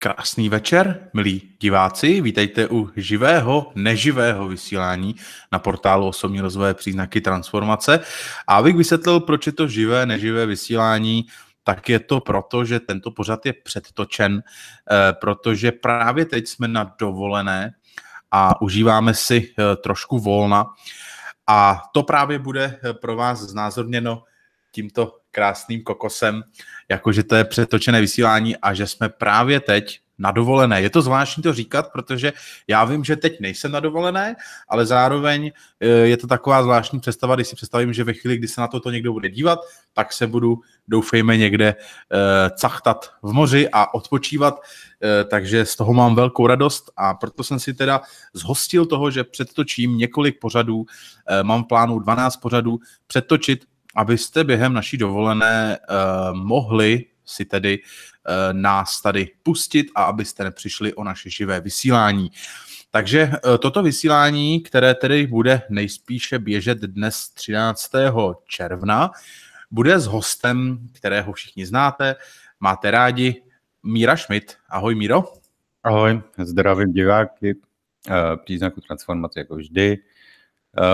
Krásný večer, milí diváci. Vítejte u živého, neživého vysílání na portálu Osobní rozvoje příznaky transformace. A abych vysvětlil, proč je to živé, neživé vysílání, tak je to proto, že tento pořad je předtočen, eh, protože právě teď jsme na dovolené a užíváme si eh, trošku volna. A to právě bude eh, pro vás znázorněno tímto krásným kokosem, jakože to je přetočené vysílání a že jsme právě teď na dovolené. Je to zvláštní to říkat, protože já vím, že teď nejsem na dovolené, ale zároveň e, je to taková zvláštní představa, když si představím, že ve chvíli, kdy se na toto někdo bude dívat, tak se budu, doufejme, někde e, cachtat v moři a odpočívat, e, takže z toho mám velkou radost a proto jsem si teda zhostil toho, že předtočím několik pořadů, mám v plánu 12 pořadů, předtočit abyste během naší dovolené uh, mohli si tedy uh, nás tady pustit a abyste nepřišli o naše živé vysílání. Takže eh, toto vysílání, které tedy bude nejspíše běžet dnes 13. června, bude s hostem, kterého všichni znáte, máte rádi, Míra Schmidt. Ahoj Míro. Ahoj, zdravím diváky. Příznaku transformace jako vždy.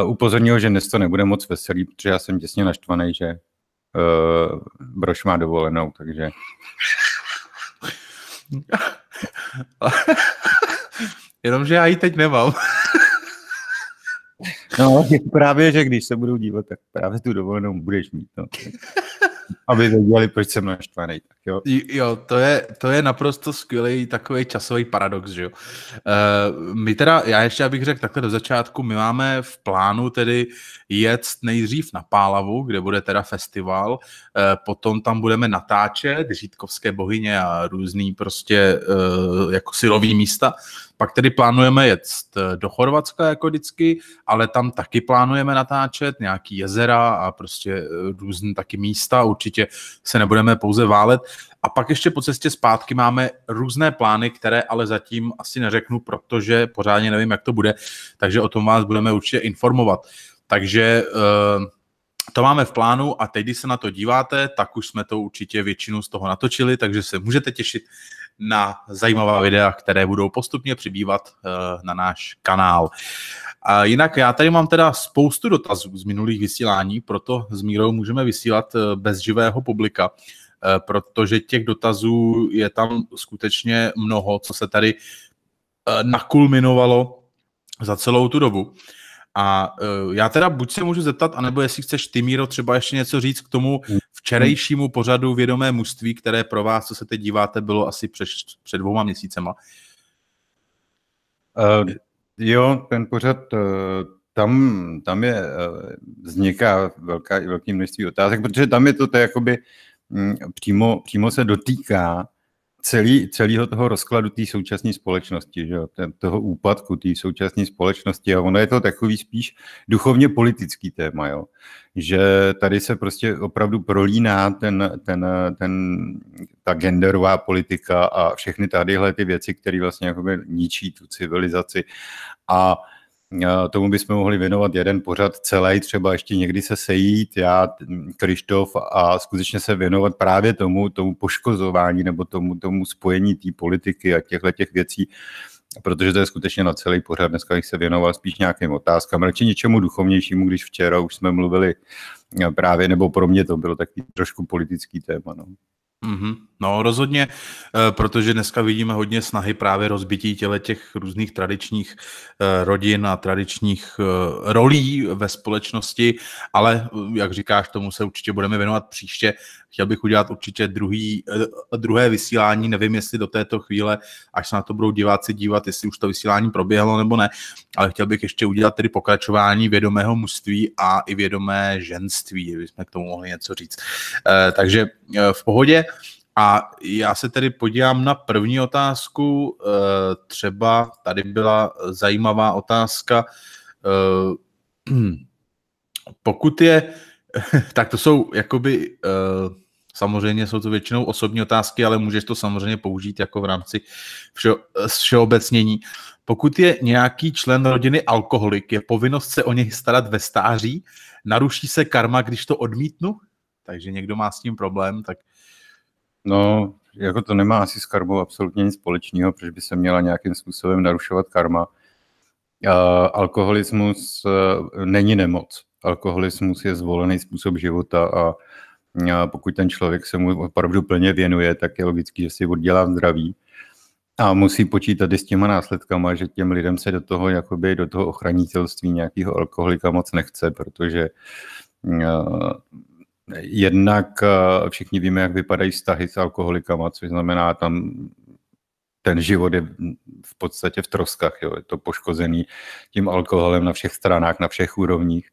Uh, upozornil, že dnes to nebude moc veselý, protože já jsem těsně naštvaný, že uh, eh, Broš má dovolenou, takže... Jenomže já ji teď nemám. no, právě, že když se budou dívat, tak právě tu dovolenou budeš mít. No. aby věděli, proč jsem naštvaný. Tak jo. jo, to je, to je naprosto skvělý takový časový paradox, že jo. Uh, my teda, já ještě abych řekl takhle do začátku, my máme v plánu tedy jet nejdřív na Pálavu, kde bude teda festival, uh, potom tam budeme natáčet řídkovské bohyně a různý prostě uh, jako silový místa, pak tedy plánujeme jet eh, do Chorvatska jako vždycky, ale tam taky plánujeme natáčet nějaký jezera a prostě eh, různé taky místa. Určitě se nebudeme pouze válet. A pak ještě po cestě zpátky máme různé plány, které ale zatím asi neřeknu, protože pořádně nevím, jak to bude, takže o tom vás budeme určitě informovat. Takže eh, to máme v plánu a teď, když se na to díváte, tak už jsme to určitě většinu z toho natočili, takže se můžete těšit na zajímavá videa, které budou postupně přibývat eh, na náš kanál. A jinak já tady mám teda spoustu dotazů z minulých vysílání, proto s Mírou můžeme vysílat eh, bez živého publika, eh, protože těch dotazů je tam skutečně mnoho, co se tady nakulminovalo za celou tu dobu. A uh, já teda buď se můžu zeptat, anebo jestli chceš ty, Míro, třeba ještě něco říct k tomu včerejšímu pořadu Vědomé mužství, které pro vás, co se teď díváte, bylo asi před, před dvouma měsícema. Uh, jo, ten pořad, uh, tam, tam je, uh, vzniká velká, velké množství otázek, protože tam je to, to jakoby um, přímo, přímo se dotýká celý, celého toho rozkladu té současné společnosti, že jo? Ten, toho úpadku té současné společnosti. A ono je to takový spíš duchovně politický téma, jo? že tady se prostě opravdu prolíná ten, ten, ten, ta genderová politika a všechny tadyhle ty věci, které vlastně ničí tu civilizaci. A Tomu bychom mohli věnovat jeden pořad celý, třeba ještě někdy se sejít, já, Krištof, a skutečně se věnovat právě tomu, tomu poškozování nebo tomu, tomu spojení té politiky a těchto těch věcí, protože to je skutečně na celý pořad. Dneska bych se věnoval spíš nějakým otázkám, radši něčemu duchovnějšímu, když včera už jsme mluvili právě, nebo pro mě to bylo taky trošku politický téma. No. Mm-hmm. No rozhodně, eh, protože dneska vidíme hodně snahy právě rozbití těle těch různých tradičních eh, rodin a tradičních eh, rolí ve společnosti, ale jak říkáš, tomu se určitě budeme věnovat příště. Chtěl bych udělat určitě druhý, druhé vysílání, nevím jestli do této chvíle, až se na to budou diváci dívat, jestli už to vysílání proběhlo nebo ne, ale chtěl bych ještě udělat tedy pokračování vědomého mužství a i vědomé ženství, kdybychom k tomu mohli něco říct. Takže Eh, v pohodě. A já se tedy podívám na první otázku. Eh, třeba tady byla zajímavá otázka. Eh, pokud je, tak to jsou jakoby, samozřejmě jsou to většinou osobní otázky, ale můžeš to samozřejmě použít jako v rámci vše, všeobecnění. Pokud je nějaký člen rodiny alkoholik, je povinnost se o něj starat ve stáří? Naruší se karma, když to odmítnu? takže někdo má s tím problém, tak... No, jako to nemá asi s karmou absolutně nic společného, protože by se měla nějakým způsobem narušovat karma. A alkoholismus eh, není nemoc. Alkoholismus je zvolený způsob života a a pokud ten člověk se mu opravdu plně věnuje, tak je logický, že si oddělá zdraví a musí počítat i s těma následkama, že těm lidem se do toho, jakoby, do toho ochranitelství nějakého alkoholika moc nechce, protože eh, Jednak eh, všichni víme, jak vypadají vztahy s alkoholikama, což znamená, tam ten život je v podstatě v troskách. Jo. Je to poškozený tím alkoholem na všech stranách, na všech úrovních.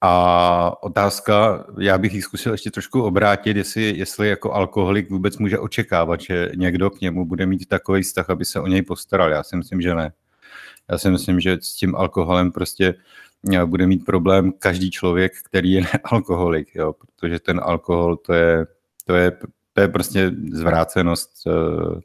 A otázka, já bych ji zkusil ještě trošku obrátit, jestli, jestli jako alkoholik vůbec může očekávat, že někdo k němu bude mít takový vztah, aby se o něj postaral. Já si myslím, že ne. Já si myslím, že s tím alkoholem prostě uh, Eh, bude mít problém každý člověk, který je alkoholik, jo, protože ten alkohol to je, to je, to je prostě zvrácenost. Eh,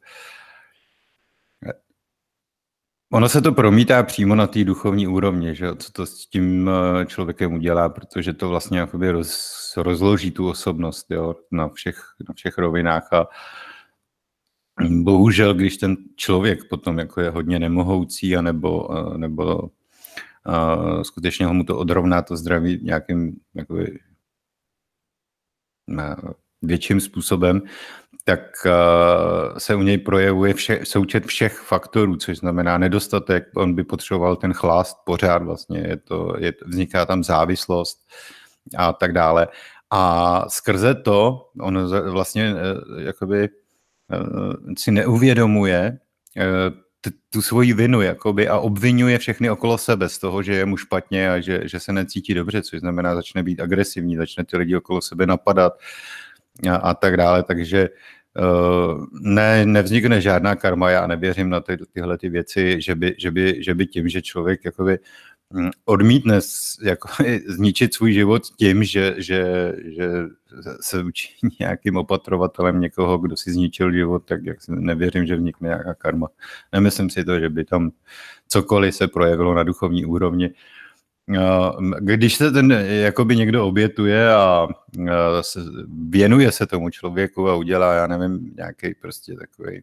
ono se to promítá přímo na té duchovní úrovni, že co to s tím eh, člověkem udělá, protože to vlastně jakoby roz, rozloží tu osobnost jo, na, všech, na všech rovinách a bohužel, když ten člověk potom jako je hodně nemohoucí anebo, nebo uh, skutečně mu to odrovná to zdraví nějakým jakoby, uh, větším způsobem, tak uh, se u něj projevuje vše, součet všech faktorů, což znamená nedostatek, on by potřeboval ten chlást pořád vlastně, je to, je, vzniká tam závislost a tak dále. A skrze to on vlastně e, jakoby e, si neuvědomuje e, tu svoji vinu jakoby, a obvinuje všechny okolo sebe z toho, že je mu špatně a že, že se necítí dobře, což znamená, začne být agresivní, začne ty lidi okolo sebe napadat a, a tak dále. Takže uh, ne, nevznikne žádná karma, já nevěřím na ty, tyhle ty věci, že by, že by, že by tím, že člověk jakoby, uh, Mm, odmítne jako, zničit svůj život tím, že, že, že se učí nějakým opatrovatelem někoho, kdo si zničil život, tak jak si nevěřím, že vznikne nějaká karma. Nemyslím si to, že by tam cokoliv se projevilo na duchovní úrovni. Eh, když se ten jakoby někdo obětuje a eh, věnuje se tomu člověku a udělá, já nevím, nějaký prostě takový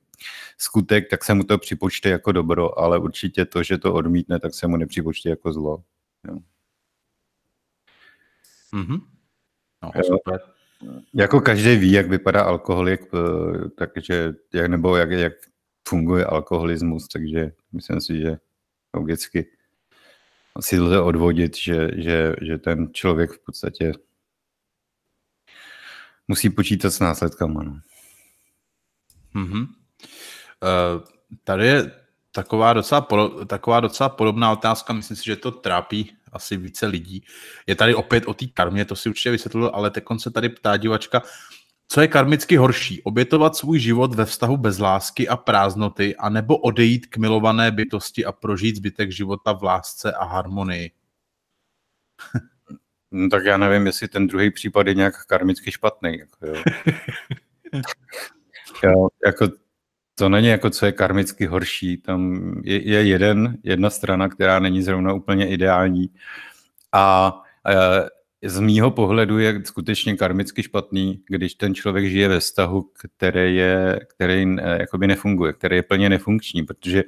skutek, tak se mu to připočte jako dobro, ale určitě to, že to odmítne, tak se mu nepřipočte jako zlo. Jo. Mm-hmm. No, eh, super. Jako každý ví, jak vypadá alkoholik, takže, jak, nebo jak, jak funguje alkoholismus, takže myslím si, že logicky asi lze odvodit, že, že, že ten člověk v podstatě musí počítat s následkama. No. Mm-hmm. Uh, tady je taková docela, polo, taková docela podobná otázka, myslím si, že to trápí asi více lidí. Je tady opět o té karmě, to si určitě vysvětlil, ale teď se tady ptá divačka, co je karmicky horší, obětovat svůj život ve vztahu bez lásky a prázdnoty, anebo odejít k milované bytosti a prožít zbytek života v lásce a harmonii? No, tak já nevím, jestli ten druhý případ je nějak karmicky špatný. Jako, jo. jo, jako, to není jako, co je karmicky horší. Tam je, je jeden, jedna strana, která není zrovna úplně ideální. A, a z mýho pohledu je skutečně karmicky špatný, když ten člověk žije ve vztahu, který, je, který eh, jakoby nefunguje, který je plně nefunkční, protože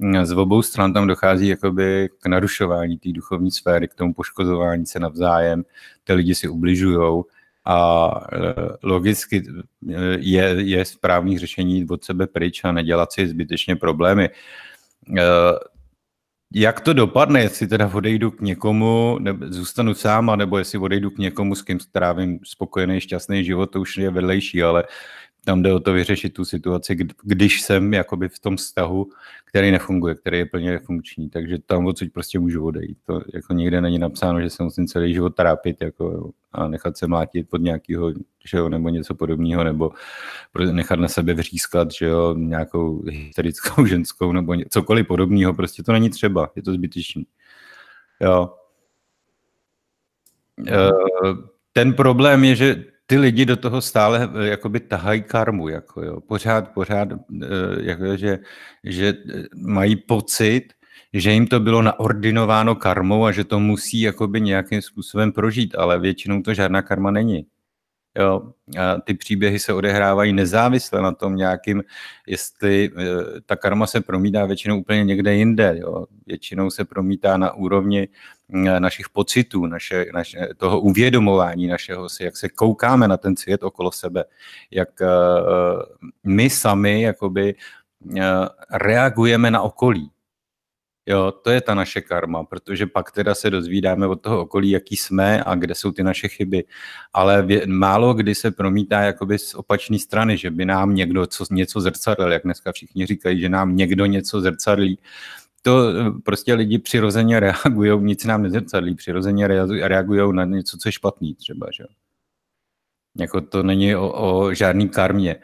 hm, z obou stran tam dochází jakoby k narušování té duchovní sféry, k tomu poškozování se navzájem, ty lidi si ubližují a eh, logicky eh, je, je správný řešení od sebe pryč a nedělat si zbytečně problémy jak to dopadne, jestli teda odejdu k někomu, nebo zůstanu sám, nebo jestli odejdu k někomu, s kým strávím spokojený, šťastný život, to už je vedlejší, ale tam jde o to vyřešit tu situaci, když jsem jakoby v tom vztahu, který nefunguje, který je plně nefunkční, takže tam odsud prostě můžu odejít. To jako nikde není napsáno, že se musím celý život trápit jako, a nechat se mlátit pod nějakého, že jo, nebo něco podobného, nebo nechat na sebe vřískat, že jo, nějakou hysterickou ženskou, nebo ně, cokoliv podobného, prostě to není třeba, je to zbytečný. Jo. Uh, ten problém je, že ty lidi do toho stále eh, jakoby tahají karmu, jako jo. Pořád, pořád, eh, jako, že, že eh, mají pocit, že jim to bylo naordinováno karmou a že to musí jakoby nějakým způsobem prožít, ale většinou to žádná karma není. Jo, a ty příběhy se odehrávají nezávisle na tom nějakým, jestli ta karma se promítá většinou úplně někde jinde. Jo. Většinou se promítá na úrovni Eh, našich pocitů, naše, naše, toho uvědomování našeho si, jak se koukáme na ten svět okolo sebe, jak eh, eh, my sami jakoby reagujeme na okolí. Jo, to je ta naše karma, protože pak teda se dozvídáme od toho okolí, jaký jsme a kde jsou ty naše chyby. Ale vě, málo kdy se promítá jakoby z opačné strany, že by nám někdo co, něco zrcadlil, jak dneska všichni říkají, že nám někdo něco zrcadlí. Uh, to eh, prostě lidi přirozeně reagují, nic nám nezrcadlí, přirozeně reagují na něco, co je špatný třeba, že Jako to není o, o žádný karmě.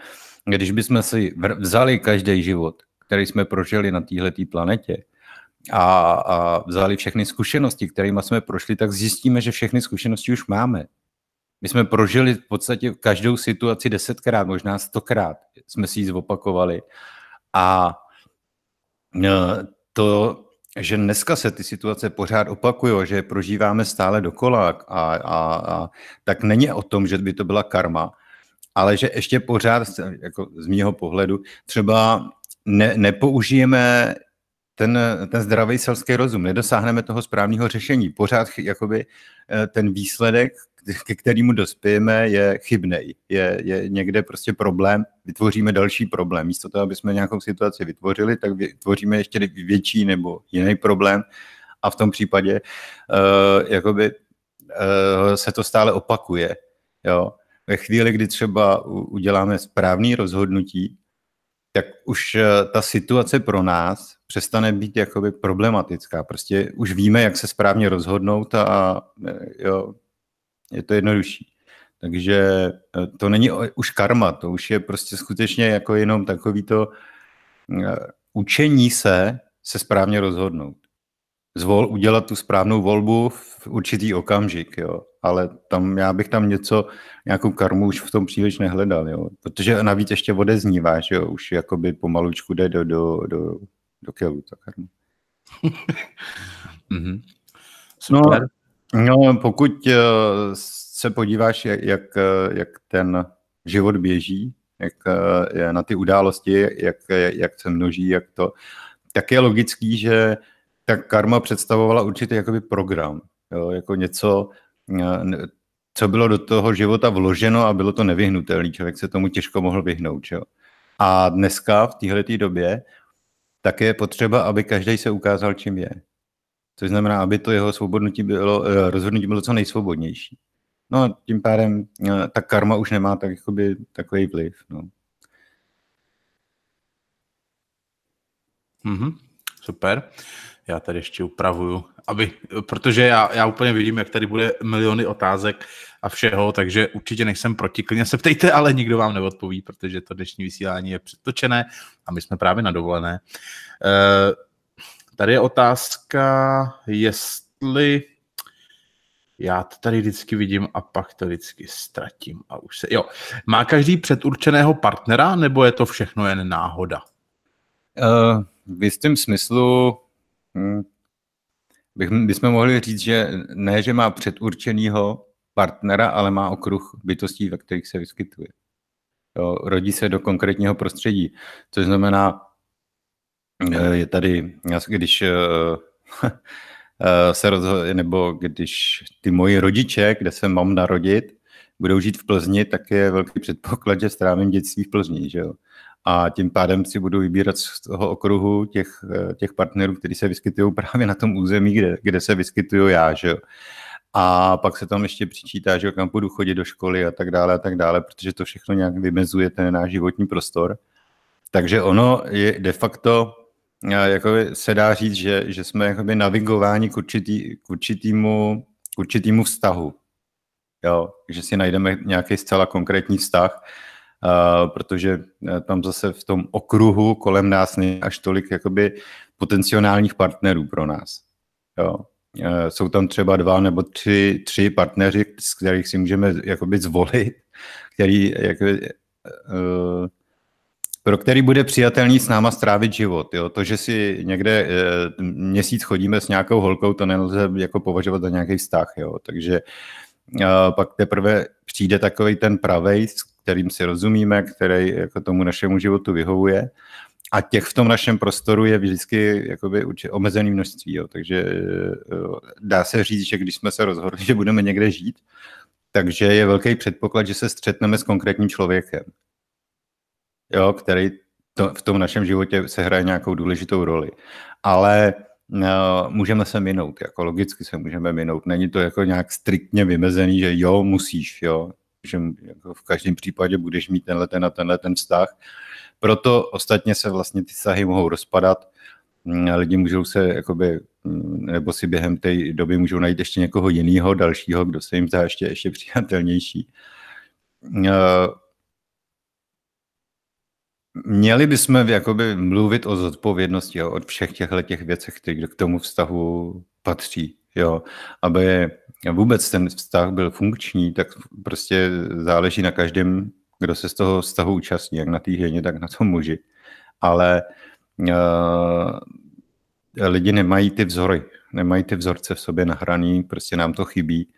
Když bychom si vzali každý život, který jsme prožili na téhle planetě, a, a vzali všechny zkušenosti, kterými jsme prošli, tak zjistíme, že všechny zkušenosti už máme. My jsme prožili v podstatě každou situaci desetkrát, možná stokrát jsme si ji zopakovali. A eh, to, že dneska se ty situace pořád opakují, že prožíváme stále dokola, a, a, a, tak není o tom, že by to byla karma, ale že ještě pořád, jako z mýho pohledu, třeba ne, nepoužijeme ten, ten zdravý selský rozum, nedosáhneme toho správného řešení. Pořád jakoby eh, ten výsledek, ke kterému dospějeme, je chybný, Je, je někde prostě problém, vytvoříme další problém. Místo toho, aby jsme nějakou situaci vytvořili, tak vytvoříme ještě větší nebo jiný problém. A v tom případě uh, jakoby, uh, se to stále opakuje. Jo? Ve chvíli, kdy třeba uděláme správný rozhodnutí, tak už eh, ta situace pro nás přestane být jakoby problematická. Prostě už víme, jak se správně rozhodnout a jo, je to jednodušší. Takže eh, to není už karma, to už je prostě skutečně jako jenom takový to eh, učení se, se správně rozhodnout. Zvol, udělat tu správnou volbu v určitý okamžik, jo. Ale tam, já bych tam něco, nějakou karmu už v tom příliš nehledal, jo. Protože navíc ještě odeznívá, že jo, už jakoby pomalučku jde do, do, do, do kelu ta karma. mm-hmm. Super. No, No, pokud eh, se podíváš, jak, eh, jak ten život běží, jak eh, je na ty události, jak, jak se množí, jak to, tak je logický, že ta karma představovala určitý jakoby program, jo, jako něco, co bylo do toho života vloženo a bylo to nevyhnutelné. Člověk se tomu těžko mohl vyhnout. Jo. A dneska, v téhle době, tak je potřeba, aby každý se ukázal, čím je což znamená, aby to jeho svobodnutí bylo, eh, rozhodnutí bylo co nejsvobodnější. No a tím pádem eh, ta karma už nemá tak, jakoby, takový vliv. No. Mm-hmm, super. Já tady ještě upravuju, aby, protože já, já úplně vidím, jak tady bude miliony otázek a všeho, takže určitě nejsem proti, klidně se ptejte, ale nikdo vám neodpoví, protože to dnešní vysílání je předtočené a my jsme právě na dovolené. Uh, Tady je otázka, jestli já to tady vždycky vidím a pak to vždycky ztratím a už se... Jo. Má každý předurčeného partnera nebo je to všechno jen náhoda? Uh, v jistém smyslu hm, bych, bychom mohli říct, že ne, že má předurčenýho partnera, ale má okruh bytostí, ve kterých se vyskytuje. Jo, rodí se do konkrétního prostředí, což znamená, Eh, je tady, když eh, eh, se rozhodl, nebo když ty moji rodiče, kde se mám narodit, budou žít v Plzni, tak je velký předpoklad, že strávím dětství v Plzni, že jo. A tím pádem si budu vybírat z toho okruhu těch, těch partnerů, kteří se vyskytují právě na tom území, kde, kde se vyskytuju já, že jo. A pak se tam ještě přičítá, že kam budu chodit do školy a tak dále a tak dále, protože to všechno nějak vymezuje ten náš životní prostor. Takže ono je de facto jako se dá říct, že, že jsme jakoby navigováni k, určitý, k, určitýmu, k určitýmu vztahu. Jo, že si najdeme nějaký zcela konkrétní vztah, uh, protože e, tam zase v tom okruhu kolem nás není až tolik jakoby potenciálních partnerů pro nás. Jo. Uh, jsou tam třeba dva nebo tři, tři partneři, z kterých si můžeme jakoby zvolit, který jakoby, uh, pro který bude přijatelný s náma strávit život. Jo? To, že si někde e, měsíc chodíme s nějakou holkou, to nelze jako považovat za nějaký vztah. Jo? Takže e, pak teprve přijde takový ten pravej, s kterým si rozumíme, který jako tomu našemu životu vyhovuje. A těch v tom našem prostoru je vždycky jakoby omezený množství. Jo? Takže e, dá se říct, že když jsme se rozhodli, že budeme někde žít, takže je velký předpoklad, že se střetneme s konkrétním člověkem jo, který to, v tom našem životě se hraje nějakou důležitou roli. Ale no, můžeme se minout, jako logicky se můžeme minout. Není to jako nějak striktně vymezený, že jo, musíš, jo, že jako v každém případě budeš mít tenhle ten a tenhle ten vztah. Proto ostatně se vlastně ty vztahy mohou rozpadat, mm, lidi můžou se jakoby, mm, nebo si během té doby můžou najít ještě někoho jiného, dalšího, kdo se jim zdá ještě, ještě přijatelnější. Eh, Měli bychom jakoby mluvit o zodpovědnosti jo, od všech těchto těch věcech, které k tomu vztahu patří. Jo. Aby vůbec ten vztah byl funkční, tak prostě záleží na každém, kdo se z toho vztahu účastní, jak na té ženě, tak na tom muži. Ale uh, lidi nemají ty vzory, nemají ty vzorce v sobě nahraný, prostě nám to chybí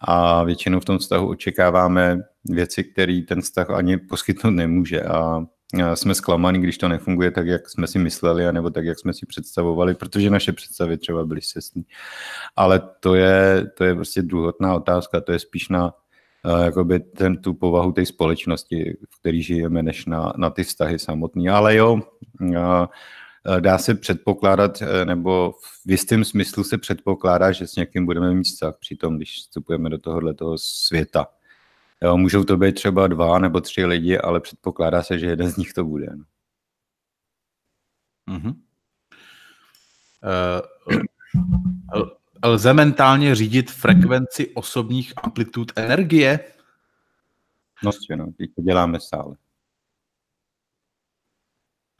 a většinou v tom vztahu očekáváme věci, které ten vztah ani poskytnout nemůže a Eh, jsme zklamaní, když to nefunguje tak, jak jsme si mysleli, anebo tak, jak jsme si představovali, protože naše představy třeba byly sesní. Ale to je, to je prostě druhotná otázka, to je spíš na eh, jakoby ten, tu povahu té společnosti, v které žijeme, než na, na ty vztahy samotné. Ale jo, eh, dá se předpokládat, nebo v jistém smyslu se předpokládá, že s někým budeme mít vztah při tom, když vstupujeme do tohohle toho světa. Jo, můžou to být třeba dva nebo tři lidi, ale předpokládá se, že jeden z nich to bude. Mm-hmm. Uh, lze mentálně řídit frekvenci osobních amplitud energie? No, no, to děláme stále.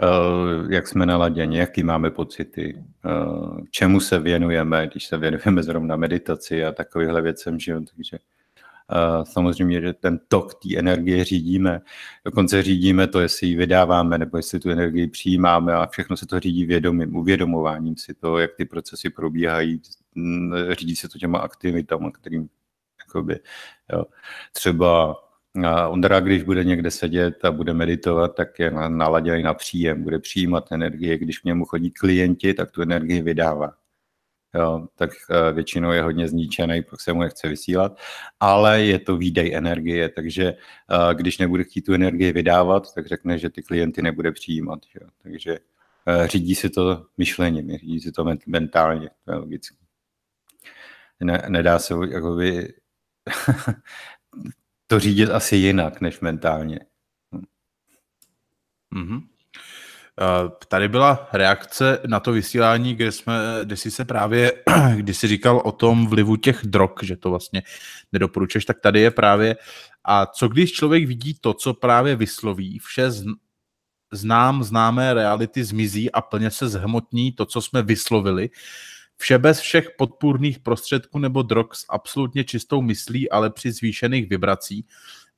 Uh, jak jsme naladěni, jaký máme pocity, uh, čemu se věnujeme, když se věnujeme zrovna meditaci a takovýchhle věcem, že jo, takže uh, Samozřejmě, že ten tok té energie řídíme. Dokonce řídíme to, jestli ji vydáváme nebo jestli tu energii přijímáme a všechno se to řídí vědomím, uvědomováním si to, jak ty procesy probíhají, mm, řídí se to těma aktivitama, kterým jakoby, jo. třeba Ondra, když bude někde sedět a bude meditovat, tak je naladěný na příjem, bude přijímat energie. Když k němu chodí klienti, tak tu energii vydává jo, tak eh, většinou je hodně zničený, pak se mu je chce vysílat, ale je to výdej energie, takže eh, když nebude chtít tu energii vydávat, tak řekne, že ty klienty nebude přijímat. Jo. Takže eh, řídí si to myšlením, řídí si to mentálně, to je logické. Ne, nedá se jakoby, to řídit asi jinak než mentálně. Mm-hmm. Eh, tady byla reakce na to vysílání, kde, jsme, kde jsi se právě, když jsi říkal o tom vlivu těch drog, že to vlastně nedoporučuješ, tak tady je právě, a co když člověk vidí to, co právě vysloví, vše znám, známé reality zmizí a plně se zhmotní to, co jsme vyslovili, Vše bez všech podpůrných prostředků nebo drog s absolutně čistou myslí, ale při zvýšených vibrací.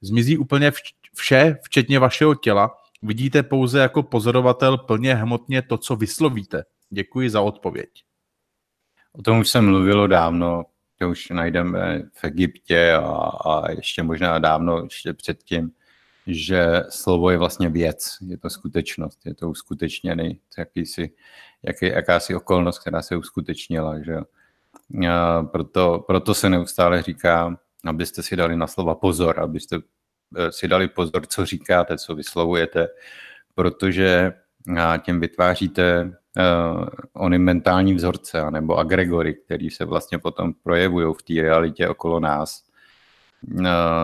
Zmizí úplně vše, včetně vašeho těla, Vidíte pouze jako pozorovatel plně hmotně to, co vyslovíte. Děkuji za odpověď. O tom už se mluvilo dávno, to už najdeme v Egyptě a, a ještě možná dávno, ještě předtím, že slovo je vlastně věc, je to skutečnost, je to uskutečněný, jakýsi, jaký, jakási okolnost, která se uskutečnila. Že? A proto, proto se neustále říká, abyste si dali na slova pozor, abyste Eh, si dali pozor, co říkáte, co vyslovujete, protože eh, tím vytváříte uh, ony mentální vzorce nebo agregory, které se vlastně potom projevují v té realitě okolo nás. Uh,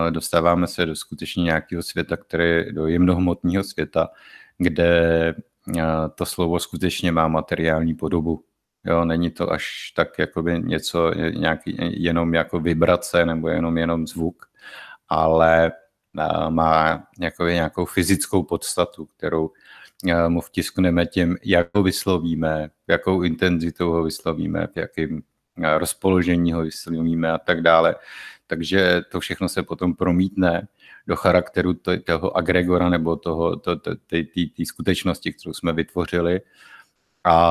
dostáváme se do skutečně nějakého světa, který do jemnohmotního světa, kde uh, to slovo skutečně má materiální podobu. Jo, není to až tak jakoby něco, nějaký, jenom jako vibrace nebo jenom, jenom zvuk, ale má nějakou, nějakou fyzickou podstatu, kterou eh, mu vtiskneme tím, jak ho vyslovíme, jakou intenzitou ho vyslovíme, v jakém eh, rozpoložení ho vyslovíme a tak dále. Takže to všechno se potom promítne do charakteru toho agregora nebo toho, to, to, ty skutečnosti, kterou jsme vytvořili. A,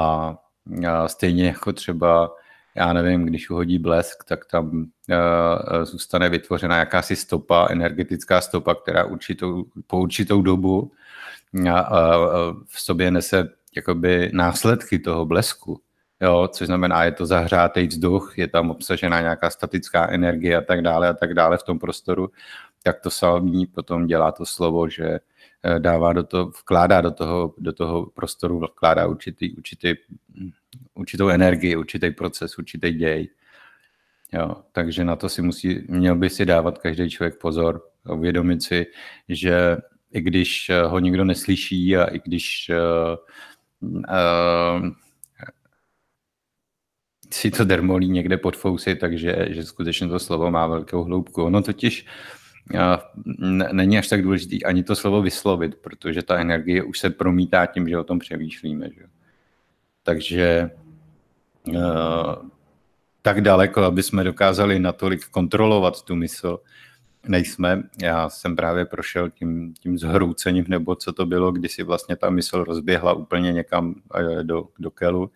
a stejně jako třeba já nevím, když uhodí blesk, tak tam uh, zůstane vytvořena jakási stopa, energetická stopa, která určitou, po určitou dobu uh, uh, v sobě nese jakoby následky toho blesku. Jo, což znamená, je to zahřátý vzduch, je tam obsažena nějaká statická energie a tak dále a tak dále v tom prostoru, tak to samý potom dělá to slovo, že dává do toho, vkládá do toho, do toho prostoru, vkládá určitý, určitý hm, určitou energii, určitý proces, určitý děj. Jo, takže na to si musí, měl by si dávat každý člověk pozor uvědomit si, že i když eh, ho nikdo neslyší a i když uh, uh, si to dermolí někde pod fousy, takže že skutečně to slovo má velkou hloubku. Ono totiž není až tak důležité ani to slovo vyslovit, protože ta energie už se promítá tím, že o tom přemýšlíme. Že? Takže eh, tak daleko, aby jsme dokázali natolik kontrolovat tu mysl, nejsme. Já jsem právě prošel tím, tím zhroucením, nebo co to bylo, kdy si vlastně ta mysl rozběhla úplně někam eh, do, do kelu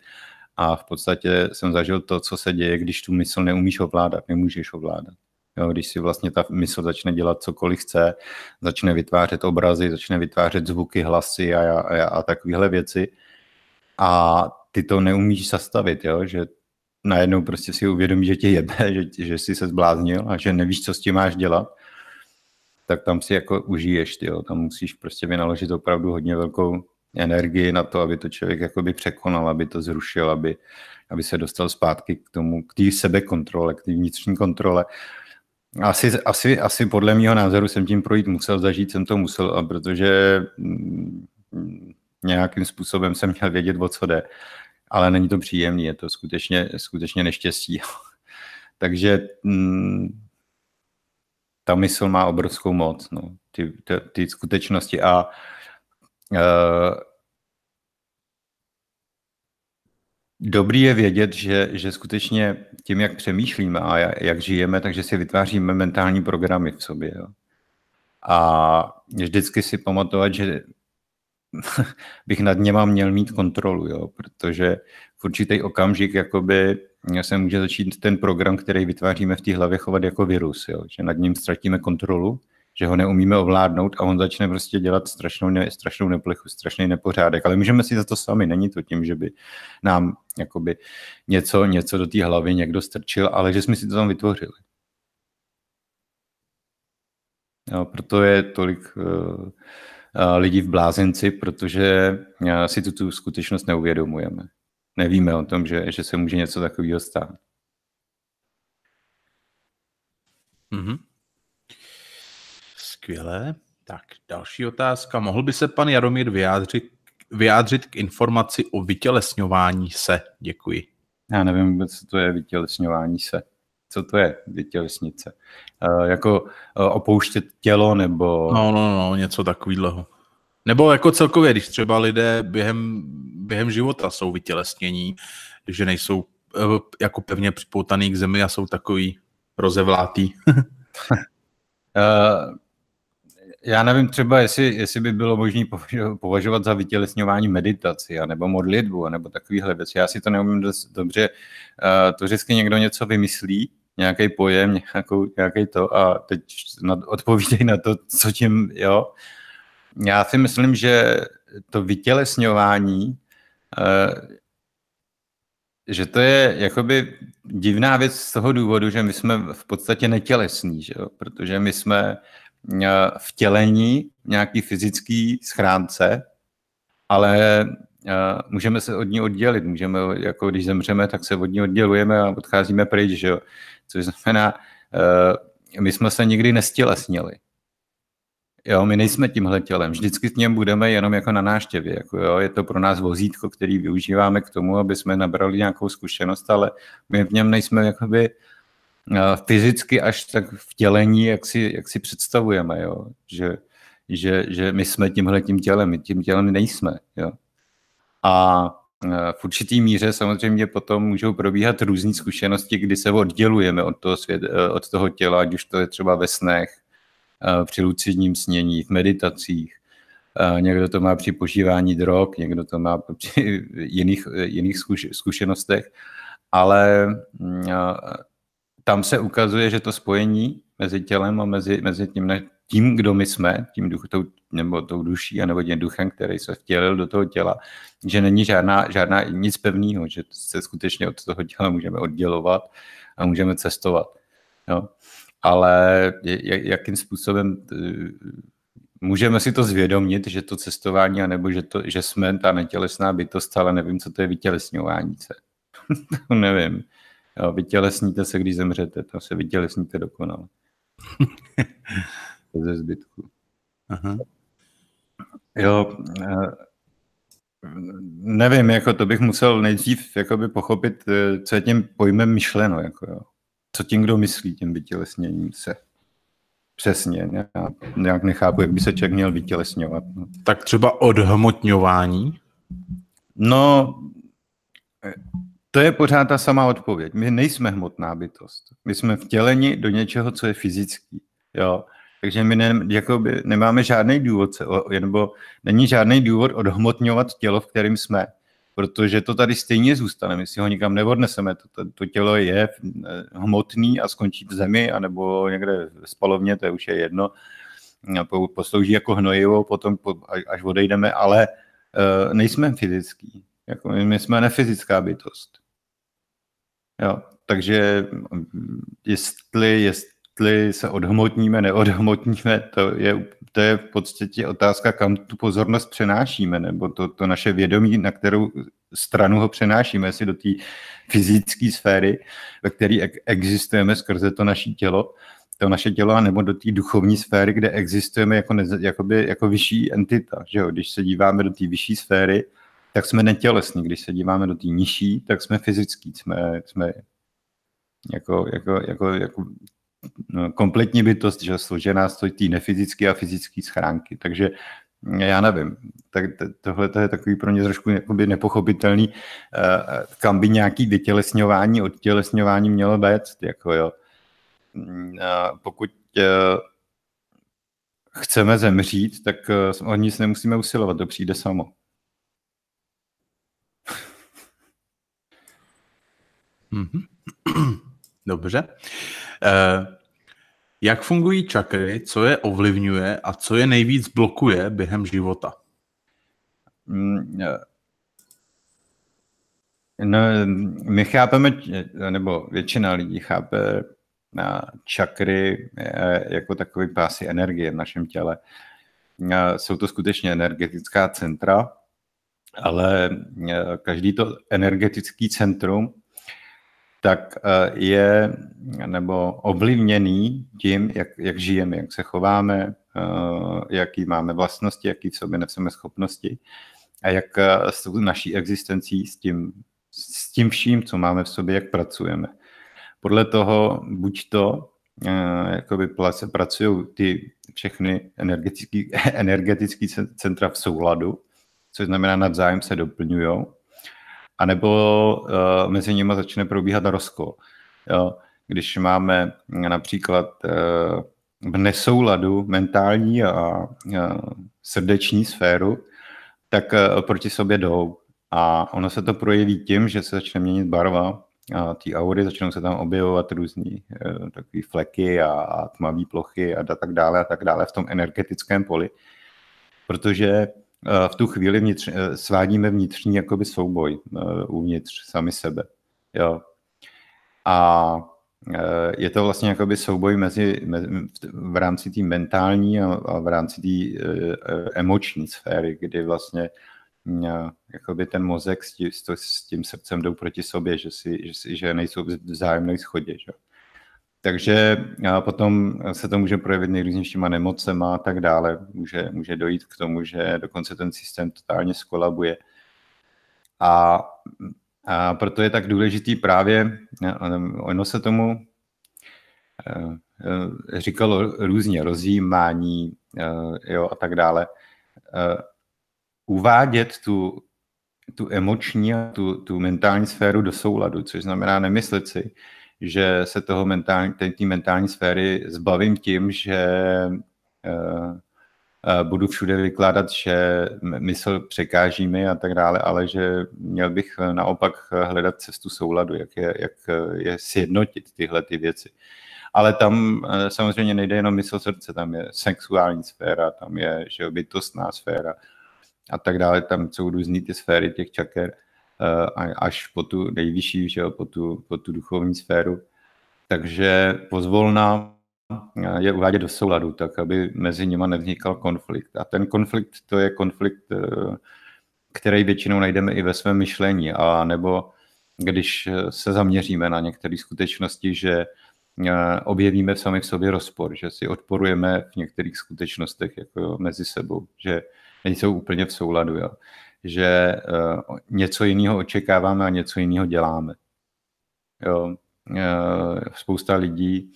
a v podstatě jsem zažil to, co se děje, když tu mysl neumíš ovládat, nemůžeš ovládat. Jo, když si vlastně ta mysl začne dělat cokoliv chce, začne vytvářet obrazy, začne vytvářet zvuky, hlasy a, a, a takovéhle věci. A ty to neumíš zastavit, jo? že najednou prostě si uvědomíš, že tě jebe, že, že jsi se zbláznil a že nevíš, co s tím máš dělat, tak tam si jako užiješ, jo? tam musíš prostě vynaložit opravdu hodně velkou energii na to, aby to člověk jakoby překonal, aby to zrušil, aby, aby se dostal zpátky k tomu, k té sebekontrole, k té vnitřní kontrole. Asi, asi, asi podle mého názoru jsem tím projít musel, zažít jsem to musel, a protože mm, nějakým způsobem jsem měl vědět, o co jde ale není to příjemný, je to skutečně, skutečně neštěstí. Takže mm, ta mysl má obrovskou moc, no, ty, ty, ty skutečnosti a e, Dobrý je vědět, že, že skutečně tím, jak přemýšlíme a jak žijeme, takže si vytváříme mentální programy v sobě. Jo. A vždycky si pamatovat, že bych nad něma měl mít kontrolu, jo, protože v určitý okamžik jakoby se může začít ten program, který vytváříme v té hlavě, chovat jako virus, jo, že nad ním ztratíme kontrolu, že ho neumíme ovládnout a on začne prostě dělat strašnou, ne, strašnou neplechu, strašný nepořádek. Ale můžeme si za to sami, není to tím, že by nám jakoby něco, něco do té hlavy někdo strčil, ale že jsme si to tam vytvořili. Jo, proto je tolik uh, Eh, lidi v blázenci, protože eh, si tu, tu skutečnost neuvědomujeme. Nevíme o tom, že, že se může něco takového stát. Mm-hmm. Skvělé. Tak, další otázka. Mohl by se pan Jaromír vyjádřit, vyjádřit k informaci o vytělesňování se? Děkuji. Já nevím vůbec, co to je vytělesňování se co to je dětělesnice? E, eh, jako e, opouštět tělo nebo... No, no, no, něco takového. Nebo jako celkově, když třeba lidé během, během života jsou vytělesnění, že nejsou eh, jako pevně připoutaný k zemi a jsou takový rozevlátý. uh, já nevím třeba, jestli, jestli by bylo možné považovat za vytělesňování meditaci, nebo modlitbu, nebo takovýhle věci. Já si to neumím dost dobře. Uh, to vždycky někdo něco vymyslí, nějaký pojem, nějakou, nějaký to a teď odpovídej na to, co tím, jo. Já si myslím, že to vytělesňování, eh, že to je jakoby divná věc z toho důvodu, že my jsme v podstatě netělesní, že jo? protože my jsme eh, vtělení nějaký fyzický schránce, ale eh, můžeme se od ní oddělit. Můžeme, jako když zemřeme, tak se od ní oddělujeme a odcházíme pryč. Že jo? což znamená, eh, my jsme se nikdy nestělesnili. Jo, my nejsme tímhle tělem, vždycky k něm budeme jenom jako na náštěvě. Jako jo, je to pro nás vozítko, který využíváme k tomu, aby jsme nabrali nějakou zkušenost, ale my v něm nejsme jakoby eh, fyzicky až tak v tělení, jak si, jak si představujeme, jo? Že, že, že my jsme tímhle tím tělem, my tím tělem nejsme. Jo? A v určitý míře samozřejmě potom můžou probíhat různé zkušenosti, kdy se oddělujeme od toho, svět, eh, od toho těla, ať už to je třeba ve snech, eh, při lucidním snění, v meditacích. Eh, někdo to má při požívání drog, někdo to má při jiných, jiných zkušenostech, ale mm, tam se ukazuje, že to spojení mezi tělem a mezi, mezi tím, tím, kdo my jsme, tím duch, tou, nebo tou duší a nebo tím duchem, který se vtělil do toho těla, že není žádná, žádná nic pevného, že se skutečně od toho těla můžeme oddělovat a můžeme cestovat. Jo? Ale jakým způsobem eh, můžeme si to zvědomit, že to cestování, nebo že, to, že jsme ta netělesná bytost, ale nevím, co to je vytělesňování se. to nevím. Jo, vytělesníte se, když zemřete, to se vytělesníte dokonale. ze zbytku. Aha. Jo, eh, nevím, jako to bych musel nejdřív jakoby pochopit, eh, co je tím pojmem myšleno, jako jo. co tím kdo myslí tím vytělesněním se. Přesně, já nějak nechápu, jak by se člověk měl vytělesňovat. No. Tak třeba odhmotňování? No, eh, to je pořád ta samá odpověď. My nejsme hmotná bytost. My jsme vtěleni do něčeho, co je fyzický. Jo. Takže my ne, jakoby, nemáme žádný důvod, se, nebo není žádný důvod odhmotňovat tělo, v kterém jsme, protože to tady stejně zůstane, my si ho nikam neodneseme. To, to, to tělo je eh, hmotný a skončí v zemi, anebo někde v spalovně, to je už je jedno, poslouží jako hnojivo, potom až odejdeme, ale uh, nejsme fyzický. Jako my, my jsme nefyzická bytost. Jo, takže mm, jestli, jestli jestli se odhmotníme, neodhmotníme, to je, to je v podstatě otázka, kam tu pozornost přenášíme, nebo to, to naše vědomí, na kterou stranu ho přenášíme, jestli do té fyzické sféry, ve které existujeme skrze to naše tělo, to naše tělo, nebo do té duchovní sféry, kde existujeme jako, neze, jakoby, jako vyšší entita. Že jo? Když se díváme do té vyšší sféry, tak jsme netělesní. Když se díváme do té nižší, tak jsme fyzický, jsme, jsme jako, jako, jako, jako No, kompletní bytost, že složená z té nefyzické a fyzické schránky. Takže eh, já nevím, tak tohle je takový pro mě trošku nepochopitelný, eh, kam by nějaký vytělesňování, odtělesňování mělo být? jako jo. Mm, pokud eh, chceme zemřít, tak o nic nemusíme usilovat, to přijde samo. Mhm. Dobře. Jak fungují čakry, co je ovlivňuje a co je nejvíc blokuje během života? Mm, eh, no, my chápeme, eh, nebo většina lidí chápe na čakry eh, jako takový pásy energie v našem těle. Jsou to skutečně energetická centra, ale každý to energetický centrum tak eh, je nebo ovlivněný tím, jak, jak žijeme, jak se chováme, eh, jaký máme vlastnosti, jaký v sobě neseme schopnosti a jak eh, s naší existencí, s tím, s tím vším, co máme v sobě, jak pracujeme. Podle toho buď to jakoby se pracují ty všechny energetické centra v souladu, což znamená navzájem se doplňují, anebo uh, mezi nimi začne probíhat rozkol. Jo? Když máme například uh, v nesouladu mentální a eh, srdeční sféru, tak proti sobě jdou. A ono se to projeví tím, že se začne měnit barva té aury, začnou se tam objevovat různé takové fleky a, a tmavé plochy a tak dále a tak dále v tom energetickém poli. Protože Eh, v tu chvíli vnitř, eh, svádíme vnitřní jakoby souboj eh, uvnitř sami sebe. Jo. A je to vlastně jakoby souboj mezi, mezi v rámci té mentální a, v rámci té emoční sféry, kdy vlastně jakoby ten mozek s tím, s tím srdcem jdou proti sobě, že, si, že, si, že nejsou v vzájemné schodě. Že? Takže potom se to může projevit nejrůznějšíma nemocema a tak dále. Může, může dojít k tomu, že dokonce ten systém totálně skolabuje. A, a proto je tak důležitý právě, ono se tomu říkalo různě, rozjímání jo, a tak dále. Uvádět tu, tu emoční a tu, tu mentální sféru do souladu, což znamená nemyslet si, že se toho mentální, mentální sféry zbavím tím, že eh, eh, budu všude vykládat, že mysl překáží mi a tak dále, ale že měl bych eh, naopak hledat cestu souladu, jak je, jak je sjednotit tyhle ty věci. Ale tam samozřejmě nejde jenom mysl srdce, tam je sexuální sféra, tam je že bytostná sféra a tak dále, tam jsou různý ty sféry těch čaker až po tu nejvyšší, že jo, po, tu, po tu duchovní sféru. Takže pozvolna eh, je uvádět do souladu, tak aby mezi nima nevznikal konflikt. A ten konflikt, to je konflikt, eh, který většinou najdeme i ve svém myšlení, a nebo když eh, se zaměříme na některé skutečnosti, že objevíme sami v sobě rozpor, že si odporujeme v některých skutečnostech jako mezi sebou, že nejsou úplně v souladu. Jo že eh, něco jiného očekáváme a něco jiného děláme. Jo. Eh, spousta lidí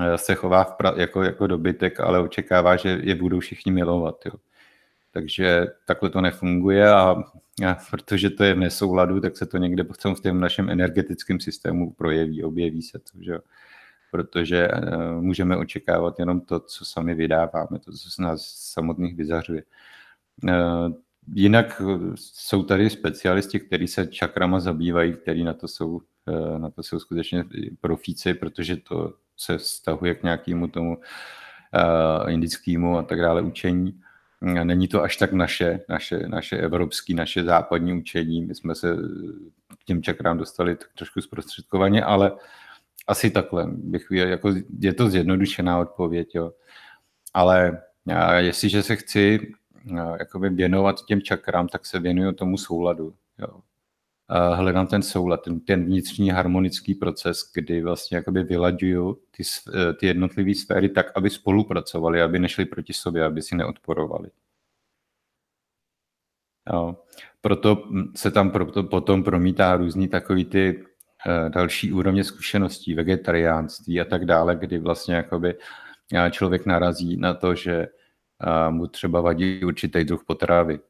eh, se chová v pra- jako, jako dobytek, ale očekává, že je budou všichni milovat. Jo. Takže takhle to nefunguje a, a protože to je v nesouladu, tak se to někde potom v tom našem energetickém systému projeví, objeví se to. Že? Protože uh, můžeme očekávat jenom to, co sami vydáváme, to, co z nás samotných vyzařuje. Uh, jinak eh, jsou tady specialisti, kteří se čakrama zabývají, kteří na to jsou, eh, na to jsou skutečně profíci, protože to se vztahuje k nějakému tomu eh, indickému a tak dále učení. Není to až tak naše, naše, naše evropské, naše západní učení. My jsme se k těm čakrám dostali tak trošku zprostředkovaně, ale asi takhle. Bych, jako, je to zjednodušená odpověď, jo. Ale já, jestliže se chci Eh, jakoby věnovat těm čakrám, tak se věnuju tomu souladu. Jo. Eh, hledám ten soulad, ten, ten vnitřní harmonický proces, kdy vlastně jakoby vyladuju ty, eh, ty jednotlivé sféry tak, aby spolupracovali, aby nešli proti sobě, aby si neodporovali. Jo. Proto se tam proto, potom promítá různý takový ty další úrovně zkušeností, vegetariánství a tak dále, kdy vlastně jakoby člověk narazí na to, že a mu třeba vadí určitý druh potravy,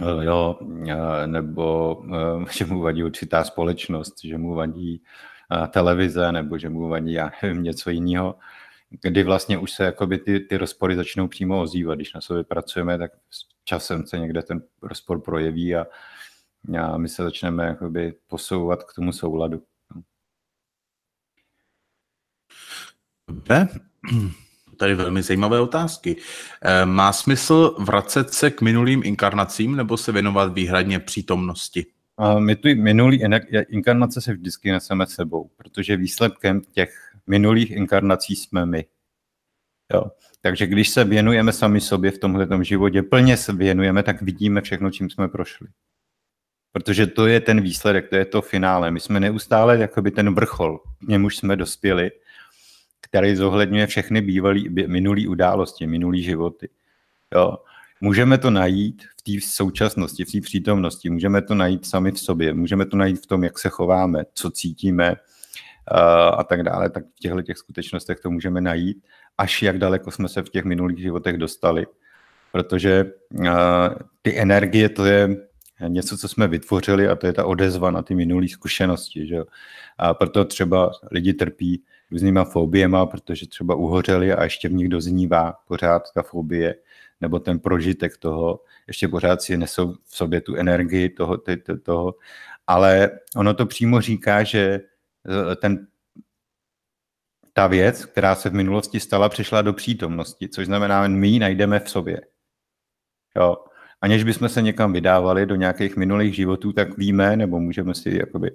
eh, jo, eh, nebo eh, že mu vadí určitá společnost, že mu vadí televize, nebo že mu vadí já nevím, něco jiného, kdy vlastně už se jakoby ty, ty rozpory začnou přímo ozývat. Když na sobě pracujeme, tak časem se někde ten rozpor projeví a, a my se začneme jakoby posouvat k tomu souladu. Dobře tady velmi zajímavé otázky. Eh, má smysl vracet se k minulým inkarnacím nebo se věnovat výhradně přítomnosti? My tu minulý inkarnace se vždycky neseme sebou, protože výsledkem těch minulých inkarnací jsme my. Jo. Takže když se věnujeme sami sobě v tomhle životě, plně se věnujeme, tak vidíme všechno, čím jsme prošli. Protože to je ten výsledek, to je to finále. My jsme neustále jakoby ten vrchol, k němuž jsme dospěli, který zohledňuje všechny bývalý, minulý události, minulý životy. Jo. Můžeme to najít v té současnosti, v té přítomnosti, můžeme to najít sami v sobě, můžeme to najít v tom, jak se chováme, co cítíme a tak dále, tak v těchto těch skutečnostech to můžeme najít, až jak daleko jsme se v těch minulých životech dostali. Protože uh, ty energie, to je něco, co jsme vytvořili a to je ta odezva na ty minulé zkušenosti. Že? A proto třeba lidi trpí různýma fobiema, protože třeba uhořeli a ještě v nich doznívá pořád ta fobie nebo ten prožitek toho, ještě pořád si nesou v sobě tu energii toho, ty, to, toho. ale ono to přímo říká, že eh, ten ta věc, která se v minulosti stala, přišla do přítomnosti, což znamená, my ji najdeme v sobě. Jo. Aniž bychom se někam vydávali do nějakých minulých životů, tak víme, nebo můžeme si jakoby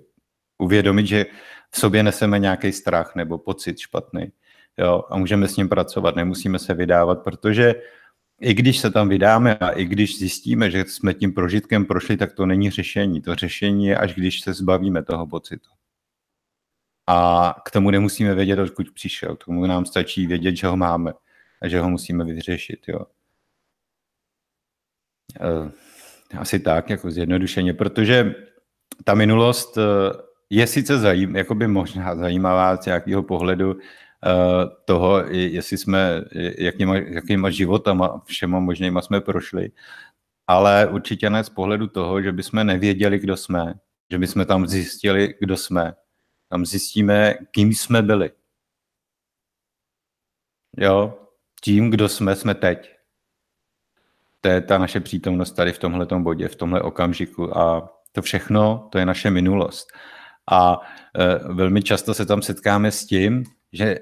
uvědomit, že v sobě neseme nějaký strach nebo pocit špatný. Jo, a můžeme s ním pracovat, nemusíme se vydávat, protože i když se tam vydáme a i když zjistíme, že jsme tím prožitkem prošli, tak to není řešení. To řešení je, až když se zbavíme toho pocitu. A k tomu nemusíme vědět, odkud přišel. K tomu nám stačí vědět, že ho máme a že ho musíme vyřešit. Jo. Eh, asi tak, jako zjednodušeně, protože ta minulost eh, je sice zajím, jakoby možná zajímavá z nějakého pohledu uh, toho, jestli jsme, jakýma, jakýma životama, všema možnýma jsme prošli, ale určitě ne z pohledu toho, že bychom nevěděli, kdo jsme, že bychom tam zjistili, kdo jsme. Tam zjistíme, kým jsme byli. Jo, tím, kdo jsme, jsme teď. To je ta naše přítomnost tady v tomhle bodě, v tomhle okamžiku a to všechno, to je naše minulost. A e, velmi často se tam setkáme s tím, že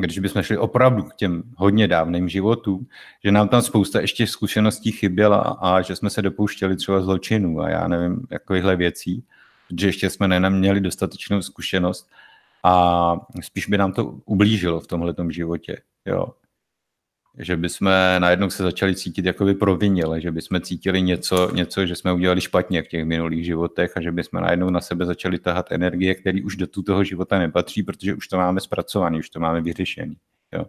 když bychom šli opravdu k těm hodně dávným životům, že nám tam spousta ještě zkušeností chyběla a že jsme se dopouštěli třeba zločinů a já nevím, jakovýchhle věcí, že ještě jsme nenaměli dostatečnou zkušenost a spíš by nám to ublížilo v tomhletom životě. Jo že bychom najednou se začali cítit jakoby provinile, že bychom cítili něco, něco, že jsme udělali špatně v těch minulých životech a že bychom najednou na sebe začali tahat energie, které už do toho života nepatří, protože už to máme zpracovaný, už to máme vyřešený. Jo.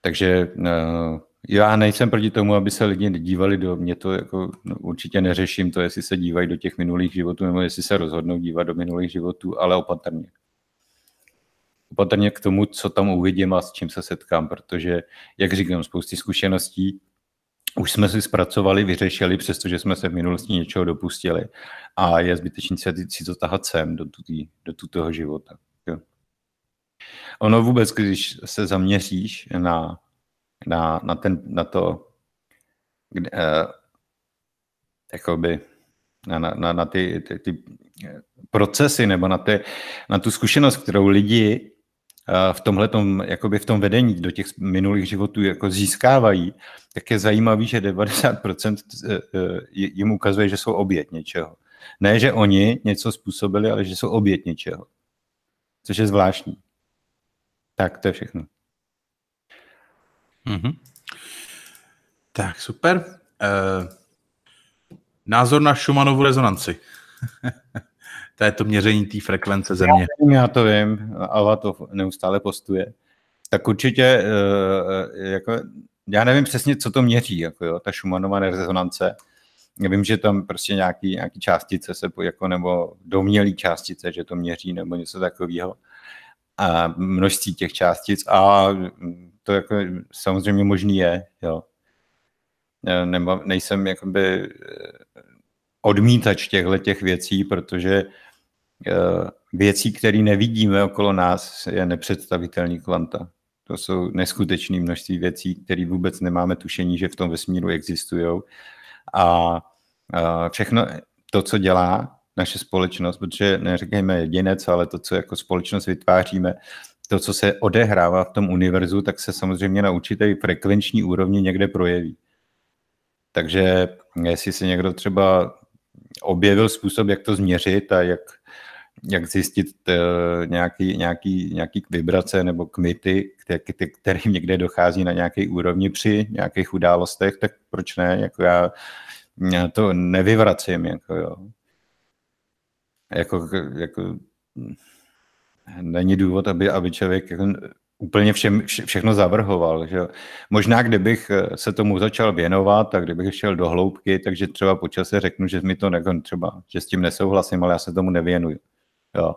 Takže eh, já nejsem proti tomu, aby se lidi dívali do mě, to jako no, určitě neřeším to, jestli se dívají do těch minulých životů nebo jestli se rozhodnou dívat do minulých životů, ale opatrně opatrně k tomu, co tam uvidím a s čím se setkám, protože, jak říkám, spousty zkušeností už jsme si zpracovali, vyřešili, přestože jsme se v minulosti něčeho dopustili. A je zbytečný se si to tahat sem do, tutý, do tutoho života. Jo. Ono vůbec, když se zaměříš na, na, na, ten, na to, kde, eh, jakoby, na, na, na ty, ty, ty procesy nebo na, ty, na tu zkušenost, kterou lidi Eh, v tomhle jakoby v tom vedení do těch minulých životů jako získávají, tak je zajímavý, že 90% eh, eh, jim ukazuje, že jsou obět něčeho. Ne, že oni něco způsobili, ale že jsou obět něčeho. Což je zvláštní. Tak, to je všechno. Mm-hmm. Tak, super. Uh, názor na Šumanovu rezonanci. to je to měření té frekvence země. Já, já to vím, Ava to neustále postuje. Tak určitě, eh, eh, jako, já nevím přesně, co to měří, jako jo, ta Schumannova rezonance. Já vím, že tam prostě nějaký, nějaký částice se, jako, nebo domělý částice, že to měří, nebo něco takového. A množství těch částic a to jako samozřejmě možný je, jo. Eh, nebo nejsem jakoby odmítač těchto těch věcí, protože Eh, věcí, které nevidíme okolo nás, je nepředstavitelný kvanta. To jsou neskutečné množství věcí, které vůbec nemáme tušení, že v tom vesmíru existují. A eh, všechno to, co dělá naše společnost, protože neříkejme jedinec, ale to, co jako společnost vytváříme, to, co se odehrává v tom univerzu, tak se samozřejmě na určité frekvenční úrovni někde projeví. Takže jestli se někdo třeba objevil způsob, jak to změřit a jak jak zjistit eh, nějaký, nějaký, nějaký vibrace nebo kmity, který, kterým někde dochází na nějaké úrovni při nějakých událostech, tak proč ne? Jako já, já to nevyvracím. Jako, jo. Jako, jako, není důvod, aby, aby člověk jako, úplně všem, vše, všechno zavrhoval. Že? Možná, kdybych eh, se tomu začal věnovat a kdybych šel do hloubky, takže třeba počase řeknu, že mi to nekon, jako třeba, že s tím nesouhlasím, ale já se tomu nevěnuju. Jo.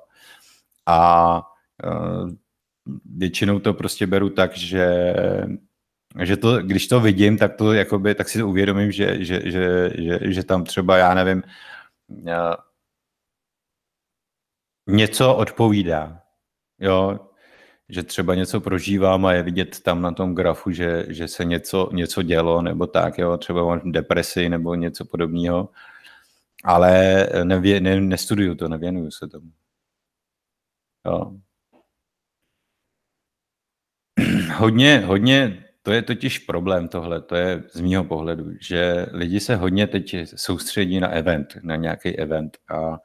A eh, většinou to prostě beru tak, že že to, když to vidím, tak, to, jakoby, tak si to uvědomím, že, že, že, že, že tam třeba, já nevím, eh, něco odpovídá. Jo, že třeba něco prožívám a je vidět tam na tom grafu, že, že se něco, něco dělo nebo tak, jo, třeba mám depresi nebo něco podobného, ale nevě, ne, nestuduju to, nevěnuju se tomu. Jo. Hodně, hodně, to je totiž problém tohle, to je z mýho pohledu, že lidi se hodně teď soustředí na event, na nějaký event a,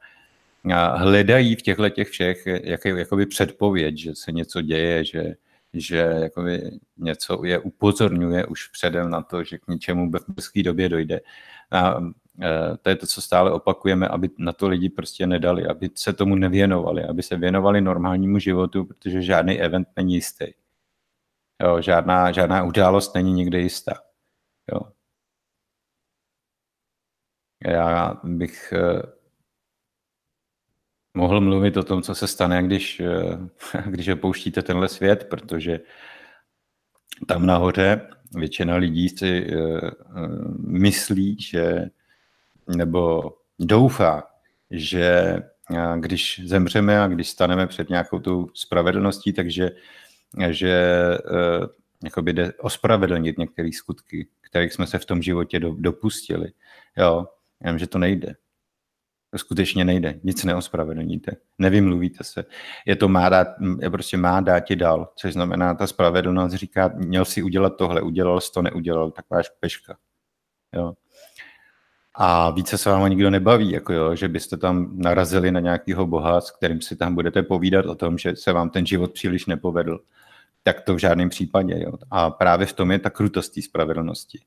a hledají v těchto těch všech jaký, jakoby předpověď, že se něco děje, že, že jakoby něco je upozorňuje už předem na to, že k něčemu v brzké době dojde. A Eh, to je to, co stále opakujeme, aby na to lidi prostě nedali, aby se tomu nevěnovali, aby se věnovali normálnímu životu, protože žádný event není jistý. Jo, žádná, žádná událost není nikde jistá. Jo. Já bych eh, mohl mluvit o tom, co se stane, když, eh, když opouštíte tenhle svět, protože tam nahoře většina lidí si myslí, že nebo doufá, že eh, když zemřeme a když staneme před nějakou tou spravedlností, takže že eh, jakoby jde ospravedlnit některé skutky, kterých jsme se v tom životě do, dopustili. Jo, jenom, že to nejde. To skutečně nejde. Nic neospravedlníte. Nevymluvíte se. Je to má dát, je prostě má dát ti dal. což znamená, ta spravedlnost říká, měl si udělat tohle, udělal jsi to, neudělal, tak máš peška. Jo a více se vám nikdo nebaví, jako jo, že byste tam narazili na nějakého boha, s kterým si tam budete povídat o tom, že se vám ten život příliš nepovedl. Tak to v žádném případě. Jo. A právě v tom je ta krutost té spravedlnosti.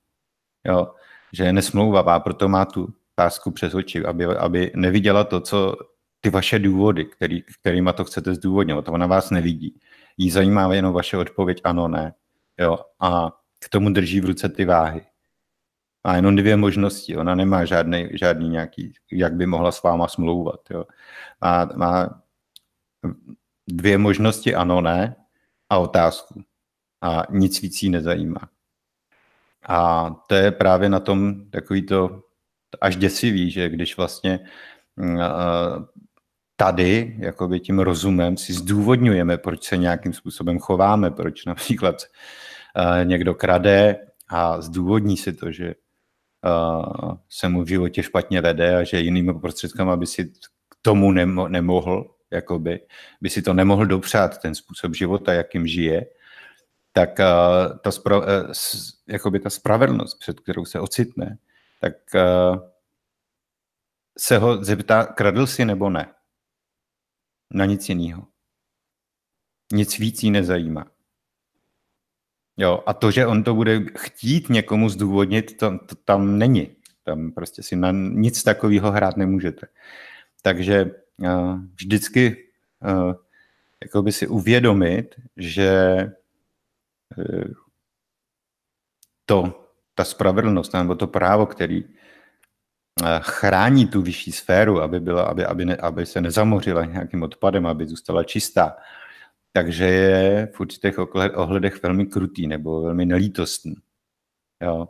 Jo. Že je nesmlouvavá, proto má tu pásku přes oči, aby, aby neviděla to, co ty vaše důvody, který, kterýma to chcete zdůvodňovat. Ona vás nevidí. Jí zajímá jenom vaše odpověď ano, ne. Jo. A k tomu drží v ruce ty váhy má jenom dvě možnosti. Ona nemá žádný, žádný nějaký, jak by mohla s váma smlouvat. Jo. Má, má dvě možnosti ano, ne a otázku. A nic víc jí nezajímá. A to je právě na tom takový to až děsivý, že když vlastně mm, tady, jakoby tím rozumem, si zdůvodňujeme, proč se nějakým způsobem chováme, proč například někdo krade a zdůvodní si to, že Eh, se mu v životě špatně vede a že jinými prostředkama by si k tomu nemo, nemohl, jakoby, by si to nemohl dopřát, ten způsob života, jakým žije, tak uh, ta, spra- uh, s, jakoby ta spravedlnost, před kterou se ocitne, tak uh, se ho zeptá, kradl si nebo ne. Na nic jiného. Nic víc jí nezajímá. Jo, a to, že on to bude chtít někomu zdůvodnit, to, to tam není. Tam prostě si na nic takového hrát nemůžete. Takže uh, vždycky uh, eh, by si uvědomit, že uh, to, ta spravedlnost nebo to právo, který chrání tu vyšší sféru, aby, byla, aby, aby, ne, aby se nezamořila nějakým odpadem, aby zůstala čistá, takže je v určitých ohledech velmi krutý nebo velmi nelítostný. Jo.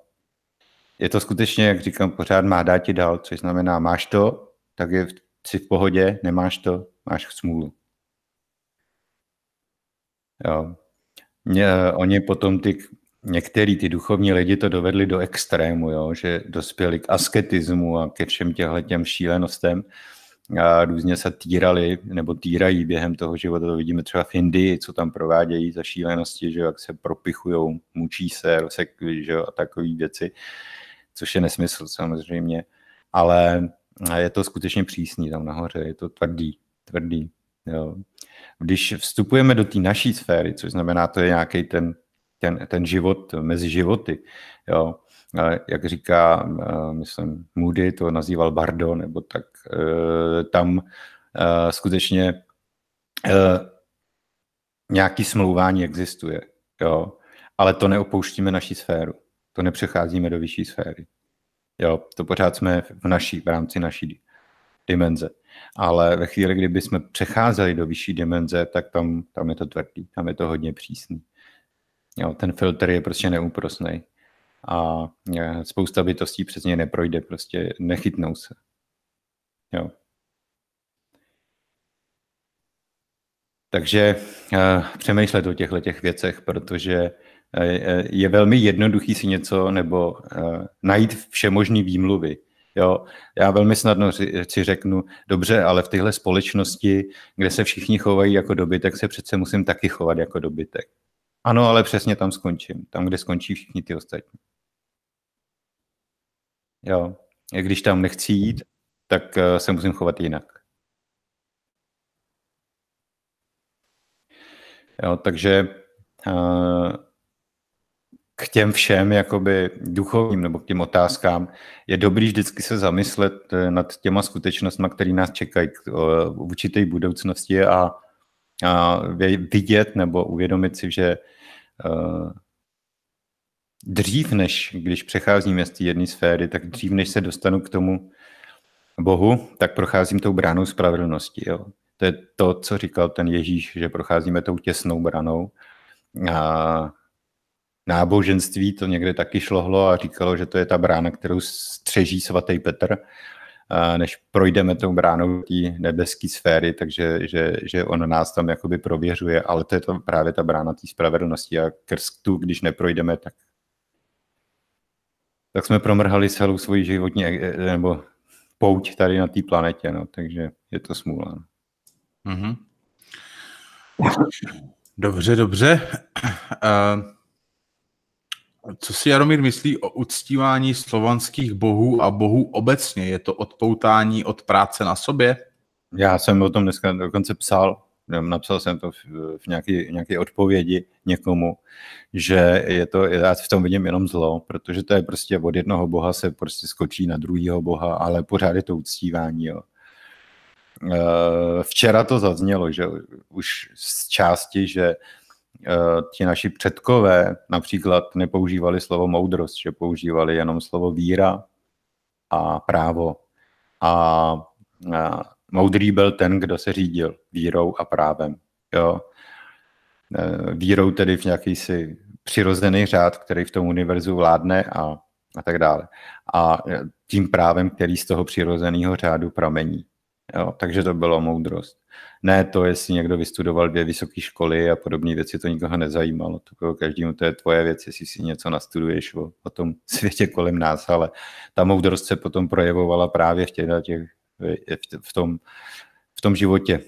Je to skutečně, jak říkám, pořád má dát ti dál, což znamená, máš to, tak je si v pohodě, nemáš to, máš smůlu. Jo. Mě, oni potom ty, některý ty duchovní lidi to dovedli do extrému, jo, že dospěli k asketismu a ke všem těmhle těm šílenostem. A různě se týrali nebo týrají během toho života. To vidíme třeba v Indii, co tam provádějí za šílenosti, že jak se propichují, mučí se, rozsekují že a takové věci, což je nesmysl samozřejmě. Ale je to skutečně přísný tam nahoře, je to tvrdý, tvrdý. Jo. Když vstupujeme do té naší sféry, což znamená, to je nějaký ten, ten, ten život mezi životy, jo, jak říká, eh, myslím, Moody to nazýval Bardo, nebo tak eh, tam eh, skutečně nějaký smlouvání existuje, jo, ale to neopouštíme naší sféru, to nepřecházíme do vyšší sféry. Jo, to pořád jsme v naší, v rámci naší dimenze. Ale ve chvíli, kdyby jsme přecházeli do vyšší dimenze, tak tam, tam je to tvrdý, tam je to hodně přísný. Jo, ten filtr je prostě neúprosný a e, spousta bytostí přes ně neprojde, prostě nechytnou se. Jo. Takže e, přemýšlet o těchto těch věcech, protože e, je velmi jednoduchý si něco nebo najít najít všemožný výmluvy. Jo, já velmi snadno si řeknu, dobře, ale v téhle společnosti, kde se všichni chovají jako dobytek, se přece musím taky chovat jako dobytek. Ano, ale přesně tam skončím, tam, kde skončí všichni ty ostatní. Jo. Když tam nechci jít, tak eh, se musím chovat jinak. Jo, takže eh, k těm všem jakoby duchovním nebo k těm otázkám je dobrý vždycky se zamyslet eh, nad těma skutečnostmi, které nás čekají v určité budoucnosti a, a vidět nebo uvědomit si, že dřív než, když přecházíme z té jedné sféry, tak dřív než se dostanu k tomu Bohu, tak procházím tou bránou spravedlnosti. Jo? To je to, co říkal ten Ježíš, že procházíme tou těsnou branou. A náboženství to někde taky šlohlo a říkalo, že to je ta brána, kterou střeží svatý Petr, a než projdeme tou bránou té nebeské sféry, takže že, že on nás tam jakoby prověřuje, ale to je to právě ta brána té spravedlnosti a krz tu, když neprojdeme, tak tak jsme promrhali celou svoji životní eh, eh, nebo pouť tady na té planetě, no, takže je to smůla. Mm-hmm. Dobře, dobře. Uh, co si Jaromír myslí o uctívání slovanských bohů a bohů obecně? Je to odpoutání od práce na sobě? Já jsem o tom dneska dokonce psal napsal jsem to v, v nějaké, nějaký odpovědi někomu, že je to, já v tom vidím jenom zlo, protože to je prostě od jednoho boha se prostě skočí na druhého boha, ale pořád je to uctívání, jo. Eh, včera to zaznělo, že už z části, že eh, ti naši předkové například nepoužívali slovo moudrost, že používali jenom slovo víra a právo. A, a Moudrý byl ten, kdo se řídil vírou a právem. Jo? E, vírou tedy v nějakýsi přirozený řád, který v tom univerzu vládne a, a tak dále. A e, tím právem, který z toho přirozeného řádu pramení. Jo? Takže to bylo moudrost. Ne to, jestli někdo vystudoval dvě vysoké školy a podobné věci, to nikoho nezajímalo. To jako každému to je tvoje věc, jestli si něco nastuduješ o, o tom světě kolem nás, ale ta moudrost se potom projevovala právě v těch, těch v tom, v tom životě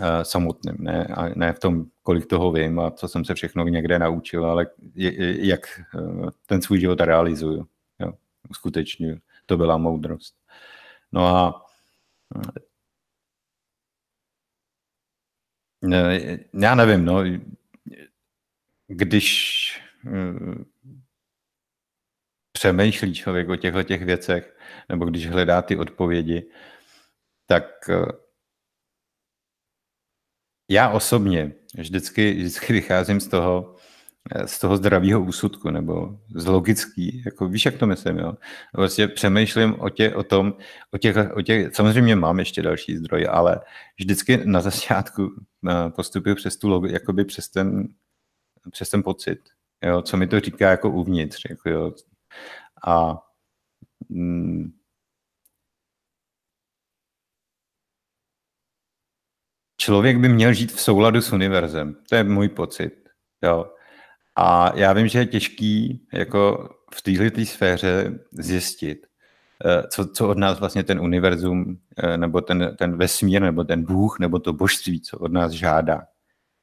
eh, samotným, ne, ne v tom, kolik toho vím a co jsem se všechno někde naučil, ale jak eh, ten svůj život realizuju. Jo, skutečně to byla moudrost. No a eh, já nevím, no, když přemýšlí člověk o těchto těch věcech, nebo když hledá ty odpovědi, tak eh, já osobně vždycky, vždycky vycházím z toho, eh, z toho zdravého úsudku nebo z logický, jako víš, jak to myslím, jo. Vlastně přemýšlím o, tě, o tom, o těch, o těch, samozřejmě mám ještě další zdroje, ale vždycky na začátku eh, postupuji přes tu logi, jakoby přes ten, přes ten pocit, jo, co mi to říká jako uvnitř, jako jo. A mm, člověk by měl žít v souladu s univerzem. To je můj pocit. Jo. A já vím, že je těžký jako v této sféře zjistit, eh, co, co od nás vlastně ten univerzum, eh, nebo ten, ten vesmír, nebo ten Bůh, nebo to božství, co od nás žádá.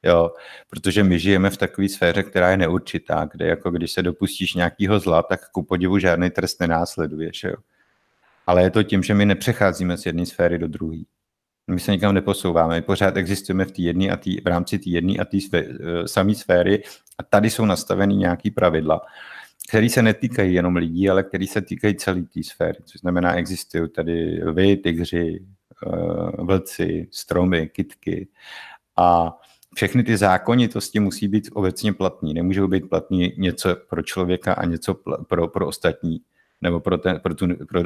Jo, protože my žijeme v takové sféře, která je neurčitá, kde jako když se dopustíš nějakého zla, tak ku podivu žádný trest nenásleduješ. Jo. Ale je to tím, že my nepřecházíme z jedné sféry do druhé. My se nikam neposouváme, my pořád existujeme v, jedný a tý, v rámci té jedné a té své, eh, samé sféry a tady jsou nastaveny nějaké pravidla, které se netýkají jenom lidí, ale které se týkají celé té sféry, což znamená, existují tady vy, tygři, eh, vlci, stromy, kitky a všechny ty zákonitosti musí být obecně platný. Nemůžou být platný něco pro člověka a něco pro, pro ostatní nebo pro, ten, pro, tu, pro,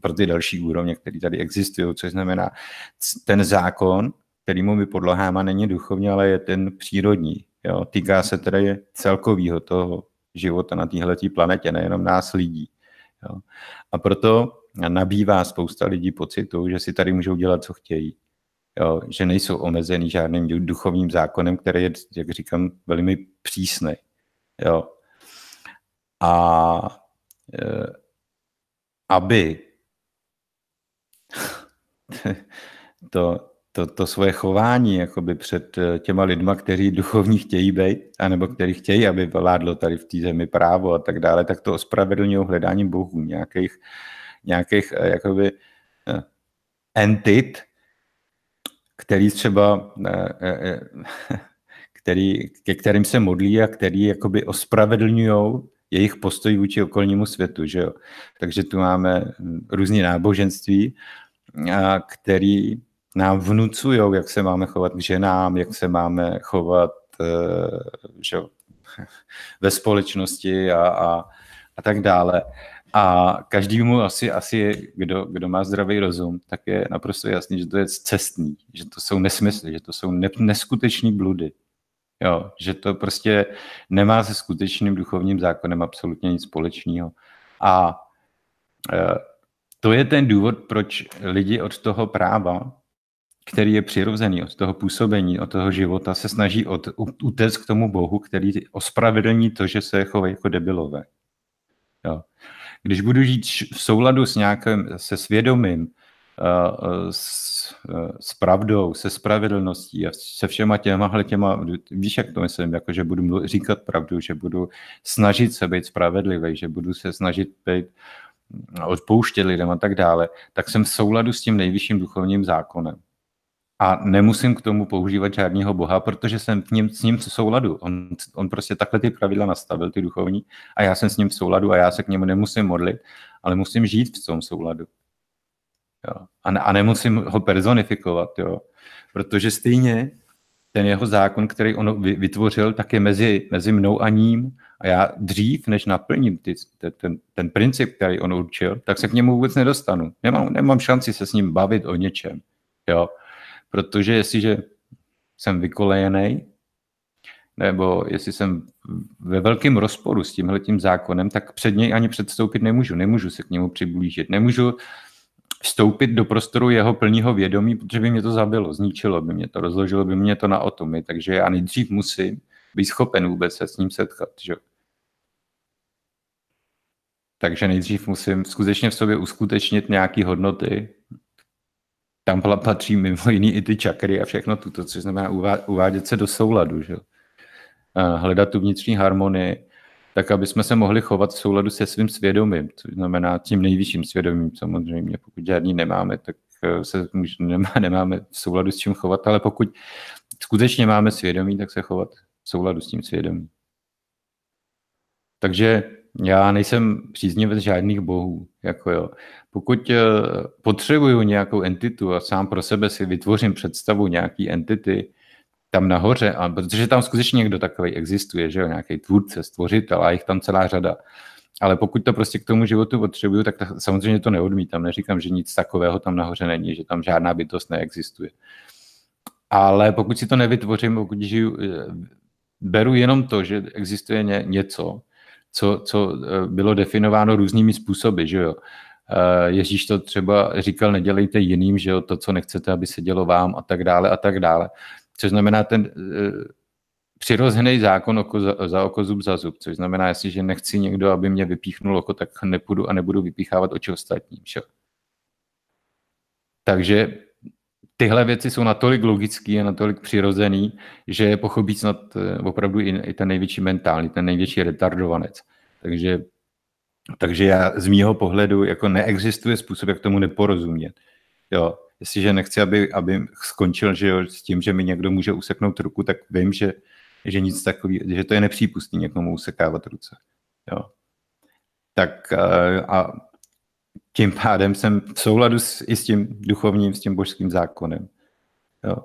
pro ty další úrovně, které tady existují, což znamená, ten zákon, kterýmu my podlaháme, není duchovní, ale je ten přírodní. Jo? Týká se tedy celkového toho života na téhletí planetě, nejenom nás lidí. Jo? A proto nabývá spousta lidí pocitu, že si tady můžou dělat, co chtějí. Jo? Že nejsou omezený žádným duchovním zákonem, který je, jak říkám, velmi přísný. Jo? A Eh, aby to, to, to svoje chování jakoby před eh, těma lidma, kteří duchovní chtějí být, anebo kteří chtějí, aby vládlo tady v té zemi právo a tak dále, tak to ospravedlňují hledáním bohů, nějakých, nějakých eh, jakoby entit, který třeba který, ke kterým se modlí a který jakoby ospravedlňují jejich postoj vůči okolnímu světu. Že jo? Takže tu máme různé náboženství, které nám vnucují, jak se máme chovat k ženám, jak se máme chovat e, že jo, ve společnosti a, a, a tak dále. A každému asi, asi kdo, kdo má zdravý rozum, tak je naprosto jasný, že to je cestný, že to jsou nesmysly, že to jsou ne, neskutečný bludy. Jo, že to prostě nemá se skutečným duchovním zákonem absolutně nic společného. A e, to je ten důvod, proč lidi od toho práva, který je přirozený, od toho působení, od toho života, se snaží od, utéct k tomu Bohu, který ospravedlní to, že se chovají jako debilové. Jo. Když budu žít v souladu s nějakým, se svědomím, s, s pravdou, se spravedlností a se všema těma těma, víš, jak to myslím, jako, že budu mluv, říkat pravdu, že budu snažit se být spravedlivý, že budu se snažit být mm, odpouštět lidem a tak dále, tak jsem v souladu s tím nejvyšším duchovním zákonem. A nemusím k tomu používat žádného boha, protože jsem v něm, s ním v souladu. On, on prostě takhle ty pravidla nastavil, ty duchovní, a já jsem s ním v souladu a já se k němu nemusím modlit, ale musím žít v tom souladu. Jo. A, ne, a nemusím ho personifikovat, jo. protože stejně ten jeho zákon, který on vytvořil, tak je mezi, mezi mnou a ním a já dřív, než naplním ty, ten, ten princip, který on určil, tak se k němu vůbec nedostanu. Nemám, nemám šanci se s ním bavit o něčem. Jo. Protože jestliže jsem vykolejený, nebo jestli jsem ve velkém rozporu s tímhletím zákonem, tak před něj ani předstoupit nemůžu. Nemůžu se k němu přiblížit. Nemůžu vstoupit do prostoru jeho plního vědomí, protože by mě to zabilo, zničilo by mě to, rozložilo by mě to na atomy, takže já nejdřív musím být schopen vůbec se s ním setkat. Že? Takže nejdřív musím skutečně v sobě uskutečnit nějaké hodnoty. Tam patří mimo jiný i ty čakry a všechno tuto, což znamená uvádět se do souladu. Že? Eh, hledat tu vnitřní harmonii tak aby jsme se mohli chovat v souladu se svým svědomím, to znamená tím nejvyšším svědomím samozřejmě, pokud žádný nemáme, tak eh, se nemá, nemáme v souladu s čím chovat, ale pokud skutečně máme svědomí, tak se chovat v souladu s tím svědomím. Takže já nejsem příznivec žádných bohů. Jako jo. Pokud eh, potřebuju nějakou entitu a sám pro sebe si vytvořím představu nějaký entity, tam nahoře, a protože tam skutečně někdo takový existuje, že jo, nějaký tvůrce, stvořitel a jich tam celá řada. Ale pokud to prostě k tomu životu potřebuju, tak ta, samozřejmě to neodmítám. Neříkám, že nic takového tam nahoře není, že tam žádná bytost neexistuje. Ale pokud si to nevytvořím, pokud žiju, eh, beru jenom to, že existuje ně, něco, co, co eh, bylo definováno různými způsoby, že jo. Eh, Ježíš to třeba říkal, nedělejte jiným, že jo, to, co nechcete, aby se dělo vám a tak dále a tak dále což znamená ten eh, přirozený zákon oko za, za oko, zub za zub, což znamená, jestliže nechci někdo, aby mě vypíchnul oko, tak nepůjdu a nebudu vypíchávat oči ostatním. Že? Takže tyhle věci jsou natolik logický a natolik přirozený, že je pochopí snad eh, opravdu i, i ten největší mentální, ten největší retardovanec. Takže, takže já z mýho pohledu jako neexistuje způsob, jak tomu neporozumět. Jo, jestliže nechci, aby, aby skončil že jo, s tím, že mi někdo může useknout ruku, tak vím, že, že nic takový, že to je nepřípustné někomu usekávat ruce. Jo. Tak a, eh, a tím pádem jsem v souladu s, i s tím duchovním, s tím božským zákonem. Jo.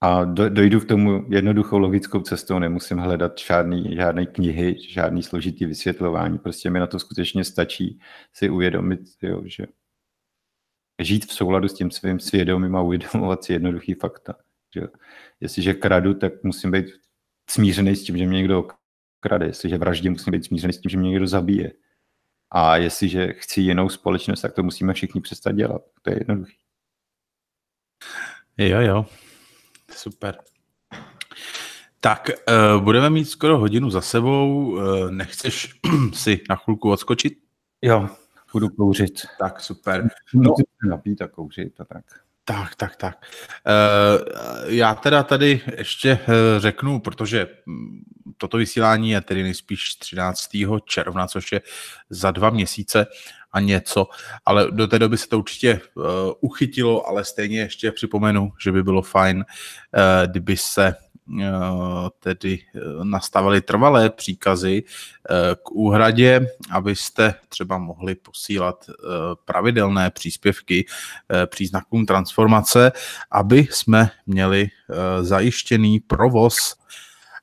A do, dojdu k tomu jednoduchou logickou cestou, nemusím hledat žádný, žádné knihy, žádný složitý vysvětlování. Prostě mi na to skutečně stačí si uvědomit, jo, že žít v souladu s tím svým svědomím a uvědomovat si jednoduchý fakta. Že jestliže kradu, tak musím být smířený s tím, že mě někdo krade. Jestliže vraždím, musím být smířený s tím, že mě někdo zabije. A jestliže chci jinou společnost, tak to musíme všichni přestat dělat. To je jednoduché. Jo, jo. Super. Tak, uh, budeme mít skoro hodinu za sebou. Uh, nechceš si na chvilku odskočit? Jo, Budu kouřit. Tak, super. No. Napít a kouřit a tak. Tak, tak, tak. Eh, já teda tady ještě eh, řeknu, protože mm, toto vysílání je tedy nejspíš 13. června, což je za dva měsíce a něco, ale do té doby se to určitě eh, uchytilo, ale stejně ještě připomenu, že by bylo fajn, kdyby se Eh, tedy eh, nastavili trvalé příkazy eh, k úhradě, abyste třeba mohli posílat pravidelné příspěvky příznakům transformace, aby jsme měli zajištěný provoz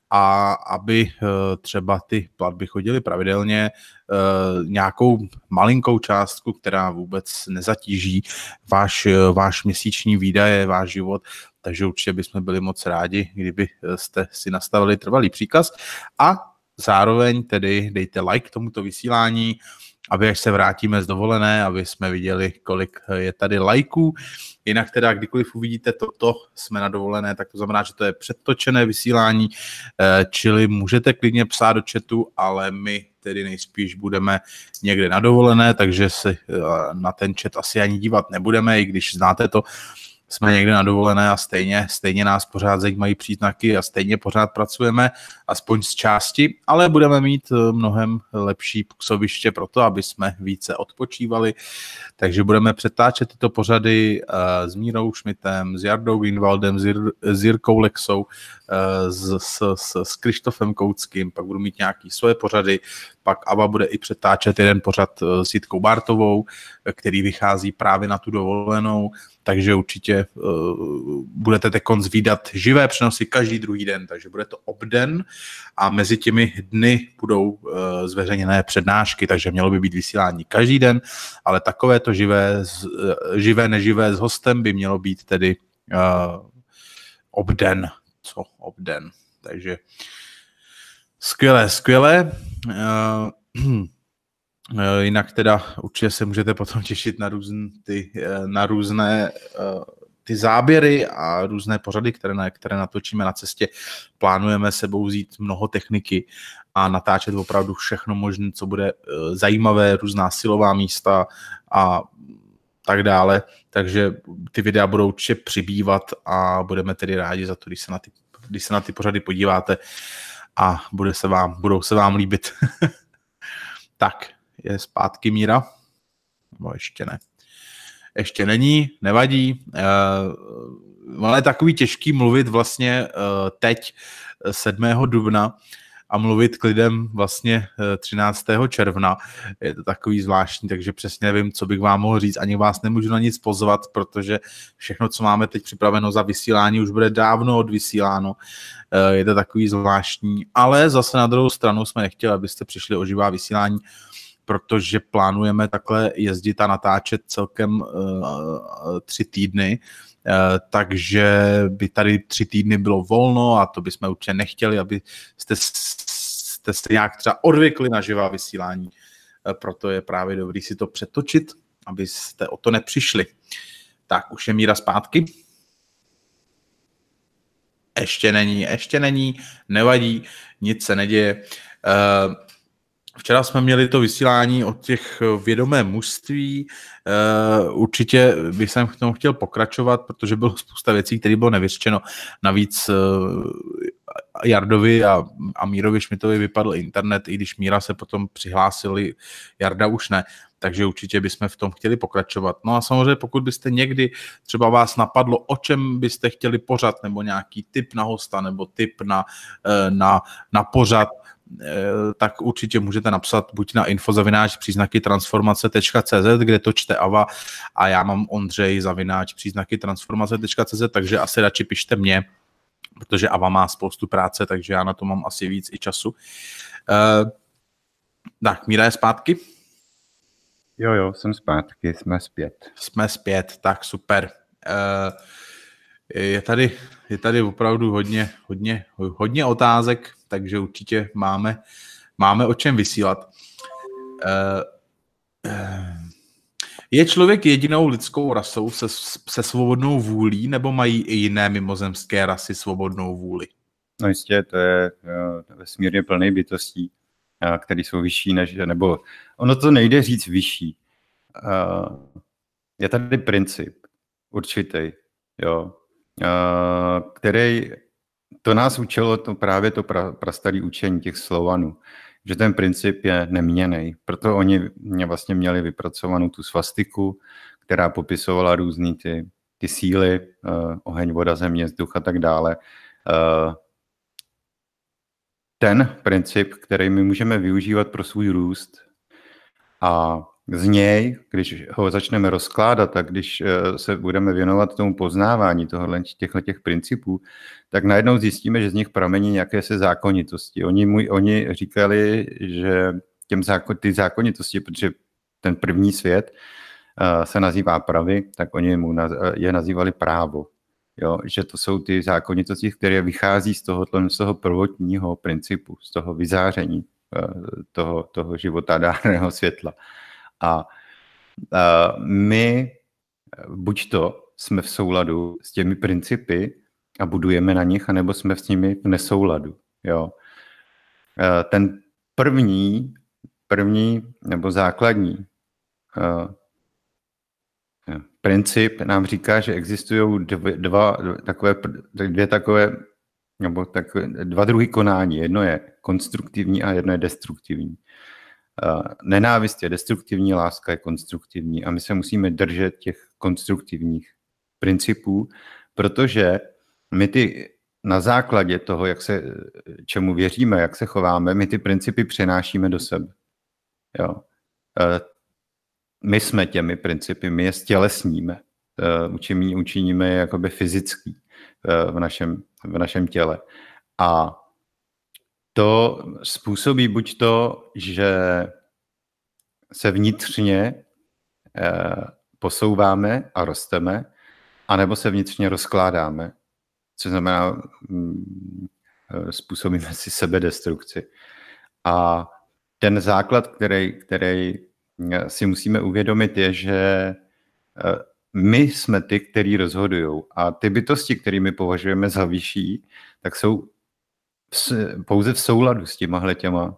a aby eh, třeba ty platby chodily pravidelně, eh, nějakou malinkou částku, která vůbec nezatíží váš, eh, váš měsíční výdaje, váš život, takže určitě bychom byli moc rádi, kdyby jste si nastavili trvalý příkaz a zároveň tedy dejte like tomuto vysílání, aby až se vrátíme z dovolené, aby jsme viděli, kolik eh, je tady lajků. Jinak teda, kdykoliv uvidíte toto, jsme na dovolené, tak to znamená, že to je předtočené vysílání, eh, čili můžete klidně psát do chatu, ale my tedy nejspíš budeme někde na dovolené, takže se eh, na ten chat asi ani dívat nebudeme, i když znáte to, jsme někde na dovolené a stejně, stejně nás pořád zajímají příznaky a stejně pořád pracujeme, aspoň z části, ale budeme mít eh, mnohem lepší působiště pro to, aby jsme více odpočívali, takže budeme přetáčet tyto pořady eh, s Mírou Šmitem, s Jardou Greenwaldem, s, Jirkou Lexou, eh, s, s, s, s Krištofem Kouckým, pak budu mít nějaký svoje pořady, pak Ava bude i přetáčet jeden pořad s Jitkou Bartovou, který vychází právě na tu dovolenou, takže určitě uh, budete teď výdat živé přenosy každý druhý den, takže bude to obden a mezi těmi dny budou uh, zveřejněné přednášky, takže mělo by být vysílání každý den, ale takové to živé, z, eh, živé, neživé s hostem by mělo být tedy uh, obden, co obden. Takže skvělé, skvělé. Uh, Eh, jinak teda určitě se můžete potom těšit na, různ, ty, eh, na různé eh, ty záběry a různé pořady, které, na, které natočíme na cestě. Plánujeme sebou vzít mnoho techniky a natáčet opravdu všechno možné, co bude zajímavé, různá silová místa a tak dále. Takže ty videa budou určitě přibývat a budeme tedy rádi za to, když se na ty, když se na ty pořady podíváte a bude se vám, budou se vám líbit. tak, je zpátky míra? Nebo ještě ne? Ještě není, nevadí. Uh, eh, ale je takový těžký mluvit vlastně uh, teď 7. Eh, dubna a mluvit k lidem vlastně 13. června. Je to takový zvláštní, takže přesně nevím, co bych vám mohl říct. Ani vás nemůžu na nic pozvat, protože všechno, co máme teď připraveno za vysílání, už bude dávno odvysíláno. Je to takový zvláštní, ale zase na druhou stranu jsme nechtěli, abyste přišli o živá vysílání protože plánujeme takhle jezdit a natáčet celkem eh, tři týdny, eh, takže by tady tři týdny bylo volno a to bychom určitě nechtěli, aby jste, jste se nějak třeba odvykli na živá vysílání. Eh, proto je právě dobrý si to přetočit, abyste o to nepřišli. Tak už je Míra zpátky. Ještě není, ještě není, nevadí, nic se neděje. Uh, Včera jsme měli to vysílání od těch eh, vědomé mužství. Eh, určitě bych jsem k tomu chtěl pokračovat, protože bylo spousta věcí, které bylo nevyřčeno. Navíc eh, Jardovi a, a Mírovi Šmitovi vypadl internet, i když Míra se potom přihlásili, Jarda už ne. Takže určitě bychom v tom chtěli pokračovat. No a samozřejmě, pokud byste někdy třeba vás napadlo, o čem byste chtěli pořad, nebo nějaký tip na hosta, nebo tip na, na, na pořad, Eh, tak určitě můžete napsat buď na infozavináč příznaky transformace.cz, kde to čte Ava a já mám Ondřej zavináč příznaky transformace.cz, takže asi radši pište mě, protože Ava má spoustu práce, takže já na to mám asi víc i času. Uh, tak, Míra je zpátky? Jo, jo, jsem zpátky, jsme zpět. Jsme zpět, tak super. Uh, je tady, je tady opravdu hodně, hodně, hodně otázek, takže určitě máme, máme o čem vysílat. Eh, eh, je člověk jedinou lidskou rasou se, se svobodnou vůlí, nebo mají i jiné mimozemské rasy svobodnou vůli? No jistě, to je eh, vesmírně plný bytostí, které jsou vyšší než, nebo ono to nejde říct vyšší. Je tady princip určitý, jo, Eh, který to nás učilo to, právě to pra, prastarý učení těch Slovanů, že ten princip je neměný. Proto oni mě vlastně měli vypracovanou tu svastiku, která popisovala různé ty, ty síly, uh, oheň, voda, země, vzduch a tak dále. Uh, ten princip, který my můžeme využívat pro svůj růst a z něj, když ho začneme rozkládat a když eh, se budeme věnovat tomu poznávání těchto těch principů, tak najednou zjistíme, že z nich pramení nějaké se zákonitosti. Oni, můj, oni říkali, že těm zákon, ty zákonitosti, protože ten první svět eh, se nazývá pravy, tak oni mu naz, eh, je nazývali právo. Jo, že to jsou ty zákonitosti, které vychází z toho, z toho prvotního principu, z toho vyzáření toho, toho života dárného světla. Uh, a e, my buď to jsme v souladu s těmi principy a budujeme na nich, anebo jsme s nimi v nesouladu. Jo. E, ten první, první nebo základní e, princip nám říká, že existují dvě, dva, takové, dvě takové, nebo takové, dva druhy konání. Jedno je konstruktivní a jedno je destruktivní. Eh, nenávist je destruktivní, láska je konstruktivní a my se musíme držet těch konstruktivních principů, protože my ty na základě toho, jak se, čemu věříme, jak se chováme, my ty principy přenášíme do sebe. Jo. Eh, my jsme těmi principy, my je stělesníme, eh, učiníme, učiníme je jakoby fyzický v našem, v našem těle. A to způsobí buď to, že se vnitřně eh, posouváme a rosteme, anebo se vnitřně rozkládáme, což znamená, mm, eh, způsobíme si sebedestrukci. A ten základ, který, který eh, si musíme uvědomit, je, že my jsme ty, který rozhodují. A ty bytosti, které my považujeme za vyšší, tak jsou pouze v souladu s těma těma,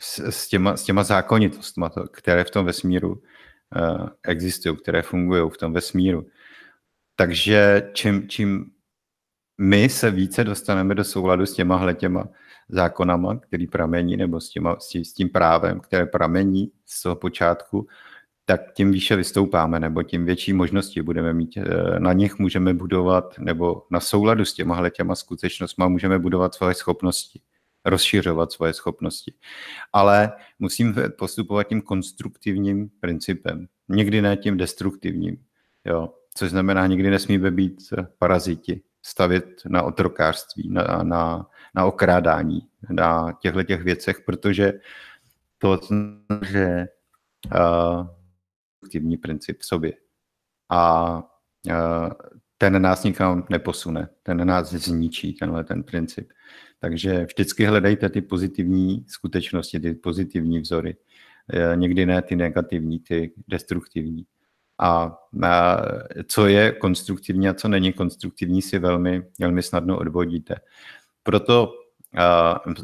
s, s, těma, s těma zákonitostma, které v tom vesmíru uh, existují, které fungují v tom vesmíru. Takže čím, čím my se více dostaneme do souladu s těma těma zákonama, který pramení, nebo s, těma, s tím právem, které pramení z toho počátku, tak tím výše vystoupáme, nebo tím větší možnosti budeme mít. Eh, na nich můžeme budovat, nebo na souladu s těma těma skutečnostmi můžeme budovat svoje schopnosti, rozšiřovat svoje schopnosti. Ale musím postupovat tím konstruktivním principem, někdy ne tím destruktivním, jo? což znamená, nikdy nesmíme být paraziti, stavit na otrokářství, na, na, na okrádání, na těchto těch věcech, protože to, že eh, induktivní princip v sobě. A e, ten nás nikam neposune, ten nás zničí, tenhle ten princip. Takže vždycky hledejte ty pozitivní skutečnosti, ty pozitivní vzory. E, Někdy ne ty negativní, ty destruktivní. A e, co je konstruktivní a co není konstruktivní, si velmi, velmi snadno odvodíte. Proto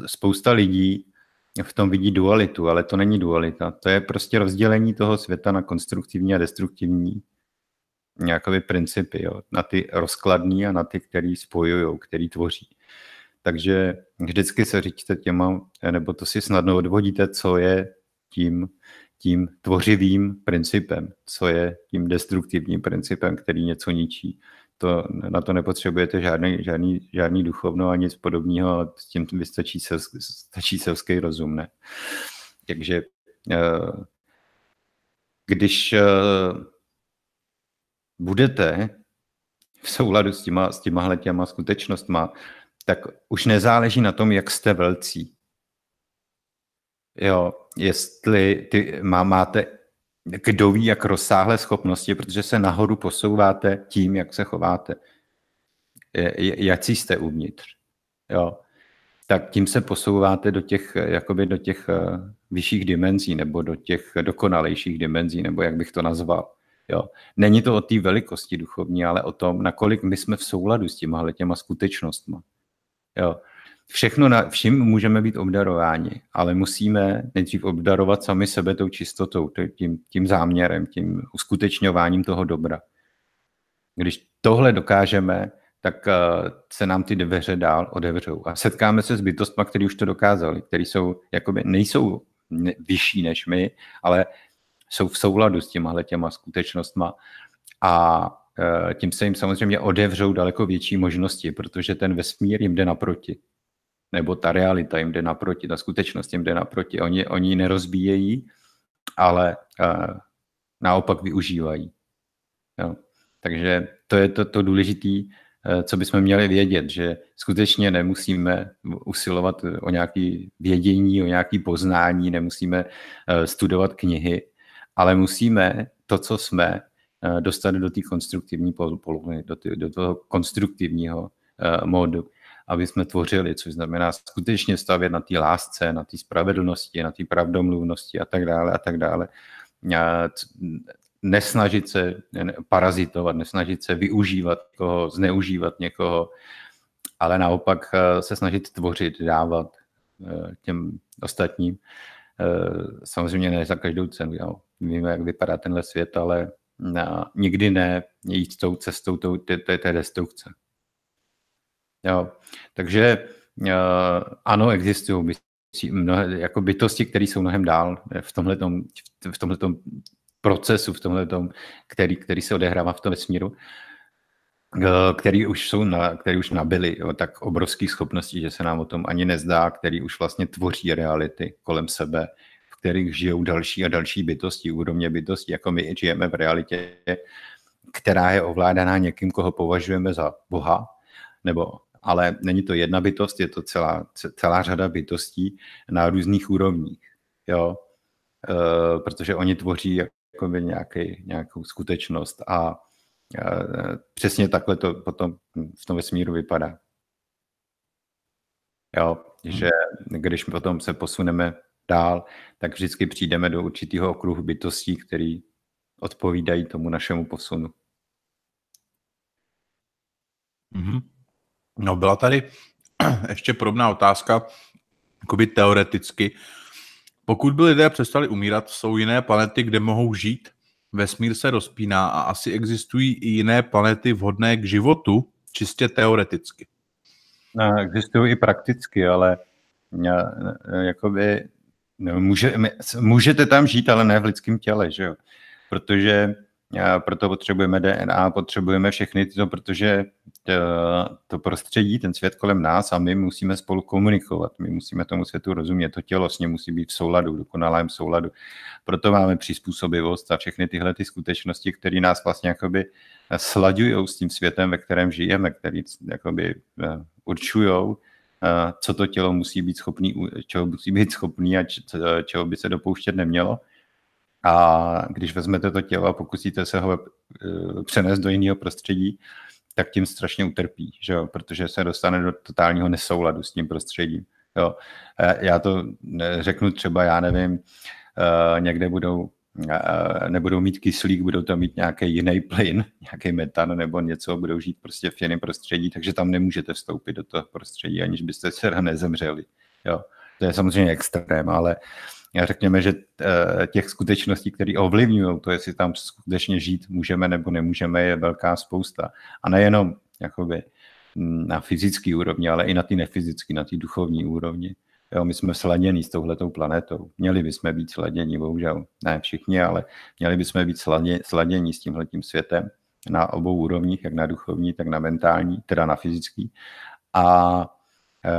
spousta lidí v tom vidí dualitu, ale to není dualita. To je prostě rozdělení toho světa na konstruktivní a destruktivní nějakové principy, jo? na ty rozkladní a na ty, který spojují, který tvoří. Takže vždycky se říčte těma, nebo to si snadno odvodíte, co je tím, tím tvořivým principem, co je tím destruktivním principem, který něco ničí, to, na to nepotřebujete žádný, žádný, žádný duchovno a nic podobného, ale s tím vystačí selský, stačí selský rozum, ne? Takže eh, když eh, budete v souladu s těma, s těma těma skutečnostma, tak už nezáleží na tom, jak jste velcí. Jo, jestli ty má, máte kdo ví, jak rozsáhlé schopnosti, protože se nahoru posouváte tím, jak se chováte. jak jste uvnitř. Jo. Tak tím se posouváte do těch, jakoby do těch eh, vyšších dimenzí nebo do těch dokonalejších dimenzí, nebo jak bych to nazval. Jo. Není to o té velikosti duchovní, ale o tom, nakolik my jsme v souladu s těma těma skutečnostmi všechno na, vším můžeme být obdarováni, ale musíme nejdřív obdarovat sami sebe tou čistotou, tím, tím záměrem, tím uskutečňováním toho dobra. Když tohle dokážeme, tak eh, se nám ty dveře dál odevřou. A setkáme se s bytostmi, které už to dokázali, které jsou, jakoby, nejsou vyšší než my, ale jsou v souladu s těmahle těma skutečnostma a eh, tím se jim samozřejmě odevřou daleko větší možnosti, protože ten vesmír jim jde naproti nebo ta realita jim jde naproti, ta skutečnost jim jde naproti. Oni, oni ji nerozbíjejí, ale uh, naopak využívají. Jo. Takže to je to, to důležité, uh, eh, co bychom měli vědět, že skutečně nemusíme usilovat o nějaké vědění, o nějaké poznání, nemusíme uh, studovat knihy, ale musíme to, co jsme, dostat do té konstruktivní poloviny, do, do toho konstruktivního uh, módu aby jsme tvořili, což znamená skutečně stavět na té lásce, na té spravedlnosti, na té pravdomluvnosti a tak dále a tak dále. A nesnažit se parazitovat, nesnažit se využívat někoho, zneužívat někoho, ale naopak e, se snažit tvořit, dávat e, těm ostatním. E, samozřejmě ne za každou cenu, jo. víme, jak vypadá tenhle svět, ale na, nikdy ne jít tou cestou to, té, té destrukce. Jo. Takže eh, ano, existují mnohé, jako bytosti, které jsou mnohem dál v tomhle v tomhletom procesu, v tomhle který, který se odehrává v tom vesmíru, eh, který už, jsou na, který už nabili jo, tak obrovských schopností, že se nám o tom ani nezdá, který už vlastně tvoří reality kolem sebe, v kterých žijou další a další bytosti, úrovně bytosti, jako my žijeme v realitě, která je ovládaná někým, koho považujeme za Boha, nebo ale není to jedna bytost, je to celá, celá řada bytostí na různých úrovních, jo, e, protože oni tvoří jakoby nějaký, nějakou skutečnost a e, přesně takhle to potom v tom vesmíru vypadá. Jo, že když potom se posuneme dál, tak vždycky přijdeme do určitého okruhu bytostí, který odpovídají tomu našemu posunu. Mm-hmm. No, byla tady ještě podobná otázka, jakoby teoreticky. Pokud by lidé přestali umírat, jsou jiné planety, kde mohou žít, vesmír se rozpíná a asi existují i jiné planety vhodné k životu, čistě teoreticky. No, existují i prakticky, ale e, e, jakoby, no, může, můžete tam žít, ale ne v lidském těle, že jo? Protože proto potřebujeme DNA, potřebujeme všechny tyto, protože eh, to prostředí, ten svět kolem nás a my musíme spolu komunikovat, my musíme tomu světu rozumět, to tělo s ním musí být v souladu, v dokonalém souladu. Proto máme přizpůsobivost a všechny tyhle ty skutečnosti, které nás vlastně jakoby eh, slaďují s tím světem, ve kterém žijeme, který jakoby eh, určují, co to tělo musí být schopný, čeho musí být schopný a čeho by se dopouštět nemělo a když vezmete to tělo a pokusíte se ho eh, přenést do jiného prostředí, tak tím strašně utrpí, že jo? protože se dostane do totálního nesouladu s tím prostředím. Jo. Já to eh, řeknu třeba, já nevím, eh, někde budou nebudou mít kyslík, budou tam mít nějaký jiný plyn, nějaký metan nebo něco, budou žít prostě v jiném prostředí, takže tam nemůžete vstoupit do toho prostředí, aniž byste se nezemřeli. Jo. To je samozřejmě extrém, ale uh, řekněme, že eh, těch skutečností, které ovlivňují to, jestli tam skutečně žít můžeme nebo nemůžeme, je velká spousta. A nejenom jakoby, na fyzické úrovni, ale i na ty nefyzické, na ty duchovní úrovni. Jo, my jsme sladění s touhletou planetou. Měli bychom být sladění, bohužel ne všichni, ale měli bychom být sladění s tímhletím světem na obou úrovních, jak na duchovní, tak na mentální, teda na fyzický. A e,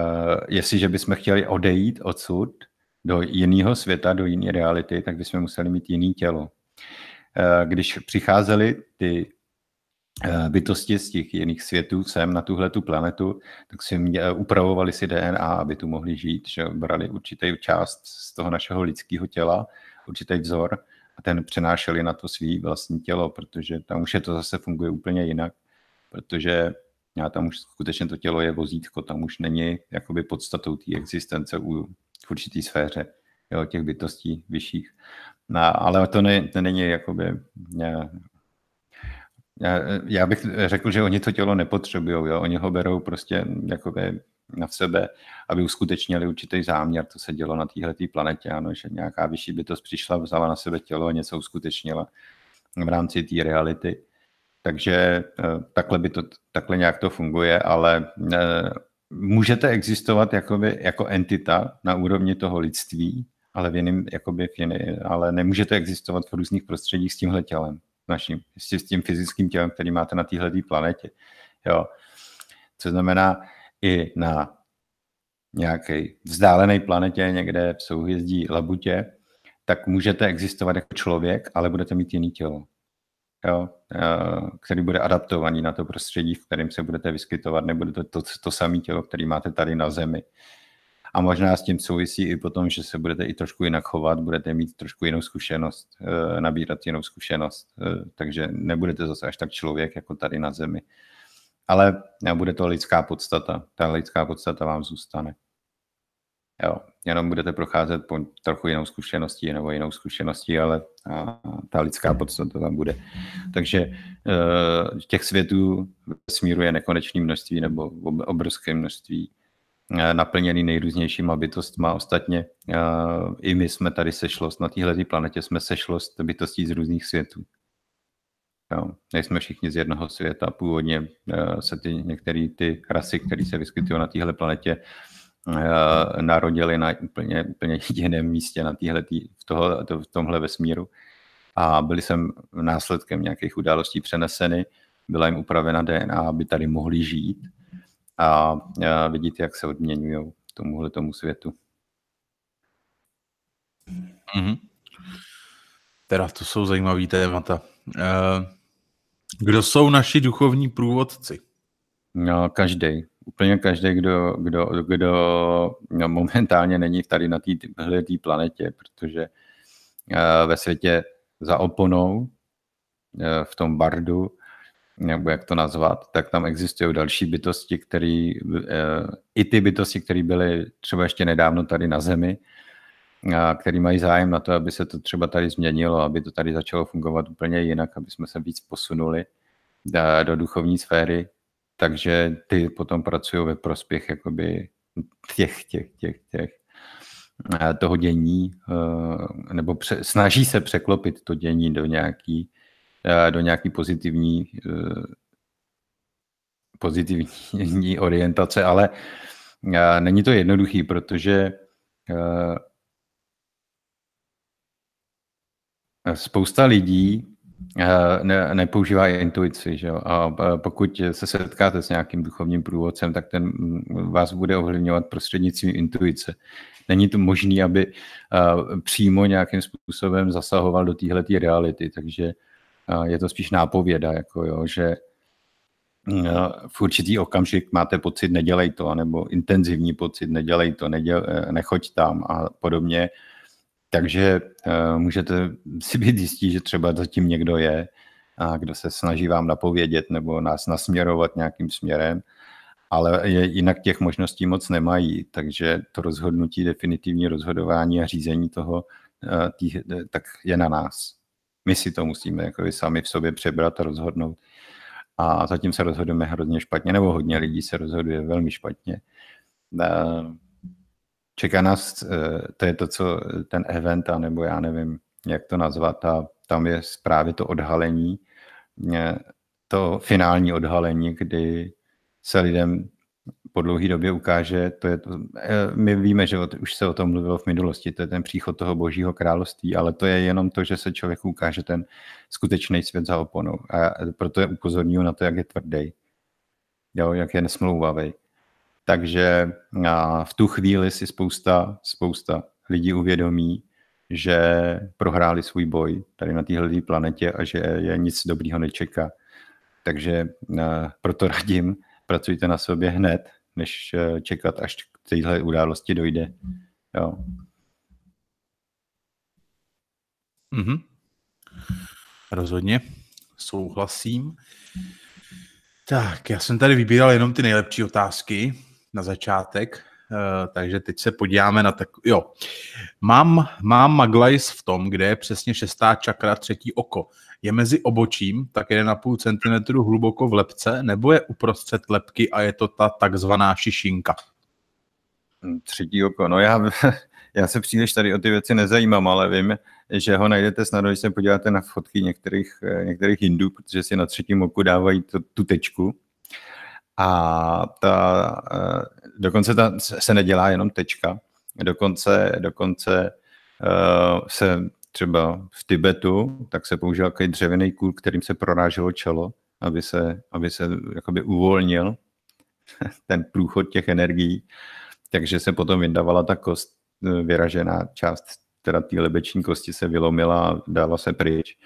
jestliže bychom chtěli odejít odsud, do jiného světa, do jiné reality, tak bychom museli mít jiné tělo. Eh, když přicházely ty eh, bytosti z těch jiných světů sem na tuhle tu planetu, tak si mě, eh, upravovali si DNA, aby tu mohli žít, že brali určitý část z toho našeho lidského těla, určitý vzor a ten přenášeli na to svý vlastní tělo, protože tam už je to zase funguje úplně jinak, protože já tam už skutečně to tělo je vozítko, tam už není jakoby podstatou té existence u v určitý sféře jo, těch bytostí vyšších. No, ale to, ne, to není jakoby... Já, já, já bych řekl, že oni to tělo nepotřebují, jo? oni ho berou prostě jakoby na sebe, aby uskutečnili určitý záměr. To se dělo na téhle planetě, ano, že nějaká vyšší bytost přišla, vzala na sebe tělo a něco uskutečnila v rámci té reality. Takže eh, takhle, by to, takhle nějak to funguje, ale eh, můžete existovat jakoby, jako entita na úrovni toho lidství, ale v jiném, jakoby v jiný, ale nemůžete existovat v různých prostředích s tímhle tělem naším, s tím fyzickým tělem, který máte na téhle planetě. Jo. Co znamená, i na nějaké vzdálené planetě, někde v souhvězdí Labutě, tak můžete existovat jako člověk, ale budete mít jiný tělo jo, eh, který bude adaptovaný na to prostředí, v kterém se budete vyskytovat, nebude to to, to samé tělo, které máte tady na Zemi. A možná s tím souvisí i potom, že se budete i trošku jinak chovat, budete mít trošku jinou zkušenost, eh, nabírat jinou zkušenost, eh, takže nebudete zase až tak člověk jako tady na Zemi. Ale bude to lidská podstata, ta lidská podstata vám zůstane jo, jenom budete procházet po trochu jinou zkušeností nebo jinou zkušeností, ale a, ta lidská podstata tam bude. Takže e, těch světů smíru je nekonečné množství nebo obrovské množství e, naplněný nejrůznějšíma bytostma. Ostatně e, i my jsme tady sešlost, na téhle planetě jsme sešlost bytostí z různých světů. Jo, nejsme všichni z jednoho světa. Původně e, se ty některé ty rasy, které se vyskytují na téhle planetě, Eh, narodili na úplně, úplně jiném místě na týhletý, v, tohle, v tomhle vesmíru a byli jsem následkem nějakých událostí přeneseny, byla jim upravena DNA, aby tady mohli žít a, a eh, vidět, jak se odměňují tomuhle tomu světu. Mm-hmm. Teda to jsou zajímavý témata. Eh, kdo jsou naši duchovní průvodci? No, každý úplně každý, kdo, kdo, kdo no, momentálně není tady na té planetě, protože eh, ve světě za oponou, eh, v tom bardu, nebo jak to nazvat, tak tam existují další bytosti, které, eh, i ty bytosti, které byly třeba ještě nedávno tady na Zemi, který mají zájem na to, aby se to třeba tady změnilo, aby to tady začalo fungovat úplně jinak, aby jsme se víc posunuli do duchovní sféry, takže ty potom pracují ve prospěch jakoby těch, těch, těch, těch eh, toho dění, eh, nebo pře- snaží se překlopit to dění do nějaký, eh, do nějaký pozitivní, pozitivní orientace, ale není to jednoduchý, protože spousta lidí Eh, ne, nepoužívá intuici. Že A pokud se setkáte s nějakým duchovním průvodcem, tak ten mm, vás bude ovlivňovat prostřednictvím intuice. Není to možné, aby eh, přímo nějakým způsobem zasahoval do téhle reality, takže eh, je to spíš nápověda, jako jo, že v určitý okamžik máte pocit, nedělej to, nebo intenzivní pocit, nedělej to, neděle, nechoď tam a podobně takže uh, můžete si být jistí, že třeba zatím někdo je, a kdo se snaží vám napovědět nebo nás nasměrovat nějakým směrem, ale je, jinak těch možností moc nemají, takže to rozhodnutí, definitivní rozhodování a řízení toho eh, tý, eh, tak je na nás. My si to musíme jako vy sami v sobě přebrat a rozhodnout. A zatím se rozhodujeme hrozně špatně, nebo hodně lidí se rozhoduje velmi špatně. Uh, čeká nás, eh, to je to, co ten event, a nebo já nevím, jak to nazvat, a tam je právě to odhalení, eh, to finální odhalení, kdy se lidem po dlouhé době ukáže, to je to, eh, my víme, že už se o tom mluvilo v minulosti, to je ten příchod toho božího království, ale to je jenom to, že se člověk ukáže ten skutečný svět za oponou. A proto je upozorňuji na to, jak je tvrdý, jo, jak je nesmlouvavý. Takže v tu chvíli si spousta, spousta lidí uvědomí, že prohráli svůj boj tady na téhle planetě a že je nic dobrýho nečeká. Takže proto radím, pracujte na sobě hned, než e, čekat, až k téhle události dojde. Jo. Mm-hmm. Rozhodně, souhlasím. Tak, já jsem tady vybíral jenom ty nejlepší otázky na začátek, eh, takže teď se podíváme na tak... Jo, mám, mám maglajs v tom, kde je přesně šestá čakra, třetí oko. Je mezi obočím, tak 1,5 cm hluboko v lepce, nebo je uprostřed lepky a je to ta takzvaná šišinka? Třetí oko, no já, já se příliš tady o ty věci nezajímám, ale vím, že ho najdete snadno, když se podíváte na fotky některých, eh, některých Hindů, protože si na třetím oku dávají to, tu tečku, a ta, e, dokonce ta, se nedělá jenom tečka, dokonce, dokonce e, se třeba v Tibetu, tak se používal takový dřevěný kůl, kterým se proráželo čelo, aby se, aby se jakoby uvolnil ten průchod těch energií, takže se potom vyndavala ta kost, e, vyražená část teda té lebeční kosti se vylomila a dala se pryč.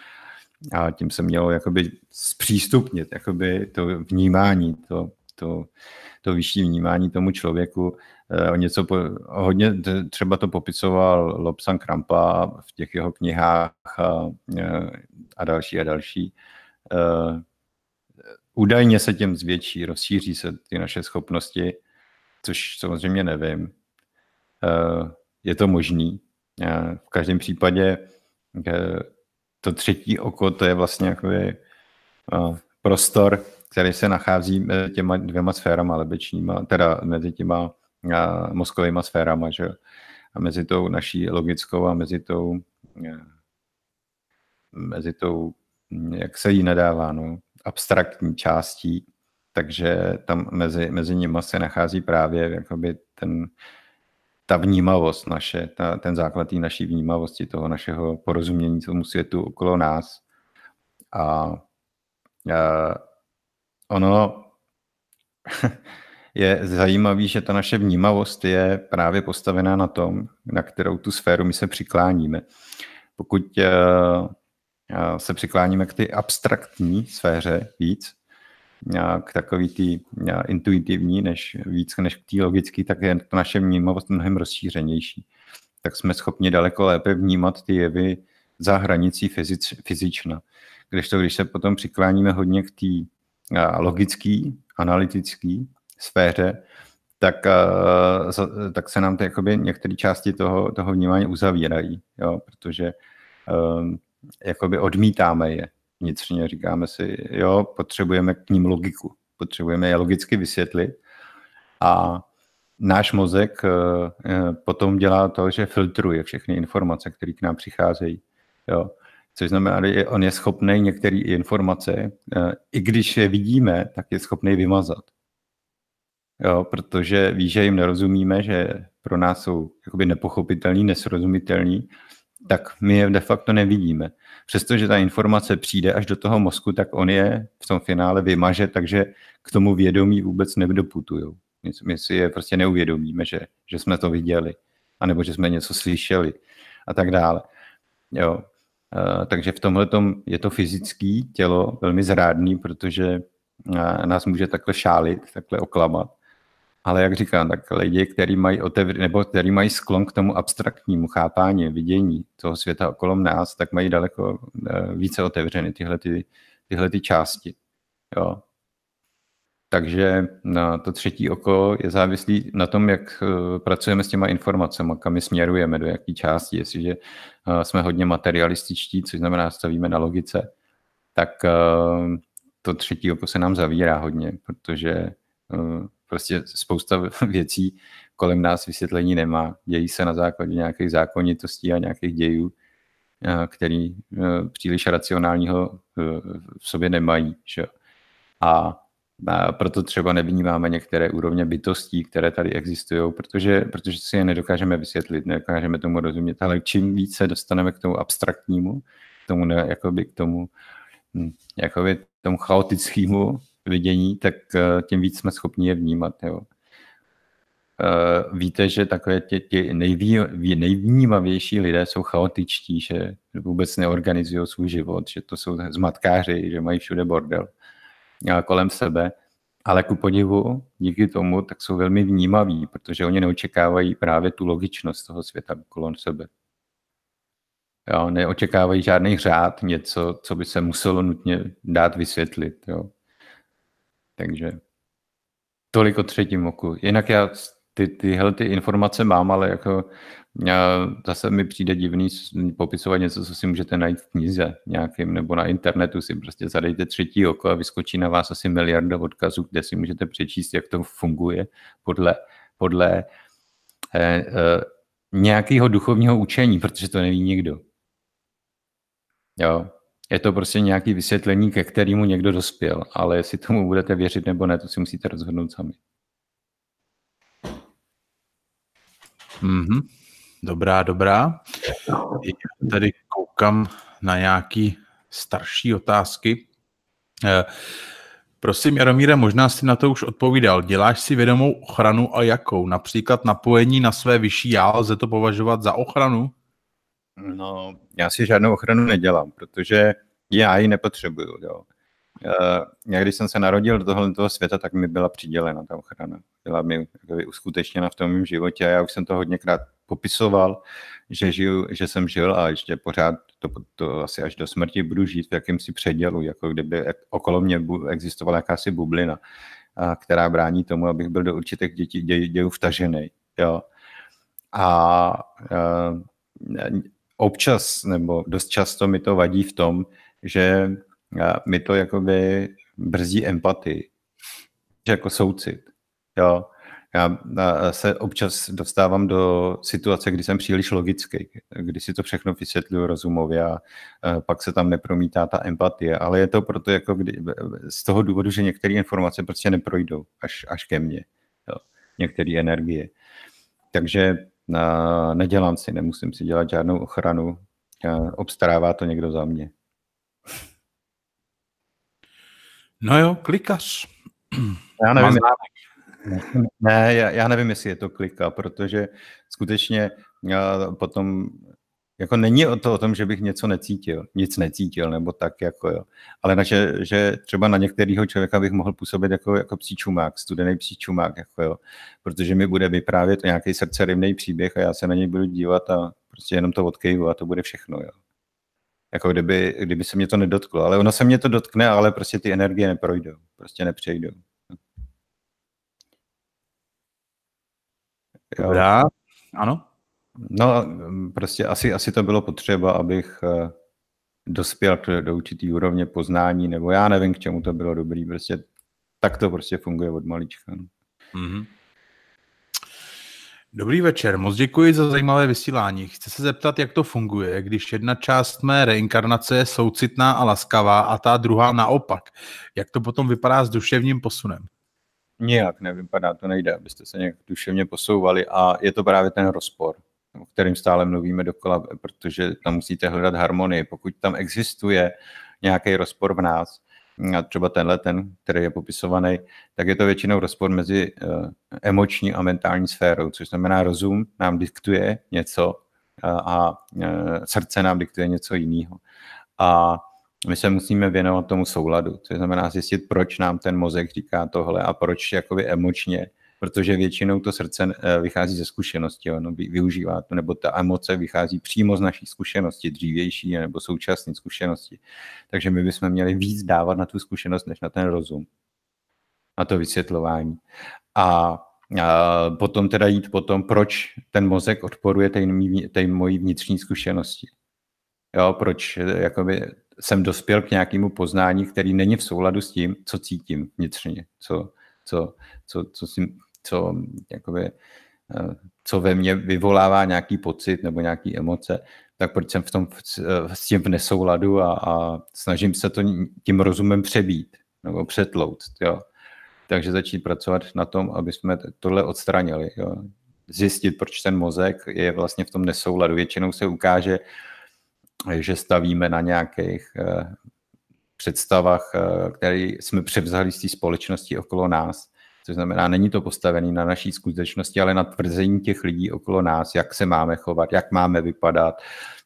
A tím se mělo jakoby zpřístupnit jakoby to vnímání, to, to, to vyšší vnímání tomu člověku. Eh, o něco po, hodně třeba to popisoval Lobsan Krampa v těch jeho knihách a, eh, a další a další. Eh, údajně se tím zvětší, rozšíří se ty naše schopnosti, což samozřejmě nevím. Je to možný. V každém případě to třetí oko, to je vlastně jakoby prostor, který se nachází mezi těma dvěma sférama lebečníma, teda mezi těma mozkovými sférama, že a mezi tou naší logickou a mezi tou, mezi tou jak se jí nadává, no, abstraktní částí, takže tam mezi, mezi nimi se nachází právě jakoby ten, ta vnímavost naše, ta, ten základ té naší vnímavosti, toho našeho porozumění tomu světu okolo nás. A, a Ono je zajímavé, že ta naše vnímavost je právě postavená na tom, na kterou tu sféru my se přikláníme. Pokud eh, eh, se přikláníme k ty abstraktní sféře víc, eh, k takový ty intuitivní, než víc než k té logické, tak je to naše vnímavost mnohem rozšířenější. Tak jsme schopni daleko lépe vnímat ty jevy za hranicí fyzic, fyzična. Když to, když se potom přikláníme hodně k té Eh, logický, analytický sféře, tak, eh, tak se nám to některé části toho, toho vnímání uzavírají, jo, protože um, jakoby odmítáme je vnitřně, říkáme si, jo, potřebujeme k ním logiku, potřebujeme je logicky vysvětlit a náš mozek eh, potom dělá to, že filtruje všechny informace, které k nám přicházejí. Jo což znamená, že on je schopný některé informace, eh, i když je vidíme, tak je schopný vymazat. Jo, protože ví, že jim nerozumíme, že pro nás jsou jakoby nepochopitelní, nesrozumitelní, tak my je de facto nevidíme. Přestože ta informace přijde až do toho mozku, tak on je v tom finále vymaže, takže k tomu vědomí vůbec nedoputují. My si je prostě neuvědomíme, že, že jsme to viděli, anebo že jsme něco slyšeli a tak dále. Jo, Eh, takže v tomhle je to fyzické tělo velmi zrádný, protože eh, nás může takhle šálit, takhle oklamat. Ale jak říkám, tak lidi, který mají, otevř- nebo který mají sklon k tomu abstraktnímu chápání, vidění toho světa okolo nás, tak mají daleko eh, více otevřeny tyhle, ty, tyhle ty části. Jo. Takže eh, to třetí oko je závislý na tom, jak eh, pracujeme s těma informacemi, kam je směrujeme, do jaké části. Jestliže eh, jsme hodně materialističtí, což znamená, stavíme na logice, tak to třetí oko se nám zavírá hodně, protože prostě spousta věcí kolem nás vysvětlení nemá. Dějí se na základě nějakých zákonitostí a nějakých dějů, který příliš racionálního v sobě nemají. Že? A a proto třeba nevnímáme některé úrovně bytostí, které tady existují, protože, protože si je nedokážeme vysvětlit, nedokážeme tomu rozumět. Ale čím více dostaneme k tomu abstraktnímu, k tomu, ne, jakoby k tomu, hm, jakoby tomu chaotickému vidění, tak eh, tím víc jsme schopni je vnímat. Jo. Eh, víte, že takové ti, tě nejví, nejvnímavější lidé jsou chaotičtí, že vůbec neorganizují svůj život, že to jsou zmatkáři, že mají všude bordel. Eh, kolem sebe, ale ku podivu, díky tomu, tak jsou velmi vnímaví, protože oni neočekávají právě tu logičnost toho světa kolem sebe. Jo, neočekávají žádný řád, něco, co by se muselo nutně dát vysvětlit. Jo. Takže tolik o třetím oku. Jinak já ty, tyhle ty informace mám, ale jako eh, zase mi přijde divný popisovat něco, co si můžete najít v knize nějakým nebo na internetu si prostě zadejte třetí oko a vyskočí na vás asi miliarda odkazů, kde si můžete přečíst, jak to funguje podle, podle eh, eh, nějakého duchovního učení, protože to neví nikdo. Jo. Je to prostě nějaký vysvětlení, ke kterému někdo dospěl, ale jestli tomu budete věřit nebo ne, to si musíte rozhodnout sami. Mm-hmm. Dobrá, dobrá. Já tady koukám na nějaký starší otázky. Eh, prosím, Jaromíre, možná jsi na to už odpovídal. Děláš si vědomou ochranu a jakou? Například napojení na své vyšší já, lze to považovat za ochranu? No, já si žádnou ochranu nedělám, protože já ji nepotřebuju. Jo já když jsem se narodil do tohle toho světa, tak mi byla přidělena ta ochrana. Byla mi uskutečněna v tom mém životě a já už jsem to hodněkrát popisoval, že, žiju, že jsem žil a ještě pořád to, to asi až do smrti budu žít v jakémsi předělu, jako kdyby okolo mě existovala jakási bublina, a, která brání tomu, abych byl do určitých dětí, dě, dějů vtažený. Jo. A, a občas nebo dost často mi to vadí v tom, že mi to jakoby brzdí empatii, jako soucit. Jo. Já se občas dostávám do situace, kdy jsem příliš logický, kdy si to všechno vysvětluju rozumově a pak se tam nepromítá ta empatie, ale je to proto jako kdy, z toho důvodu, že některé informace prostě neprojdou až, až ke mně, jo. některé energie. Takže na, nedělám si, nemusím si dělat žádnou ochranu, obstarává to někdo za mě. No jo, klikař. Já nevím, Mazárek. ne, já, já nevím, jestli je to klika, protože skutečně eh, potom jako není o to o tom, že bych něco necítil, nic necítil, nebo tak, jako jo. Ale na, že, že třeba na některého člověka bych mohl působit jako, jako psí čumák, studený psí čumák, jako jo. Protože mi bude vyprávět nějaký srdcerivný příběh a já se na něj budu dívat a prostě jenom to odkejvu a to bude všechno, jo jako kdyby, kdyby se mě to nedotklo. Ale ono se mě to dotkne, ale prostě ty energie neprojdou, prostě nepřejdou. Jo. Dobrá, ano. No, prostě asi, asi to bylo potřeba, abych eh, dospěl k, do určitý úrovně poznání, nebo já nevím, k čemu to bylo dobrý, prostě tak to prostě funguje od malička. Mm-hmm. Dobrý večer, moc děkuji za zajímavé vysílání. Chci se zeptat, jak to funguje, když jedna část mé reinkarnace je soucitná a laskavá a ta druhá naopak. Jak to potom vypadá s duševním posunem? Nijak nevypadá, to nejde, abyste se nějak duševně posouvali a je to právě ten rozpor, o kterém stále mluvíme dokola, protože tam musíte hledat harmonii. Pokud tam existuje nějaký rozpor v nás, a třeba tenhle ten, který je popisovaný, tak je to většinou rozpor mezi eh, emoční a mentální sférou, což znamená rozum nám diktuje něco eh, a eh, srdce nám diktuje něco jiného. A my se musíme věnovat tomu souladu, což znamená zjistit, proč nám ten mozek říká tohle a proč jakoby emočně protože většinou to srdce eh, vychází ze zkušenosti, ono využívá to, nebo ta emoce vychází přímo z naší zkušenosti, dřívější nebo současné zkušenosti. Takže my bychom měli víc dávat na tu zkušenost, než na ten rozum, na to vysvětlování. A a potom teda jít potom, proč ten mozek odporuje té, té mojí vnitřní zkušenosti. Jo, proč eh, jakoby, jsem dospěl k nějakému poznání, který není v souladu s tím, co cítím vnitřně, co, co, co, co si co, jakoby, eh, co ve mně vyvolává nějaký pocit nebo nějaký emoce, tak proč jsem v tom, eh, s tím v nesouladu a, a snažím se to tím rozumem přebít nebo přetlout. Jo. Takže začít pracovat na tom, aby jsme tohle odstranili. Jo. Zjistit, proč ten mozek je vlastně v tom nesouladu. Většinou se ukáže, že stavíme na nějakých eh, představách, které jsme převzali z té společnosti okolo nás což znamená, není to postavený na naší skutečnosti, ale na tvrzení těch lidí okolo nás, jak se máme chovat, jak máme vypadat,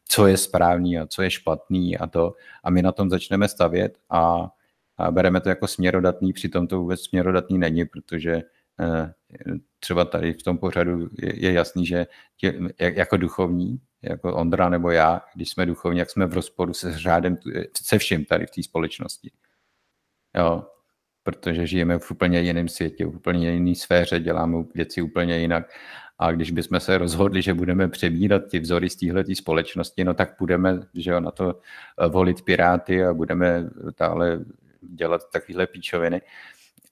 co je správný a co je špatný a to. A my na tom začneme stavět a, a bereme to jako směrodatný, přitom to vůbec směrodatný není, protože eh, třeba tady v tom pořadu je, jasný, že tě, jako duchovní, jako Ondra nebo já, když jsme duchovní, jak jsme v rozporu se řádem, se vším tady v té společnosti. Jo, protože žijeme v úplně jiném světě, v úplně jiné sféře, děláme věci úplně jinak. A když bychom se rozhodli, že budeme přebírat ty vzory z téhle společnosti, no tak budeme že jo, na to eh, volit piráty a budeme dále dělat takovéhle píčoviny.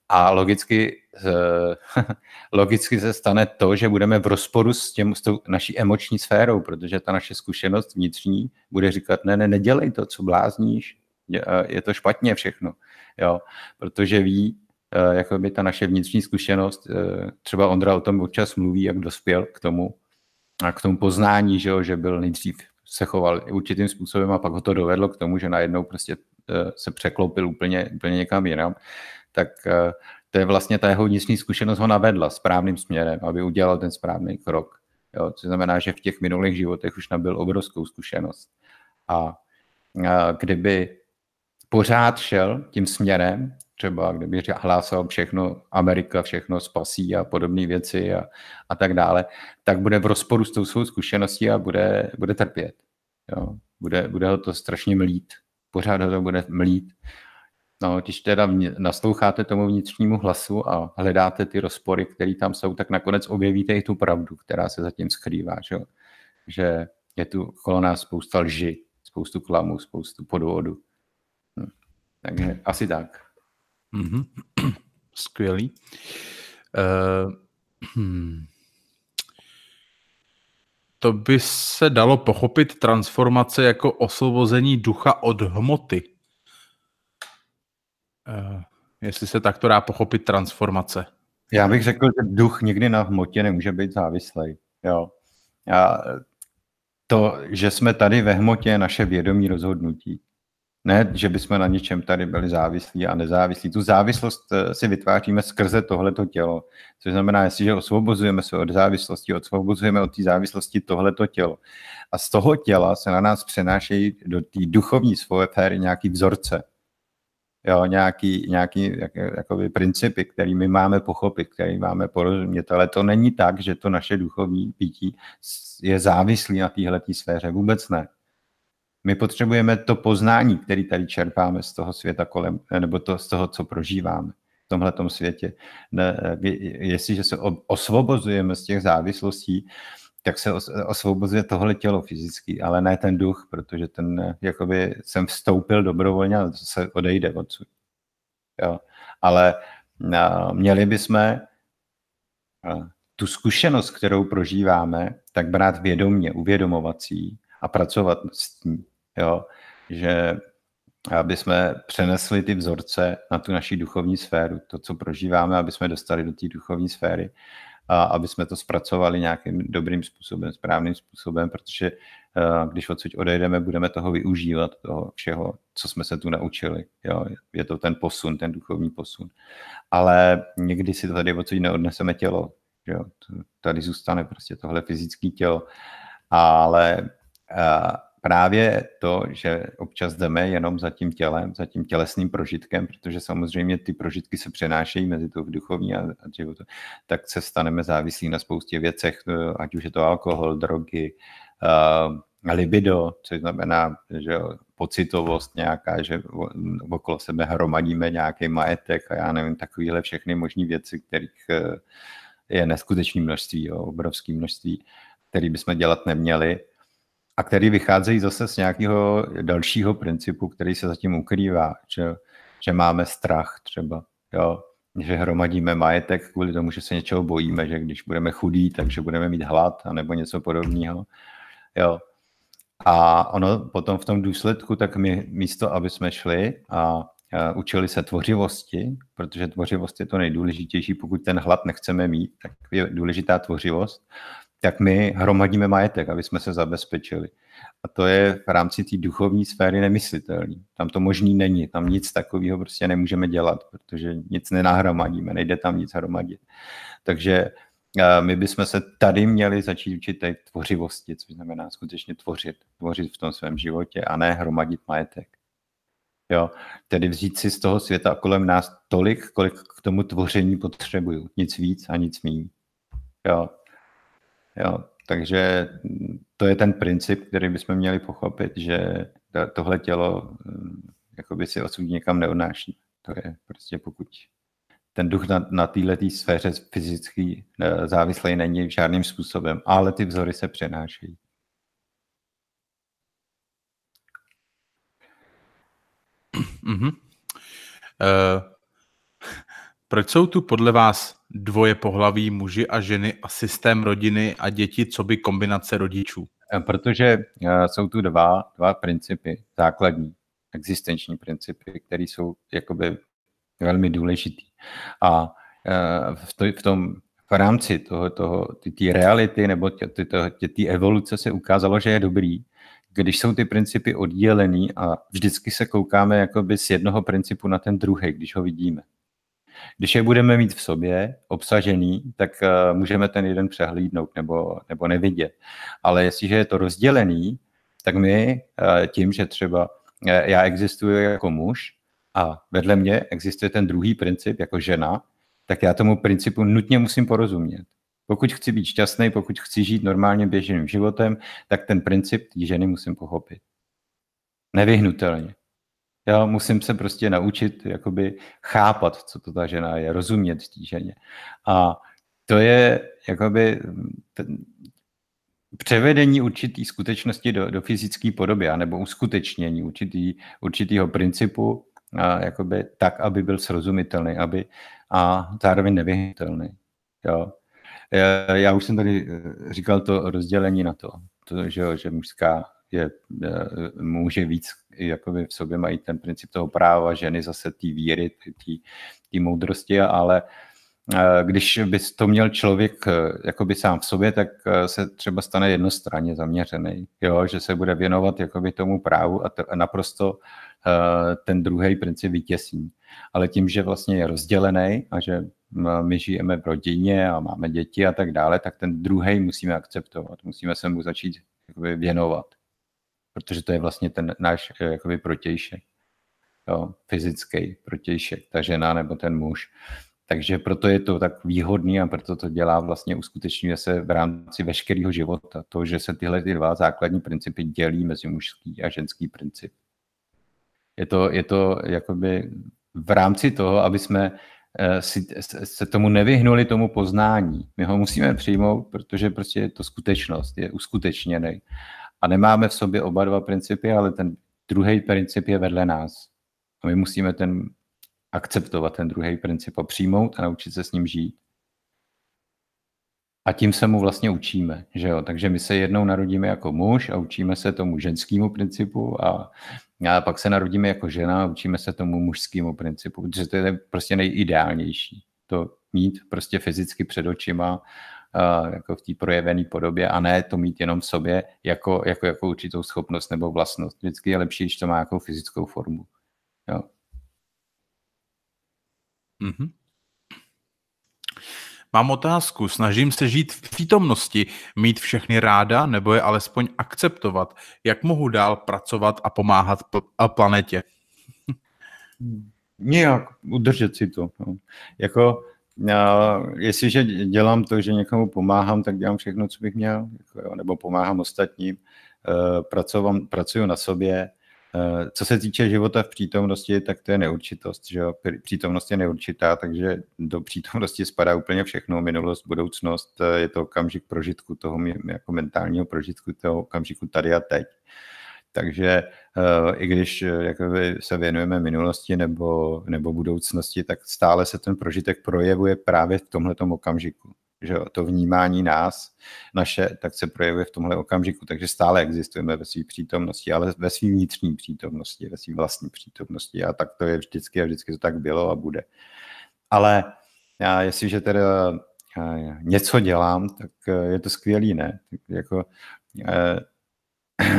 A logicky, eh, logicky se stane to, že budeme v rozporu s, těm, s tou naší emoční sférou, protože ta naše zkušenost vnitřní bude říkat, ne, ne, nedělej to, co blázníš, je eh, to špatně všechno jo, protože ví, eh, jako by ta naše vnitřní zkušenost, eh, třeba Ondra o tom občas mluví, jak dospěl k tomu, a k tomu poznání, že, jo, že byl nejdřív se choval určitým způsobem a pak ho to dovedlo k tomu, že najednou prostě eh, se překlopil úplně, úplně někam jinam, tak to je vlastně ta jeho vnitřní zkušenost ho navedla správným směrem, aby udělal ten správný krok. Jo, což znamená, že v těch minulých životech už nabyl obrovskou zkušenost. A, a kdyby pořád šel tím směrem, třeba kdyby hlásal všechno, Amerika všechno spasí a podobné věci a, a tak dále, tak bude v rozporu s tou svou zkušeností a bude, bude trpět. Jo. Bude, bude ho to strašně mlít. Pořád ho to bude mlít. No, když teda nasloucháte tomu vnitřnímu hlasu a hledáte ty rozpory, které tam jsou, tak nakonec objevíte i tu pravdu, která se zatím skrývá, že, že je tu kolona spousta lži, spoustu klamů, spoustu podvodu. Takže asi tak. Mm-hmm. Skvělý. Uh, hmm. To by se dalo pochopit transformace jako osvobození ducha od hmoty. Uh, jestli se takto dá pochopit transformace. Já bych řekl, že duch nikdy na hmotě nemůže být závislý. Jo. A to, že jsme tady ve hmotě, je naše vědomí rozhodnutí. Ne, že bychom na něčem tady byli závislí a nezávislí. Tu závislost eh, si vytváříme skrze tohleto tělo. Což znamená, jestliže osvobozujeme se od závislosti, osvobozujeme od té závislosti tohleto tělo. A z toho těla se na nás přenášejí do té duchovní sféry nějaký vzorce. Jo, nějaký, nějaký jak, jakoby principy, který my máme pochopit, který máme porozumět, ale to není tak, že to naše duchovní bytí je závislé na téhle sféře, vůbec ne. My potřebujeme to poznání, který tady čerpáme z toho světa kolem, eh, nebo to, z toho, co prožíváme v tomhle světě. Eh, jestliže se osvobozujeme z těch závislostí, tak se osvobozuje tohle tělo fyzicky, ale ne ten duch, protože ten, eh, jakoby jsem vstoupil dobrovolně a se odejde odsud. Jo. Ale měli bychom tu zkušenost, kterou prožíváme, tak brát vědomně, uvědomovací a pracovat s tím jo, že aby jsme přenesli ty vzorce na tu naši duchovní sféru, to, co prožíváme, aby jsme dostali do té duchovní sféry a aby jsme to zpracovali nějakým dobrým způsobem, správným způsobem, protože eh, když odsud odejdeme, budeme toho využívat, toho všeho, co jsme se tu naučili. Jo? Je to ten posun, ten duchovní posun. Ale někdy si to tady odsud neodneseme tělo. Jo? Tady zůstane prostě tohle fyzické tělo. Ale eh, právě to, že občas jdeme jenom za tím tělem, za tím tělesným prožitkem, protože samozřejmě ty prožitky se přenášejí mezi tou duchovní a, a život, tak se staneme závislí na spoustě věcech, eh, ať už je to alkohol, drogy, uh, libido, což znamená, že pocitovost nějaká, že okolo sebe hromadíme nějaký majetek a já nevím, takovýhle všechny možné věci, kterých eh, je neskutečné množství, jo, obrovské množství, které bychom dělat neměli a který vycházejí zase z nějakého dalšího principu, který se zatím ukrývá, že, že máme strach třeba, jo, že hromadíme majetek kvůli tomu, že se něčeho bojíme, že když budeme chudí, takže budeme mít hlad nebo něco podobného. Jo. A ono potom v tom důsledku, tak my místo, aby jsme šli a učili se tvořivosti, protože tvořivost je to nejdůležitější, pokud ten hlad nechceme mít, tak je důležitá tvořivost, tak my hromadíme majetek, aby jsme se zabezpečili. A to je v rámci té duchovní sféry nemyslitelné. Tam to možný není, tam nic takového prostě nemůžeme dělat, protože nic nenahromadíme, nejde tam nic hromadit. Takže eh, my bychom se tady měli začít učit té tvořivosti, což znamená skutečně tvořit, tvořit v tom svém životě a ne hromadit majetek. Jo, tedy vzít si z toho světa kolem nás tolik, kolik k tomu tvoření potřebuju. Nic víc a nic méně. Jo, Jo, takže to je ten princip, který bychom měli pochopit, že tohle tělo mm, jakoby si osud někam neodnáší. To je prostě pokud ten duch na, na této sféře fyzicky e, závislý není žádným způsobem, ale ty vzory se přenášejí. Mm-hmm. Uh, proč jsou tu podle vás dvoje pohlaví muži a ženy a systém rodiny a děti, co by kombinace rodičů? Eh, protože eh, jsou tu dva, dva principy základní, existenční principy, které jsou jakoby velmi důležitý. A eh, v, to, v tom v rámci toho, toho, ty reality nebo té evoluce se ukázalo, že je dobrý, když jsou ty principy oddělený a vždycky se koukáme jakoby z jednoho principu na ten druhý, když ho vidíme. Když je budeme mít v sobě obsažený, tak uh, můžeme ten jeden přehlídnout nebo, nebo nevidět. Ale jestliže je to rozdělený, tak my uh, tím, že třeba eh, já existuji jako muž a vedle mě existuje ten druhý princip jako žena, tak já tomu principu nutně musím porozumět. Pokud chci být šťastný, pokud chci žít normálně běžným životem, tak ten princip té ženy musím pochopit. Nevyhnutelně. Já musím se prostě naučit jakoby chápat, co to ta žena je, rozumět té ženě. A to je jakoby ten, převedení určitý skutečnosti do, do fyzické podoby, anebo uskutečnění určitý, určitýho principu a jakoby tak, aby byl srozumitelný aby, a zároveň nevyhnutelný. Já, e, já už jsem tady e, říkal to rozdělení na to, to že, že mužská že eh, může víc jakoby v sobě mají ten princip toho práva, ženy zase té víry, té moudrosti, ale eh, když by to měl člověk eh, jakoby sám v sobě, tak se třeba stane jednostranně zaměřený, jo? že se bude věnovat jakoby tomu právu a, to, a naprosto ten druhý princip vytěsní. Ale tím, že vlastně je rozdělený a že my žijeme v rodině a máme děti a tak dále, tak ten druhý musíme akceptovat, musíme se mu začít věnovat protože to je vlastně ten náš eh, jakoby protějšek, jo, fyzický protějšek, ta žena nebo ten muž. Takže proto je to tak výhodný a proto to dělá vlastně, uskutečňuje se v rámci veškerého života. To, že se tyhle ty dva základní principy dělí mezi mužský a ženský princip. Je to, je to jakoby v rámci toho, aby jsme eh, si, se tomu nevyhnuli tomu poznání. My ho musíme přijmout, protože prostě je to skutečnost, je uskutečněný. A nemáme v sobě oba dva principy, ale ten druhý princip je vedle nás. A my musíme ten akceptovat ten druhý princip a přijmout a naučit se s ním žít. A tím se mu vlastně učíme, že jo. Takže my se jednou narodíme jako muž a učíme se tomu ženskému principu a, a pak se narodíme jako žena a učíme se tomu mužskému principu, protože to je prostě nejideálnější. To mít prostě fyzicky před očima Eh, jako v té projevené podobě a ne to mít jenom v sobě jako, jako, jako určitou schopnost nebo vlastnost. Vždycky je lepší, když to má jako fyzickou formu. Jo. Mm-hmm. Mám otázku. Snažím se žít v přítomnosti, mít všechny ráda nebo je alespoň akceptovat. Jak mohu dál pracovat a pomáhat pl- a planetě? Nějak udržet si to. No. Jako já, jestliže dělám to, že někomu pomáhám, tak dělám všechno, co bych měl, jako nebo pomáhám ostatním, eh, pracovám, pracuju na sobě. Eh, co se týče života v přítomnosti, tak to je neurčitost. Že Přítomnost je neurčitá, takže do přítomnosti spadá úplně všechno. Minulost, budoucnost, eh, je to okamžik prožitku toho jako mentálního prožitku, toho okamžiku tady a teď. Takže eh, i když eh, jakoby, se věnujeme minulosti nebo, nebo budoucnosti, tak stále se ten prožitek projevuje právě v tomhle okamžiku. Že to vnímání nás, naše, tak se projevuje v tomhle okamžiku. Takže stále existujeme ve své přítomnosti, ale ve své vnitřní přítomnosti, ve své vlastní přítomnosti. A tak to je vždycky a vždycky to tak bylo a bude. Ale já, jestliže teda eh, něco dělám, tak je to skvělý, ne? Tak jako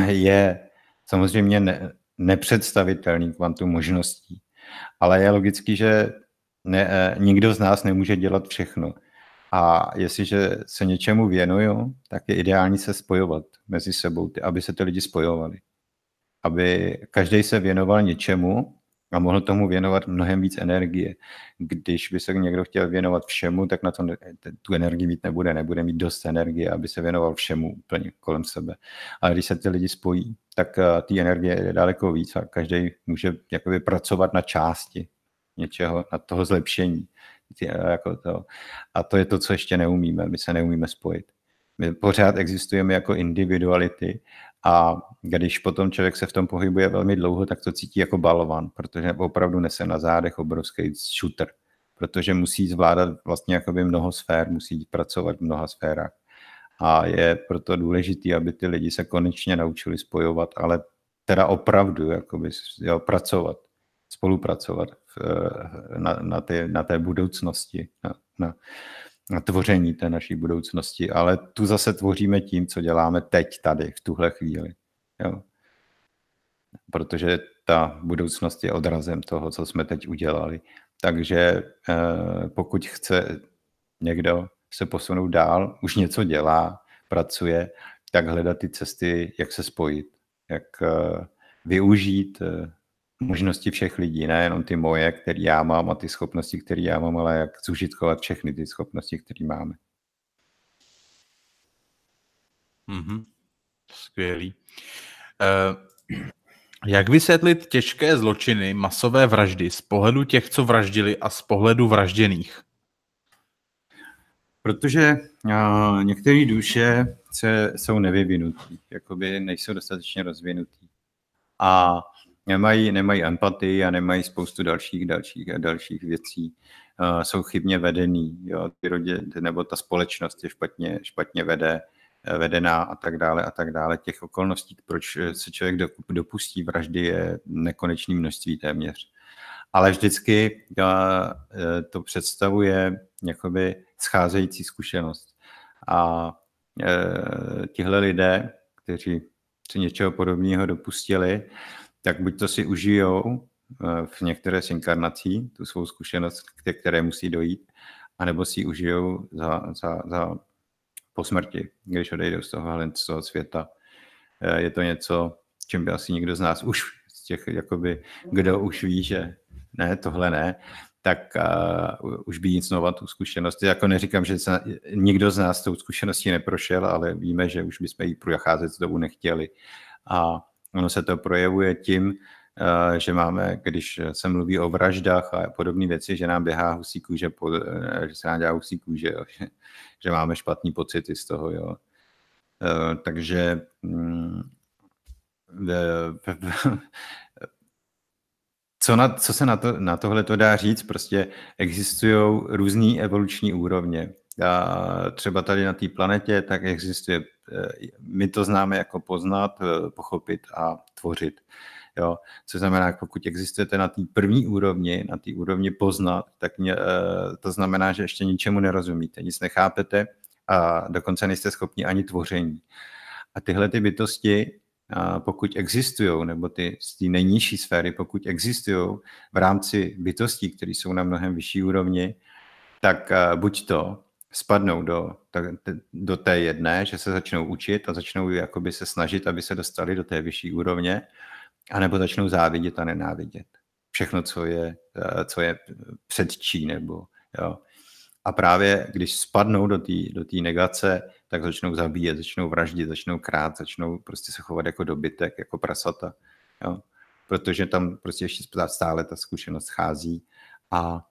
je samozřejmě ne, nepředstavitelný kvantum možností. Ale je logický, že ne, eh, nikdo z nás nemůže dělat všechno. A jestliže se něčemu věnuju, tak je ideální se spojovat mezi sebou, aby se ty lidi spojovali. Aby každý se věnoval něčemu a mohl tomu věnovat mnohem víc energie. Když by se někdo chtěl věnovat všemu, tak na to tu energii mít nebude, nebude mít dost energie, aby se věnoval všemu úplně kolem sebe. Ale když se ty lidi spojí, tak eh, ty energie je daleko víc a každý může jakoby pracovat na části něčeho, na toho zlepšení. Eh, jako to. A to je to, co ještě neumíme. My se neumíme spojit. My pořád existujeme jako individuality a když potom člověk se v tom pohybuje velmi dlouho, tak to cítí jako balovan, protože opravdu nese na zádech obrovský shooter, protože musí zvládat vlastně jakoby mnoho sfér, musí pracovat v mnoha sférách. A je proto důležité, aby ty lidi se konečně naučili spojovat, ale teda opravdu jakoby, jo, pracovat, spolupracovat v, eh, na, na, ty, na té budoucnosti, na, na, tvoření té naší budoucnosti, ale tu zase tvoříme tím, co děláme teď, tady, v tuhle chvíli. Jo? Protože ta budoucnost je odrazem toho, co jsme teď udělali. Takže eh, pokud chce někdo se posunout dál, už něco dělá, pracuje, tak hledat ty cesty, jak se spojit, jak eh, využít eh, možnosti všech lidí, nejenom ty moje, které já mám a ty schopnosti, které já mám, ale jak zužitkovat všechny ty schopnosti, které máme. Mm-hmm. Skvělý. Uh, jak vysvětlit těžké zločiny, masové vraždy z pohledu těch, co vraždili a z pohledu vražděných? Protože uh, některé duše se, jsou nevyvinutý, jakoby nejsou dostatečně rozvinutý. A nemají, nemají empatii a nemají spoustu dalších, dalších a dalších věcí. Uh, jsou chybně vedený, jo, ty rodě, nebo ta společnost je špatně, špatně vede, eh, vedená a tak dále a tak dále. Těch okolností, proč eh, se člověk dopustí vraždy, je nekonečný množství téměř. Ale vždycky to představuje jakoby scházející zkušenost. A tihle lidé, kteří se něčeho podobného dopustili, tak buď to si užijou eh, v některé z inkarnací tu svou zkušenost, které musí dojít, anebo si ji užijou za, za, za po smrti, když odejdou z toho, z toho světa. Eh, je to něco, čím by asi nikdo z nás už z těch, jakoby, kdo už ví, že ne, tohle ne, tak uh, už by nic novat tu zkušenost. Jako neříkám, že se, nikdo z nás tou zkušeností neprošel, ale víme, že už bychom ji procházet dobu nechtěli. A Ono se to projevuje tím, eh, že máme, když se mluví o vraždách a podobné věci, že nám běhá husí kůže, eh, že se nám dělá husí kůže, jo, že, že máme špatný pocity z toho. Jo. Eh, takže mm, co, na, co se na, to, na tohle to dá říct? Prostě existují různé evoluční úrovně třeba tady na té planetě, tak existuje, eh, my to známe jako poznat, eh, pochopit a tvořit. Jo? Což znamená, pokud existujete na té první úrovni, na té úrovni poznat, tak mě, eh, to znamená, že ještě ničemu nerozumíte, nic nechápete a dokonce nejste schopni ani tvoření. A tyhle ty bytosti, pokud existují, nebo ty z té nejnižší sféry, pokud existují v rámci bytostí, které jsou na mnohem vyšší úrovni, tak buď to spadnou do, do té jedné, že se začnou učit a začnou jakoby se snažit, aby se dostali do té vyšší úrovně, anebo začnou závidět a nenávidět. Všechno, co je, eh, co je předčí nebo jo. A právě když spadnou do té do tý negace, tak začnou zabíjet, začnou vraždit, začnou krát, začnou prostě se chovat jako dobytek, jako prasata. Jo? Protože tam prostě ještě stále ta zkušenost schází a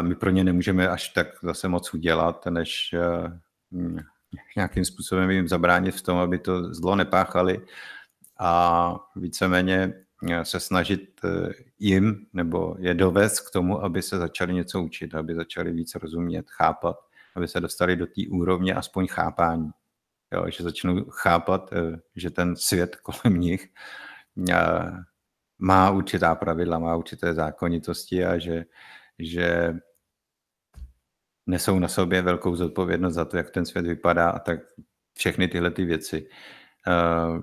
my pro ně nemůžeme až tak zase moc udělat, než eh, hm, nějakým způsobem jim zabránit v tom, aby to zlo nepáchali a víceméně eh, se snažit eh, jim nebo je dovést k tomu, aby se začali něco učit, aby začali více rozumět, chápat, aby se dostali do té úrovně aspoň chápání. Jo, že začnou chápat, že ten svět kolem nich má určitá pravidla, má určité zákonitosti a že že nesou na sobě velkou zodpovědnost za to, jak ten svět vypadá a tak všechny tyhle ty věci. Eh,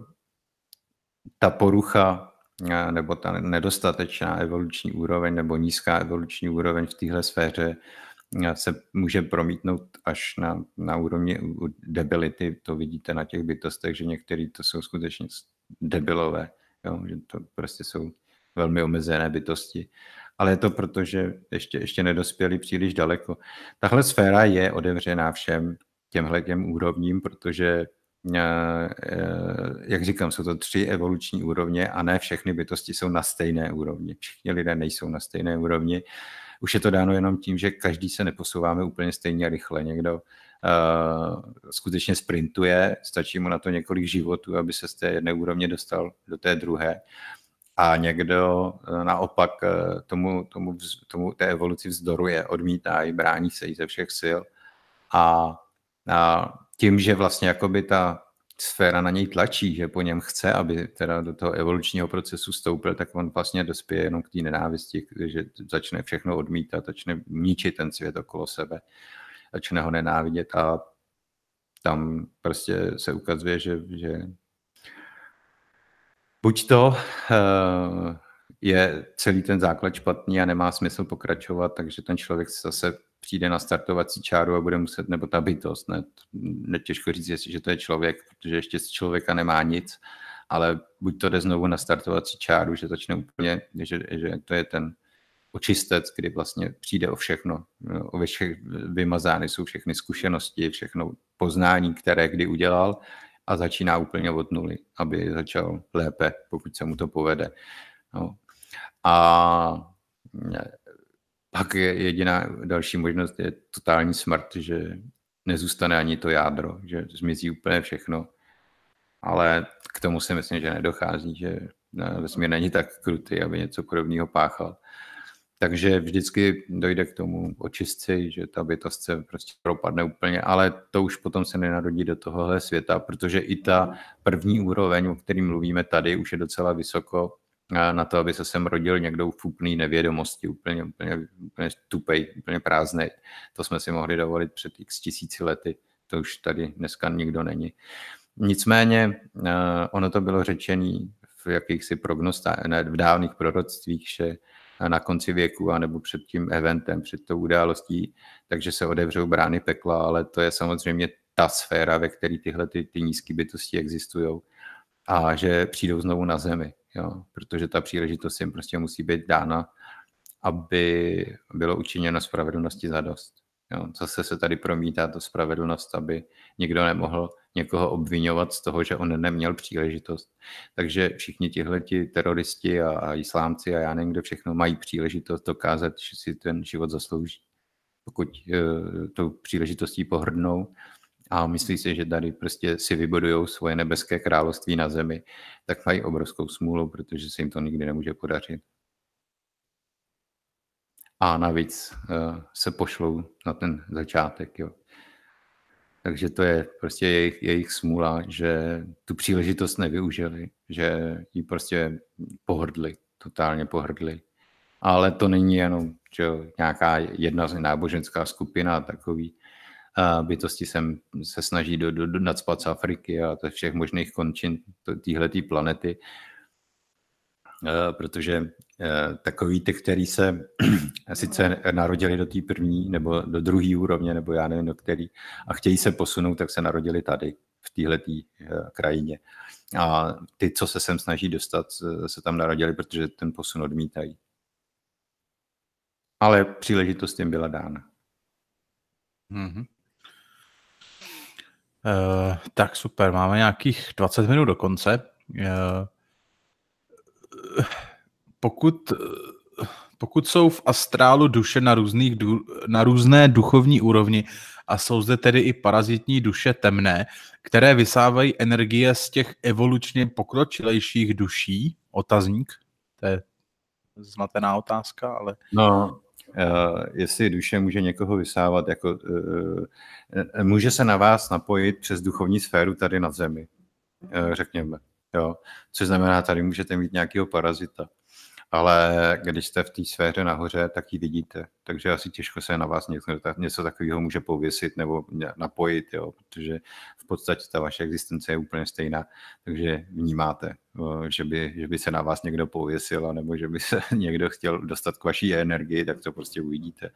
ta porucha eh, nebo ta nedostatečná evoluční úroveň nebo nízká evoluční úroveň v téhle sféře eh, se může promítnout až na, na úrovni debility. To vidíte na těch bytostech, že některé to jsou skutečně debilové, jo? že to prostě jsou velmi omezené bytosti ale je to proto, že ještě, ještě nedospěli příliš daleko. Tahle sféra je odevřená všem těmhle těm úrovním, protože eh, eh, jak říkám, jsou to tři evoluční úrovně a ne všechny bytosti jsou na stejné úrovni. Všichni lidé nejsou na stejné úrovni. Už je to dáno jenom tím, že každý se neposouváme úplně stejně rychle. Někdo uh, skutečně sprintuje, stačí mu na to několik životů, aby se z té jedné úrovně dostal do té druhé a někdo eh, naopak eh, tomu, tomu, tomu té evoluci vzdoruje, odmítá i brání se jí ze všech sil a, a tím, že vlastně jakoby ta sféra na něj tlačí, že po něm chce, aby teda do toho evolučního procesu stoupil, tak on vlastně dospěje jenom k té nenávisti, že začne všechno odmítat, začne ničit ten svět okolo sebe, začne ho nenávidět a tam prostě se ukazuje, že, že buď to eh, je celý ten základ špatný a nemá smysl pokračovat, takže ten člověk zase přijde na startovací čáru a bude muset, nebo ta bytost, ne, netěžko říct, jestli, že to je člověk, protože ještě z člověka nemá nic, ale buď to jde znovu na startovací čáru, že začne úplně, že, že to je ten očistec, kdy vlastně přijde o všechno, o všech vymazány jsou všechny zkušenosti, všechno poznání, které kdy udělal, a začíná úplně od nuly, aby začal lépe, pokud se mu to povede. No. A e, pak je jediná další možnost je totální smrt, že nezůstane ani to jádro, že zmizí úplně všechno. Ale k tomu si myslím, že nedochází, že e, vesmír není tak krutý, aby něco podobného páchal. Takže vždycky dojde k tomu očistci, že ta bytost se prostě propadne úplně, ale to už potom se nenarodí do tohohle světa, protože i ta mhm. první úroveň, o který mluvíme tady, už je docela vysoko na to, aby se sem rodil někdo v úplný nevědomosti, úplně, úplně, úplně tupej, úplně prázdnej. To jsme si mohli dovolit před x tisíci lety, to už tady dneska nikdo není. Nicméně eh, ono to bylo řečené v jakýchsi prognostách, v dávných proroctvích, že na konci věku anebo před tím eventem, před tou událostí, takže se odevřou brány pekla, ale to je samozřejmě ta sféra, ve které tyhle ty, ty nízké bytosti existují a že přijdou znovu na zemi, jo, protože ta příležitost jim prostě musí být dána, aby bylo učiněno spravedlnosti za dost. Jo, zase se tady promítá to spravedlnost, aby někdo nemohl někoho obvinovat z toho, že on neměl příležitost. Takže všichni tihleti teroristi a, a islámci a já nevím, kde všechno mají příležitost dokázat, že si ten život zaslouží, pokud e, uh, tou příležitostí pohrdnou a myslí si, že tady prostě si vybudují svoje nebeské království na zemi, tak mají obrovskou smůlu, protože se jim to nikdy nemůže podařit a navíc eh, se pošlou na ten začátek. Jo. Takže to je prostě jejich, jejich smůla, že tu příležitost nevyužili, že ji prostě pohrdli, totálně pohrdli. Ale to není jenom že nějaká jedna náboženská skupina a takový. Bytosti sem se snaží do, do, do nadspat z Afriky a to všech možných končin téhleté planety, eh, protože Eh, takový ty, který se sice narodili do té první nebo do druhé úrovně, nebo já nevím do který, a chtějí se posunout, tak se narodili tady, v této eh, krajině. A ty, co se sem snaží dostat, eh, se tam narodili, protože ten posun odmítají. Ale příležitost jim byla dána. Mm-hmm. Uh, tak super, máme nějakých 20 minut do konce. Uh, pokud, eh, pokud jsou v astrálu duše na, různých, na různé duchovní úrovni a jsou zde tedy i parazitní duše temné, které vysávají energie z těch evolučně pokročilejších duší, otazník, to je zmatená otázka, ale... No, Uh, jestli duše může někoho vysávat, jako, uh, může se na vás napojit přes duchovní sféru tady na zemi, uh, řekněme. Jo? Což znamená, tady můžete mít nějakého parazita ale když jste v té sféře nahoře, tak ji vidíte. Takže asi těžko se na vás něco, něco takového může pověsit nebo napojit, jo, protože v podstatě ta vaše existence je úplně stejná, takže vnímáte, že by, že by se na vás někdo pověsil, nebo že by se někdo chtěl dostat k vaší energii, tak to prostě uvidíte.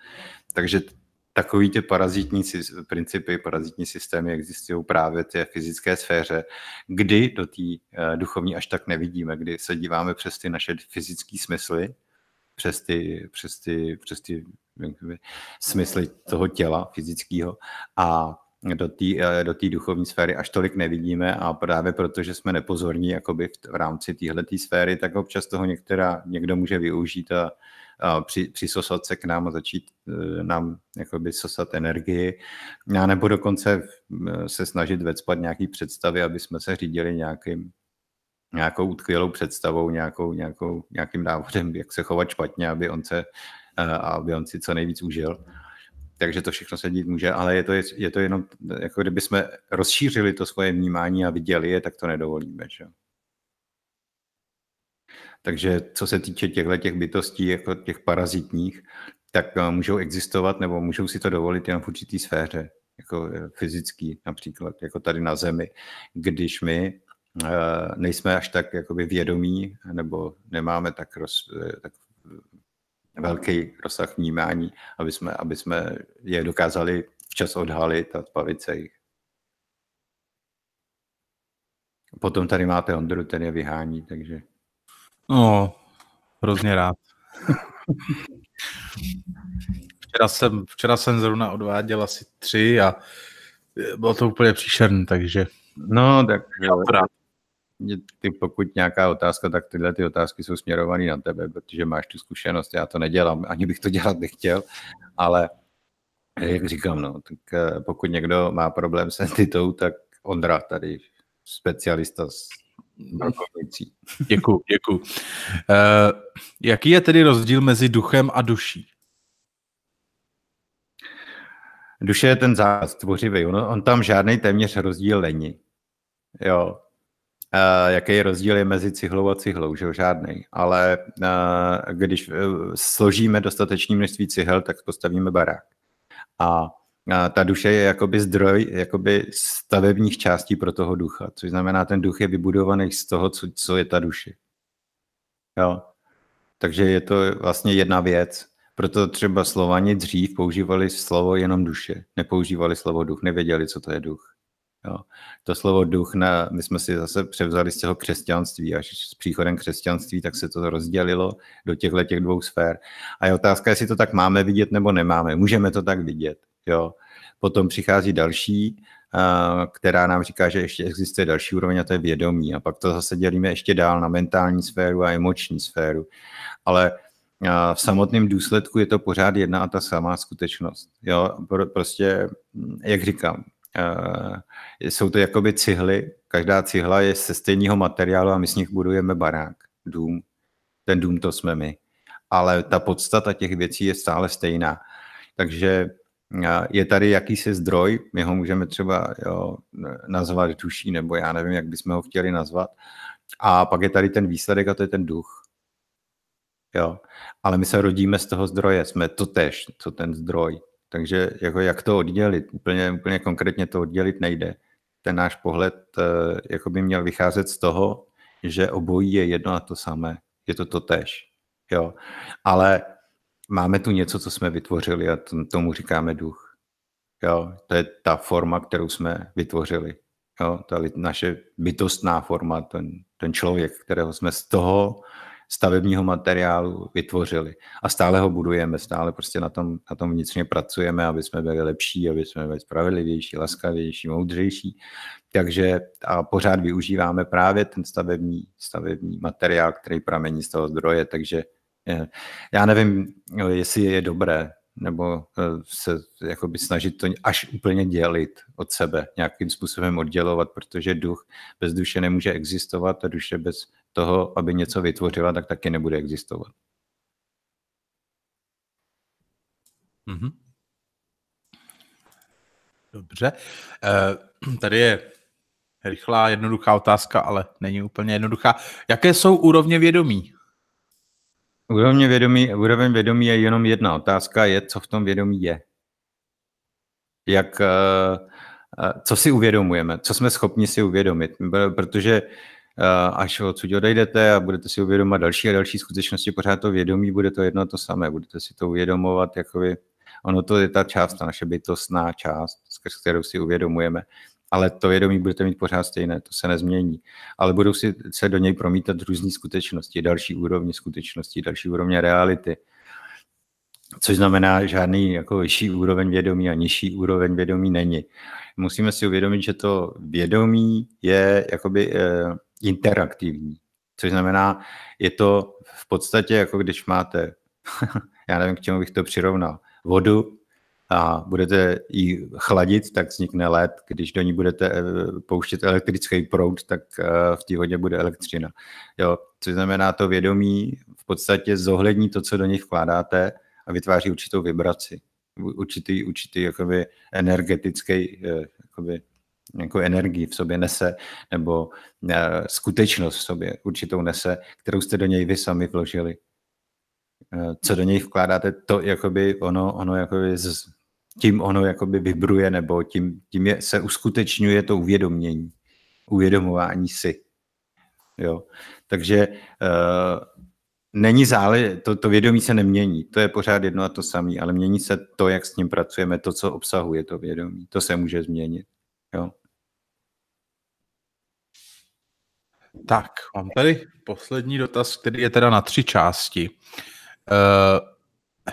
Takže takový ty parazitní principy, parazitní systémy existují právě té fyzické sféře, kdy do té eh, duchovní až tak nevidíme, kdy se díváme přes ty naše fyzické smysly, přes ty, přes ty, přes ty smysly toho těla fyzického a do té eh, do duchovní sféry až tolik nevidíme a právě proto, že jsme nepozorní jakoby v, v rámci téhle sféry, tak občas toho některá, někdo může využít a při, přisosat se k nám a začít e, nám jakoby sosat energii, já nebo dokonce e, se snažit vecpat nějaký představy, aby jsme se řídili nějakým nějakou utkvělou představou, nějakou, nějakou, nějakým návodem, jak se chovat špatně, aby on, se, e, aby on si co nejvíc užil. Takže to všechno se dít může, ale je to, je to jenom, jako kdyby jsme rozšířili to svoje vnímání a viděli je, tak to nedovolíme. Že? Takže co se týče těchto těch bytostí, jako těch parazitních, tak eh, můžou existovat nebo můžou si to dovolit jen v určitý sféře, jako eh, fyzický například, jako tady na Zemi, když my eh, nejsme až tak jakoby vědomí nebo nemáme tak, roz, tak velký rozsah vnímání, aby jsme, aby jsme je dokázali včas odhalit a zbavit se jich. Potom tady máte Ondru, ten je vyhání, takže No, hrozně rád. včera, jsem, včera jsem zrovna odváděl asi tři a bylo to úplně příšerné, takže... No, tak ty, pokud nějaká otázka, tak tyhle ty otázky jsou směrované na tebe, protože máš tu zkušenost. Já to nedělám, ani bych to dělat nechtěl, ale jak říkám, no, tak eh, pokud někdo má problém s entitou, tak Ondra tady, specialista z Děkuji, děkuji. Uh, eh, jaký je tedy rozdíl mezi duchem a duší? Duše je ten zás tvořivý. On, on tam žádný téměř rozdíl není. Jo. Uh, jaký rozdíl je mezi cihlou a cihlou, že žádný. Ale uh, když uh, složíme dostatečné množství cihel, tak postavíme barák. A a ta duše je jakoby zdroj jakoby stavebních částí pro toho ducha, což znamená, ten duch je vybudovaný z toho, co, co je ta duše. Jo? Takže je to vlastně jedna věc. Proto třeba Slovani dřív používali slovo jenom duše, nepoužívali slovo duch, nevěděli, co to je duch. Jo. To slovo duch, na, my jsme si zase převzali z toho křesťanství, až s příchodem křesťanství, tak se to rozdělilo do těchto těch dvou sfér. A je otázka, jestli to tak máme vidět nebo nemáme. Můžeme to tak vidět. Jo. Potom přichází další, která nám říká, že ještě existuje další úroveň a to je vědomí. A pak to zase dělíme ještě dál na mentální sféru a emoční sféru. Ale v samotném důsledku je to pořád jedna a ta samá skutečnost. Jo, prostě, jak říkám, jsou to jakoby cihly, každá cihla je ze stejného materiálu a my z nich budujeme barák, dům. Ten dům to jsme my. Ale ta podstata těch věcí je stále stejná. Takže je tady jakýsi zdroj, my ho můžeme třeba jo, nazvat duší, nebo já nevím, jak bychom ho chtěli nazvat. A pak je tady ten výsledek a to je ten duch. Jo. Ale my se rodíme z toho zdroje, jsme to tež, co ten zdroj. Takže jako jak to oddělit? Úplně, úplně konkrétně to oddělit nejde. Ten náš pohled eh, jako by měl vycházet z toho, že obojí je jedno a to samé. Je to to tež. Jo. Ale máme tu něco, co jsme vytvořili a tomu říkáme duch. Jo, to je ta forma, kterou jsme vytvořili. Jo, ta naše bytostná forma, ten, ten člověk, kterého jsme z toho stavebního materiálu vytvořili. A stále ho budujeme, stále prostě na tom, na tom vnitřně pracujeme, aby jsme byli lepší, aby jsme byli spravedlivější, laskavější, moudřejší. Takže a pořád využíváme právě ten stavební, stavební materiál, který pramení z toho zdroje, takže já nevím, jestli je dobré nebo eh, se jakoby snažit to až úplně dělit od sebe, nějakým způsobem oddělovat, protože duch bez duše nemůže existovat a duše bez toho, aby něco vytvořila, tak taky nebude existovat. Mhm. Dobře. Eh, tady je rychlá, jednoduchá otázka, ale není úplně jednoduchá. Jaké jsou úrovně vědomí? Úroveň vědomí, úroveň vědomí je jenom jedna otázka, je, co v tom vědomí je. Jak, eh, eh, co si uvědomujeme, co jsme schopni si uvědomit, protože eh, až odsud odejdete a budete si uvědomovat další a další skutečnosti, pořád to vědomí bude to jedno to samé, budete si to uvědomovat, jakoby, ono to je ta část, ta naše bytostná část, skrz kterou si uvědomujeme ale to vědomí budete mít pořád stejné, to se nezmění. Ale budou si se do něj promítat různé skutečnosti, další úrovně skutečnosti, další úrovně reality. Což znamená, žádný jako vyšší úroveň vědomí a nižší úroveň vědomí není. Musíme si uvědomit, že to vědomí je jakoby e, interaktivní. Což znamená, je to v podstatě jako když máte, já nevím, k čemu bych to přirovnal, vodu a budete ji chladit, tak vznikne led. Když do ní budete eh, pouštět elektrický proud, tak eh, v té hodně bude elektřina. Jo, což znamená to vědomí v podstatě zohlední to, co do něj vkládáte a vytváří určitou vibraci, určitý, určitý jakoby energetický eh, jakoby, nějakou energii v sobě nese, nebo skutečnost v sobě určitou nese, kterou jste do něj vy sami vložili. co do něj vkládáte, to jakoby ono, ono jakoby z, tím ono jakoby vybruje nebo tím, tím je, se uskutečňuje to uvědomění, uvědomování si. Jo. Takže uh, není zále, to, to vědomí se nemění, to je pořád jedno a to samé, ale mění se to, jak s ním pracujeme, to, co obsahuje to vědomí, to se může změnit. Jo. Tak, mám tady poslední dotaz, který je teda na tři části. Uh,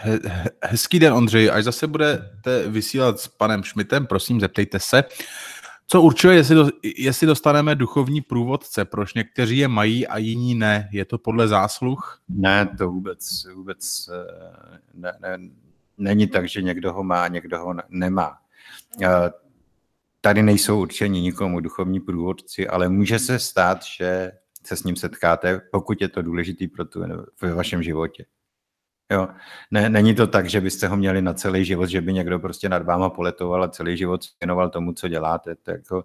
He, hezký den, Ondřej. Až zase budete vysílat s panem Šmitem, prosím, zeptejte se. Co určuje, jestli, do, jestli dostaneme duchovní průvodce? Proč někteří je mají a jiní ne? Je to podle zásluh? Ne, to vůbec, vůbec eh, ne, ne, není tak, že někdo ho má, někdo ho nemá. Eh, tady nejsou určeni nikomu duchovní průvodci, ale může se stát, že se s ním setkáte, pokud je to důležitý pro tu, ve vašem životě. Jo. Ne, není to tak, že byste ho měli na celý život, že by někdo prostě nad váma poletoval a celý život věnoval tomu, co děláte. To jako, uh,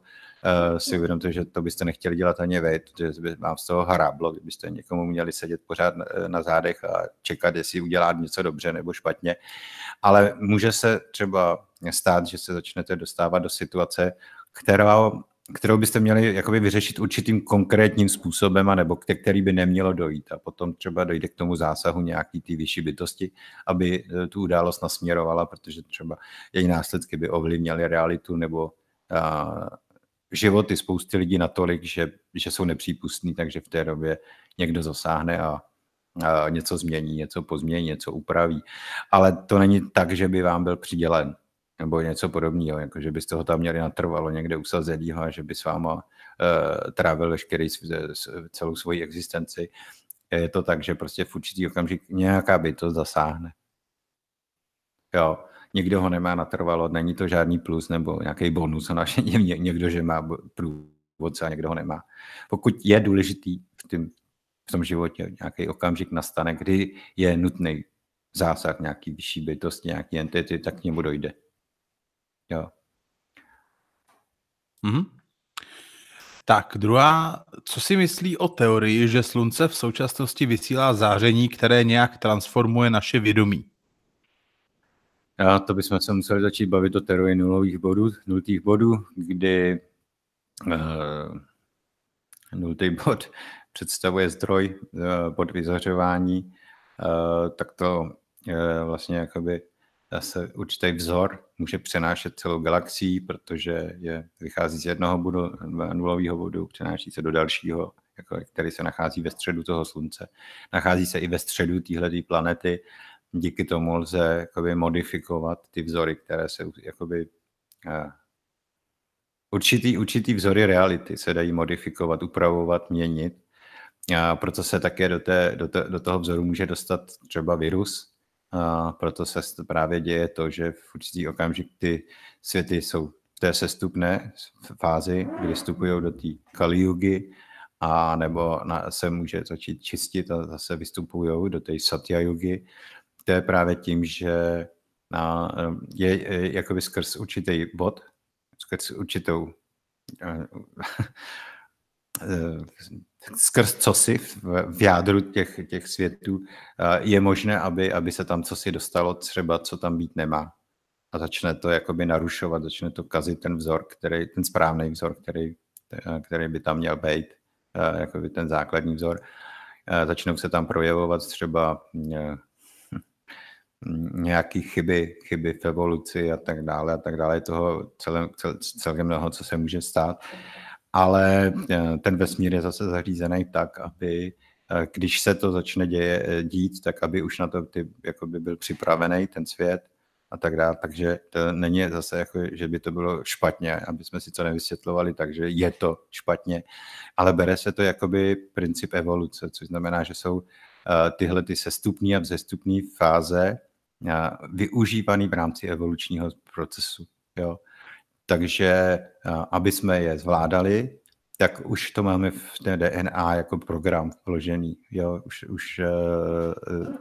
si uvědomte, že to byste nechtěli dělat ani vy, protože by vám z toho haráblo, kdybyste někomu měli sedět pořád na, eh, na zádech a čekat, jestli udělá něco dobře nebo špatně. Ale může se třeba stát, že se začnete dostávat do situace, která kterou byste měli jakoby vyřešit určitým konkrétním způsobem, a nebo který by nemělo dojít. A potom třeba dojde k tomu zásahu nějaký ty vyšší bytosti, aby eh, tu událost nasměrovala, protože třeba její následky by ovlivnily realitu nebo a, životy spousty lidí natolik, že, že jsou nepřípustní, takže v té době někdo zasáhne a něco změní, něco pozmění, něco upraví. Ale to není tak, že by vám byl přidělen nebo něco podobného, jako že byste ho tam měli natrvalo někde usazený a že by s váma uh, trávil veškerý celou svoji existenci. Je to tak, že prostě v určitý okamžik nějaká bytost zasáhne. Jo, někdo ho nemá natrvalo, není to žádný plus nebo nějaký bonus, ona, ně, někdo, že má průvodce a někdo ho nemá. Pokud je důležitý v, tým, v tom životě nějaký okamžik nastane, kdy je nutný zásah nějaký vyšší bytosti, nějaký entity, tak k němu dojde. Jo. Mhm. Tak, druhá, co si myslí o teorii, že slunce v současnosti vysílá záření, které nějak transformuje naše vědomí? Já, to bychom se museli začít bavit o teorii nulových bodů, nultých bodů, kdy uh, nultý bod představuje zdroj uh, bod vyzařování, uh, tak to uh, vlastně jakoby zase určitý vzor může přenášet celou galaxii, protože je, vychází z jednoho bodu, nulového bodu, přenáší se do dalšího, jako, který se nachází ve středu toho slunce. Nachází se i ve středu téhle planety. Díky tomu lze jakoby, modifikovat ty vzory, které se jakoby, uh, určitý, určitý vzory reality se dají modifikovat, upravovat, měnit. A proto se také do, té, do, te, do toho vzoru může dostat třeba virus, a proto se právě děje to, že v určitý okamžik ty světy jsou v té sestupné fázi, kdy vstupují do té kaliugy, a nebo na, se může začít čistit a zase vystupují do té satya To je právě tím, že na, je, je jakoby skrz určitý bod, skrz určitou e, skrz cosi v jádru těch, těch světů eh, je možné, aby, aby se tam cosi dostalo třeba, co tam být nemá. A začne to jakoby narušovat, začne to kazit ten vzor, který, ten správný vzor, který, eh, který by tam měl být, eh, jakoby ten základní vzor. Začnou se tam projevovat třeba hm, nějaké chyby, chyby v evoluci a tak dále a tak dále, toho celé cel, celkem mnoho, co se může stát. Uh, ale eh, ten vesmír je zase zařízený tak, aby eh, když se to začne děje, eh, dít, tak aby už na to ty, jakoby byl připravený ten svět a tak dále. Takže to není zase, jako, že by to bylo špatně, aby jsme si to nevysvětlovali, takže je to špatně. Ale bere se to jakoby princip evoluce, což znamená, že jsou tyhle ty sestupní a vzestupní fáze využívané v rámci evolučního procesu. Jo? Takže eh, aby jsme je zvládali, tak už to máme v té DNA jako program vložený. Jo, už, už eh,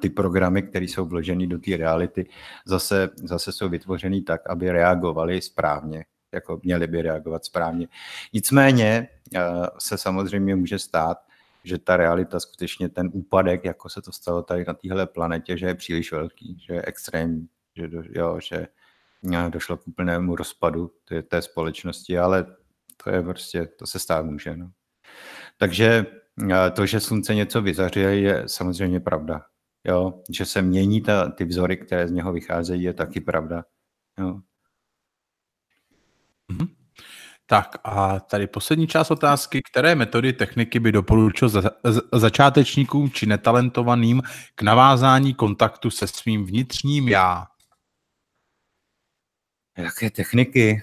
ty programy, které jsou vložené do té reality, zase, zase jsou vytvořeny tak, aby reagovaly správně, jako měly by reagovat správně. Nicméně eh, se samozřejmě může stát, že ta realita, skutečně ten úpadek, jako se to stalo tady na téhle planetě, že je příliš velký, že je extrémní, že, jo, že došlo k úplnému rozpadu té, té společnosti, ale to je prostě, to se stát může. No. Takže to, že slunce něco vyzařuje, je samozřejmě pravda. Jo? Že se mění ta, ty vzory, které z něho vycházejí, je taky pravda. Jo? Mm-hmm. Tak a tady poslední část otázky. Které metody, techniky by doporučil za, za, začátečníkům či netalentovaným k navázání kontaktu se svým vnitřním já? jaké techniky.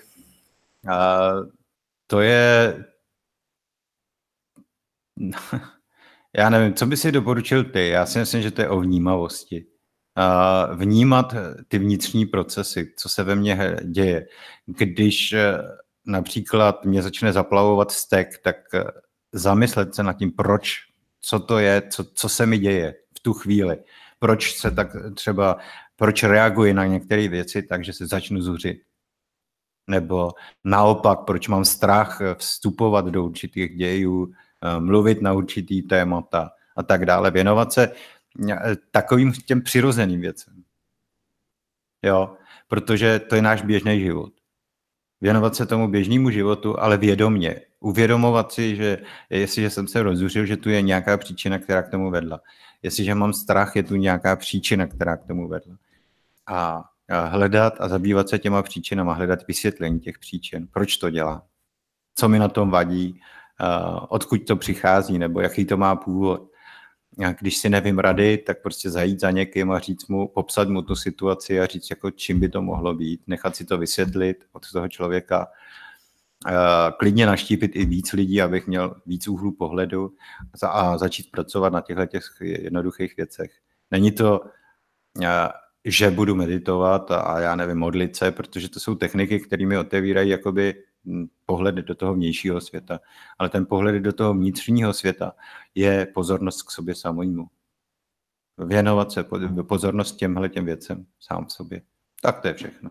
A to je... Já nevím, co by si doporučil ty? Já si myslím, že to je o vnímavosti. A vnímat eh, ty vnitřní procesy, co se ve mně eh, děje. Když eh, například mě začne zaplavovat stek, tak zamyslet se nad tím, proč, co to je, co, co se mi děje v tu chvíli. Proč se tak třeba proč reaguji na některé věci tak, že se začnu zuřit. Nebo naopak, proč mám strach eh, vstupovat do určitých dějů, eh, mluvit na určitý témata a tak dále, věnovat se eh, takovým těm přirozeným věcem. Jo, protože to je náš běžný život. Věnovat se tomu běžnému životu, ale vědomně. Uvědomovat si, že jestliže jsem se rozuřil, že tu je nějaká příčina, která k tomu vedla. Jestliže mám strach, je tu nějaká příčina, která k tomu vedla a hledat a zabývat se těma příčinama, hledat vysvětlení těch příčin, proč to dělá, co mi na tom vadí, odkud to přichází nebo jaký to má původ. A když si nevím rady, tak prostě zajít za někým a říct mu, popsat mu tu situaci a říct, jako čím by to mohlo být, nechat si to vysvětlit od toho člověka, klidně naštípit i víc lidí, abych měl víc úhlu pohledu a začít pracovat na těchto těch jednoduchých věcech. Není to že budu meditovat a, a já nevím, modlit se, protože to jsou techniky, kterými otevírají jakoby hm, pohledy do toho vnějšího světa. Ale ten pohled do toho vnitřního světa je pozornost k sobě samému. Věnovat se pozornost těmhle těm věcem sám v sobě. Tak to je všechno.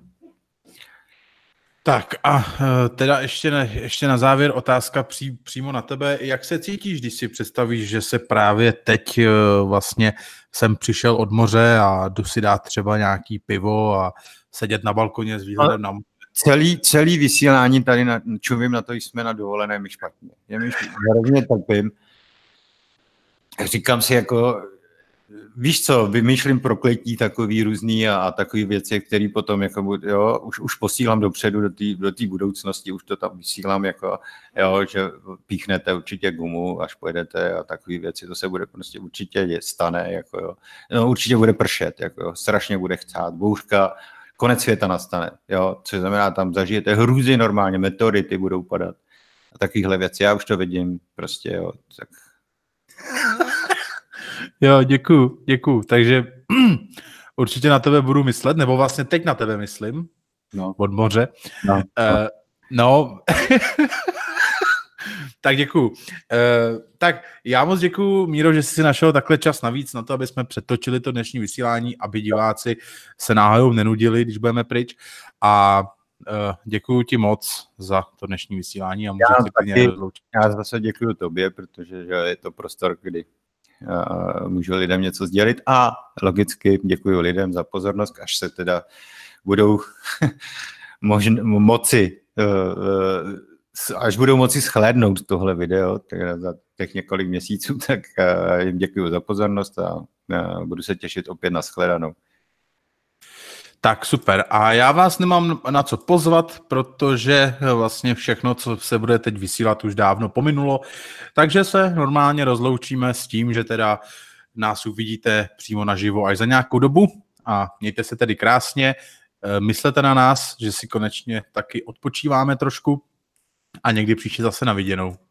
Tak a e, teda ještě, na ještě na závěr otázka pří, přímo na tebe. Jak se cítíš, když si představíš, že se právě teď e, vlastně jsem přišel od moře a jdu si dát třeba nějaký pivo a sedět na balkoně s výhledem na moře. Celý, celý vysílání tady na, čuvím na to, jsme na dovolené, mi špatně. Já mi špatně, hrozně trpím. Říkám si jako, víš co, vymýšlím prokletí takový různý a, a takový věci, které potom jako, jo, už, už posílám dopředu do té do budoucnosti, už to tam vysílám jako, jo, že píchnete určitě gumu, až pojedete a takové věci, to se bude prostě určitě stane, jako jo. No, určitě bude pršet, jako jo, strašně bude chcát, bouřka, konec světa nastane, jo, což znamená, tam zažijete hrůzy normálně, meteority budou padat a takovéhle věci, já už to vidím, prostě, jo, tak... Jo, děkuju, děkuju. Takže určitě na tebe budu myslet, nebo vlastně teď na tebe myslím, no. od moře. No, uh, no. tak děkuju. Uh, tak já moc děkuju, Míro, že jsi si našel takhle čas navíc na to, aby jsme přetočili to dnešní vysílání, aby diváci se náhodou nenudili, když budeme pryč. A Uh, děkuju ti moc za to dnešní vysílání a já, taky, Já zase děkuji tobě, protože že je to prostor, kdy můžu lidem něco sdělit a logicky děkuji lidem za pozornost, až se teda budou možn, moci e, e, až budou moci schlédnout tohle video za těch několik měsíců, tak e, jim děkuji za pozornost a budu se těšit opět na shledanou. Tak super. A já vás nemám na co pozvat, protože eh, vlastně všechno, co se bude teď vysílat, už dávno pominulo. Takže se normálně rozloučíme s tím, že teda nás uvidíte přímo naživo až za nějakou dobu. A mějte se tedy krásně. Eh, myslete na nás, že si konečně taky odpočíváme trošku a někdy příště zase na viděnou.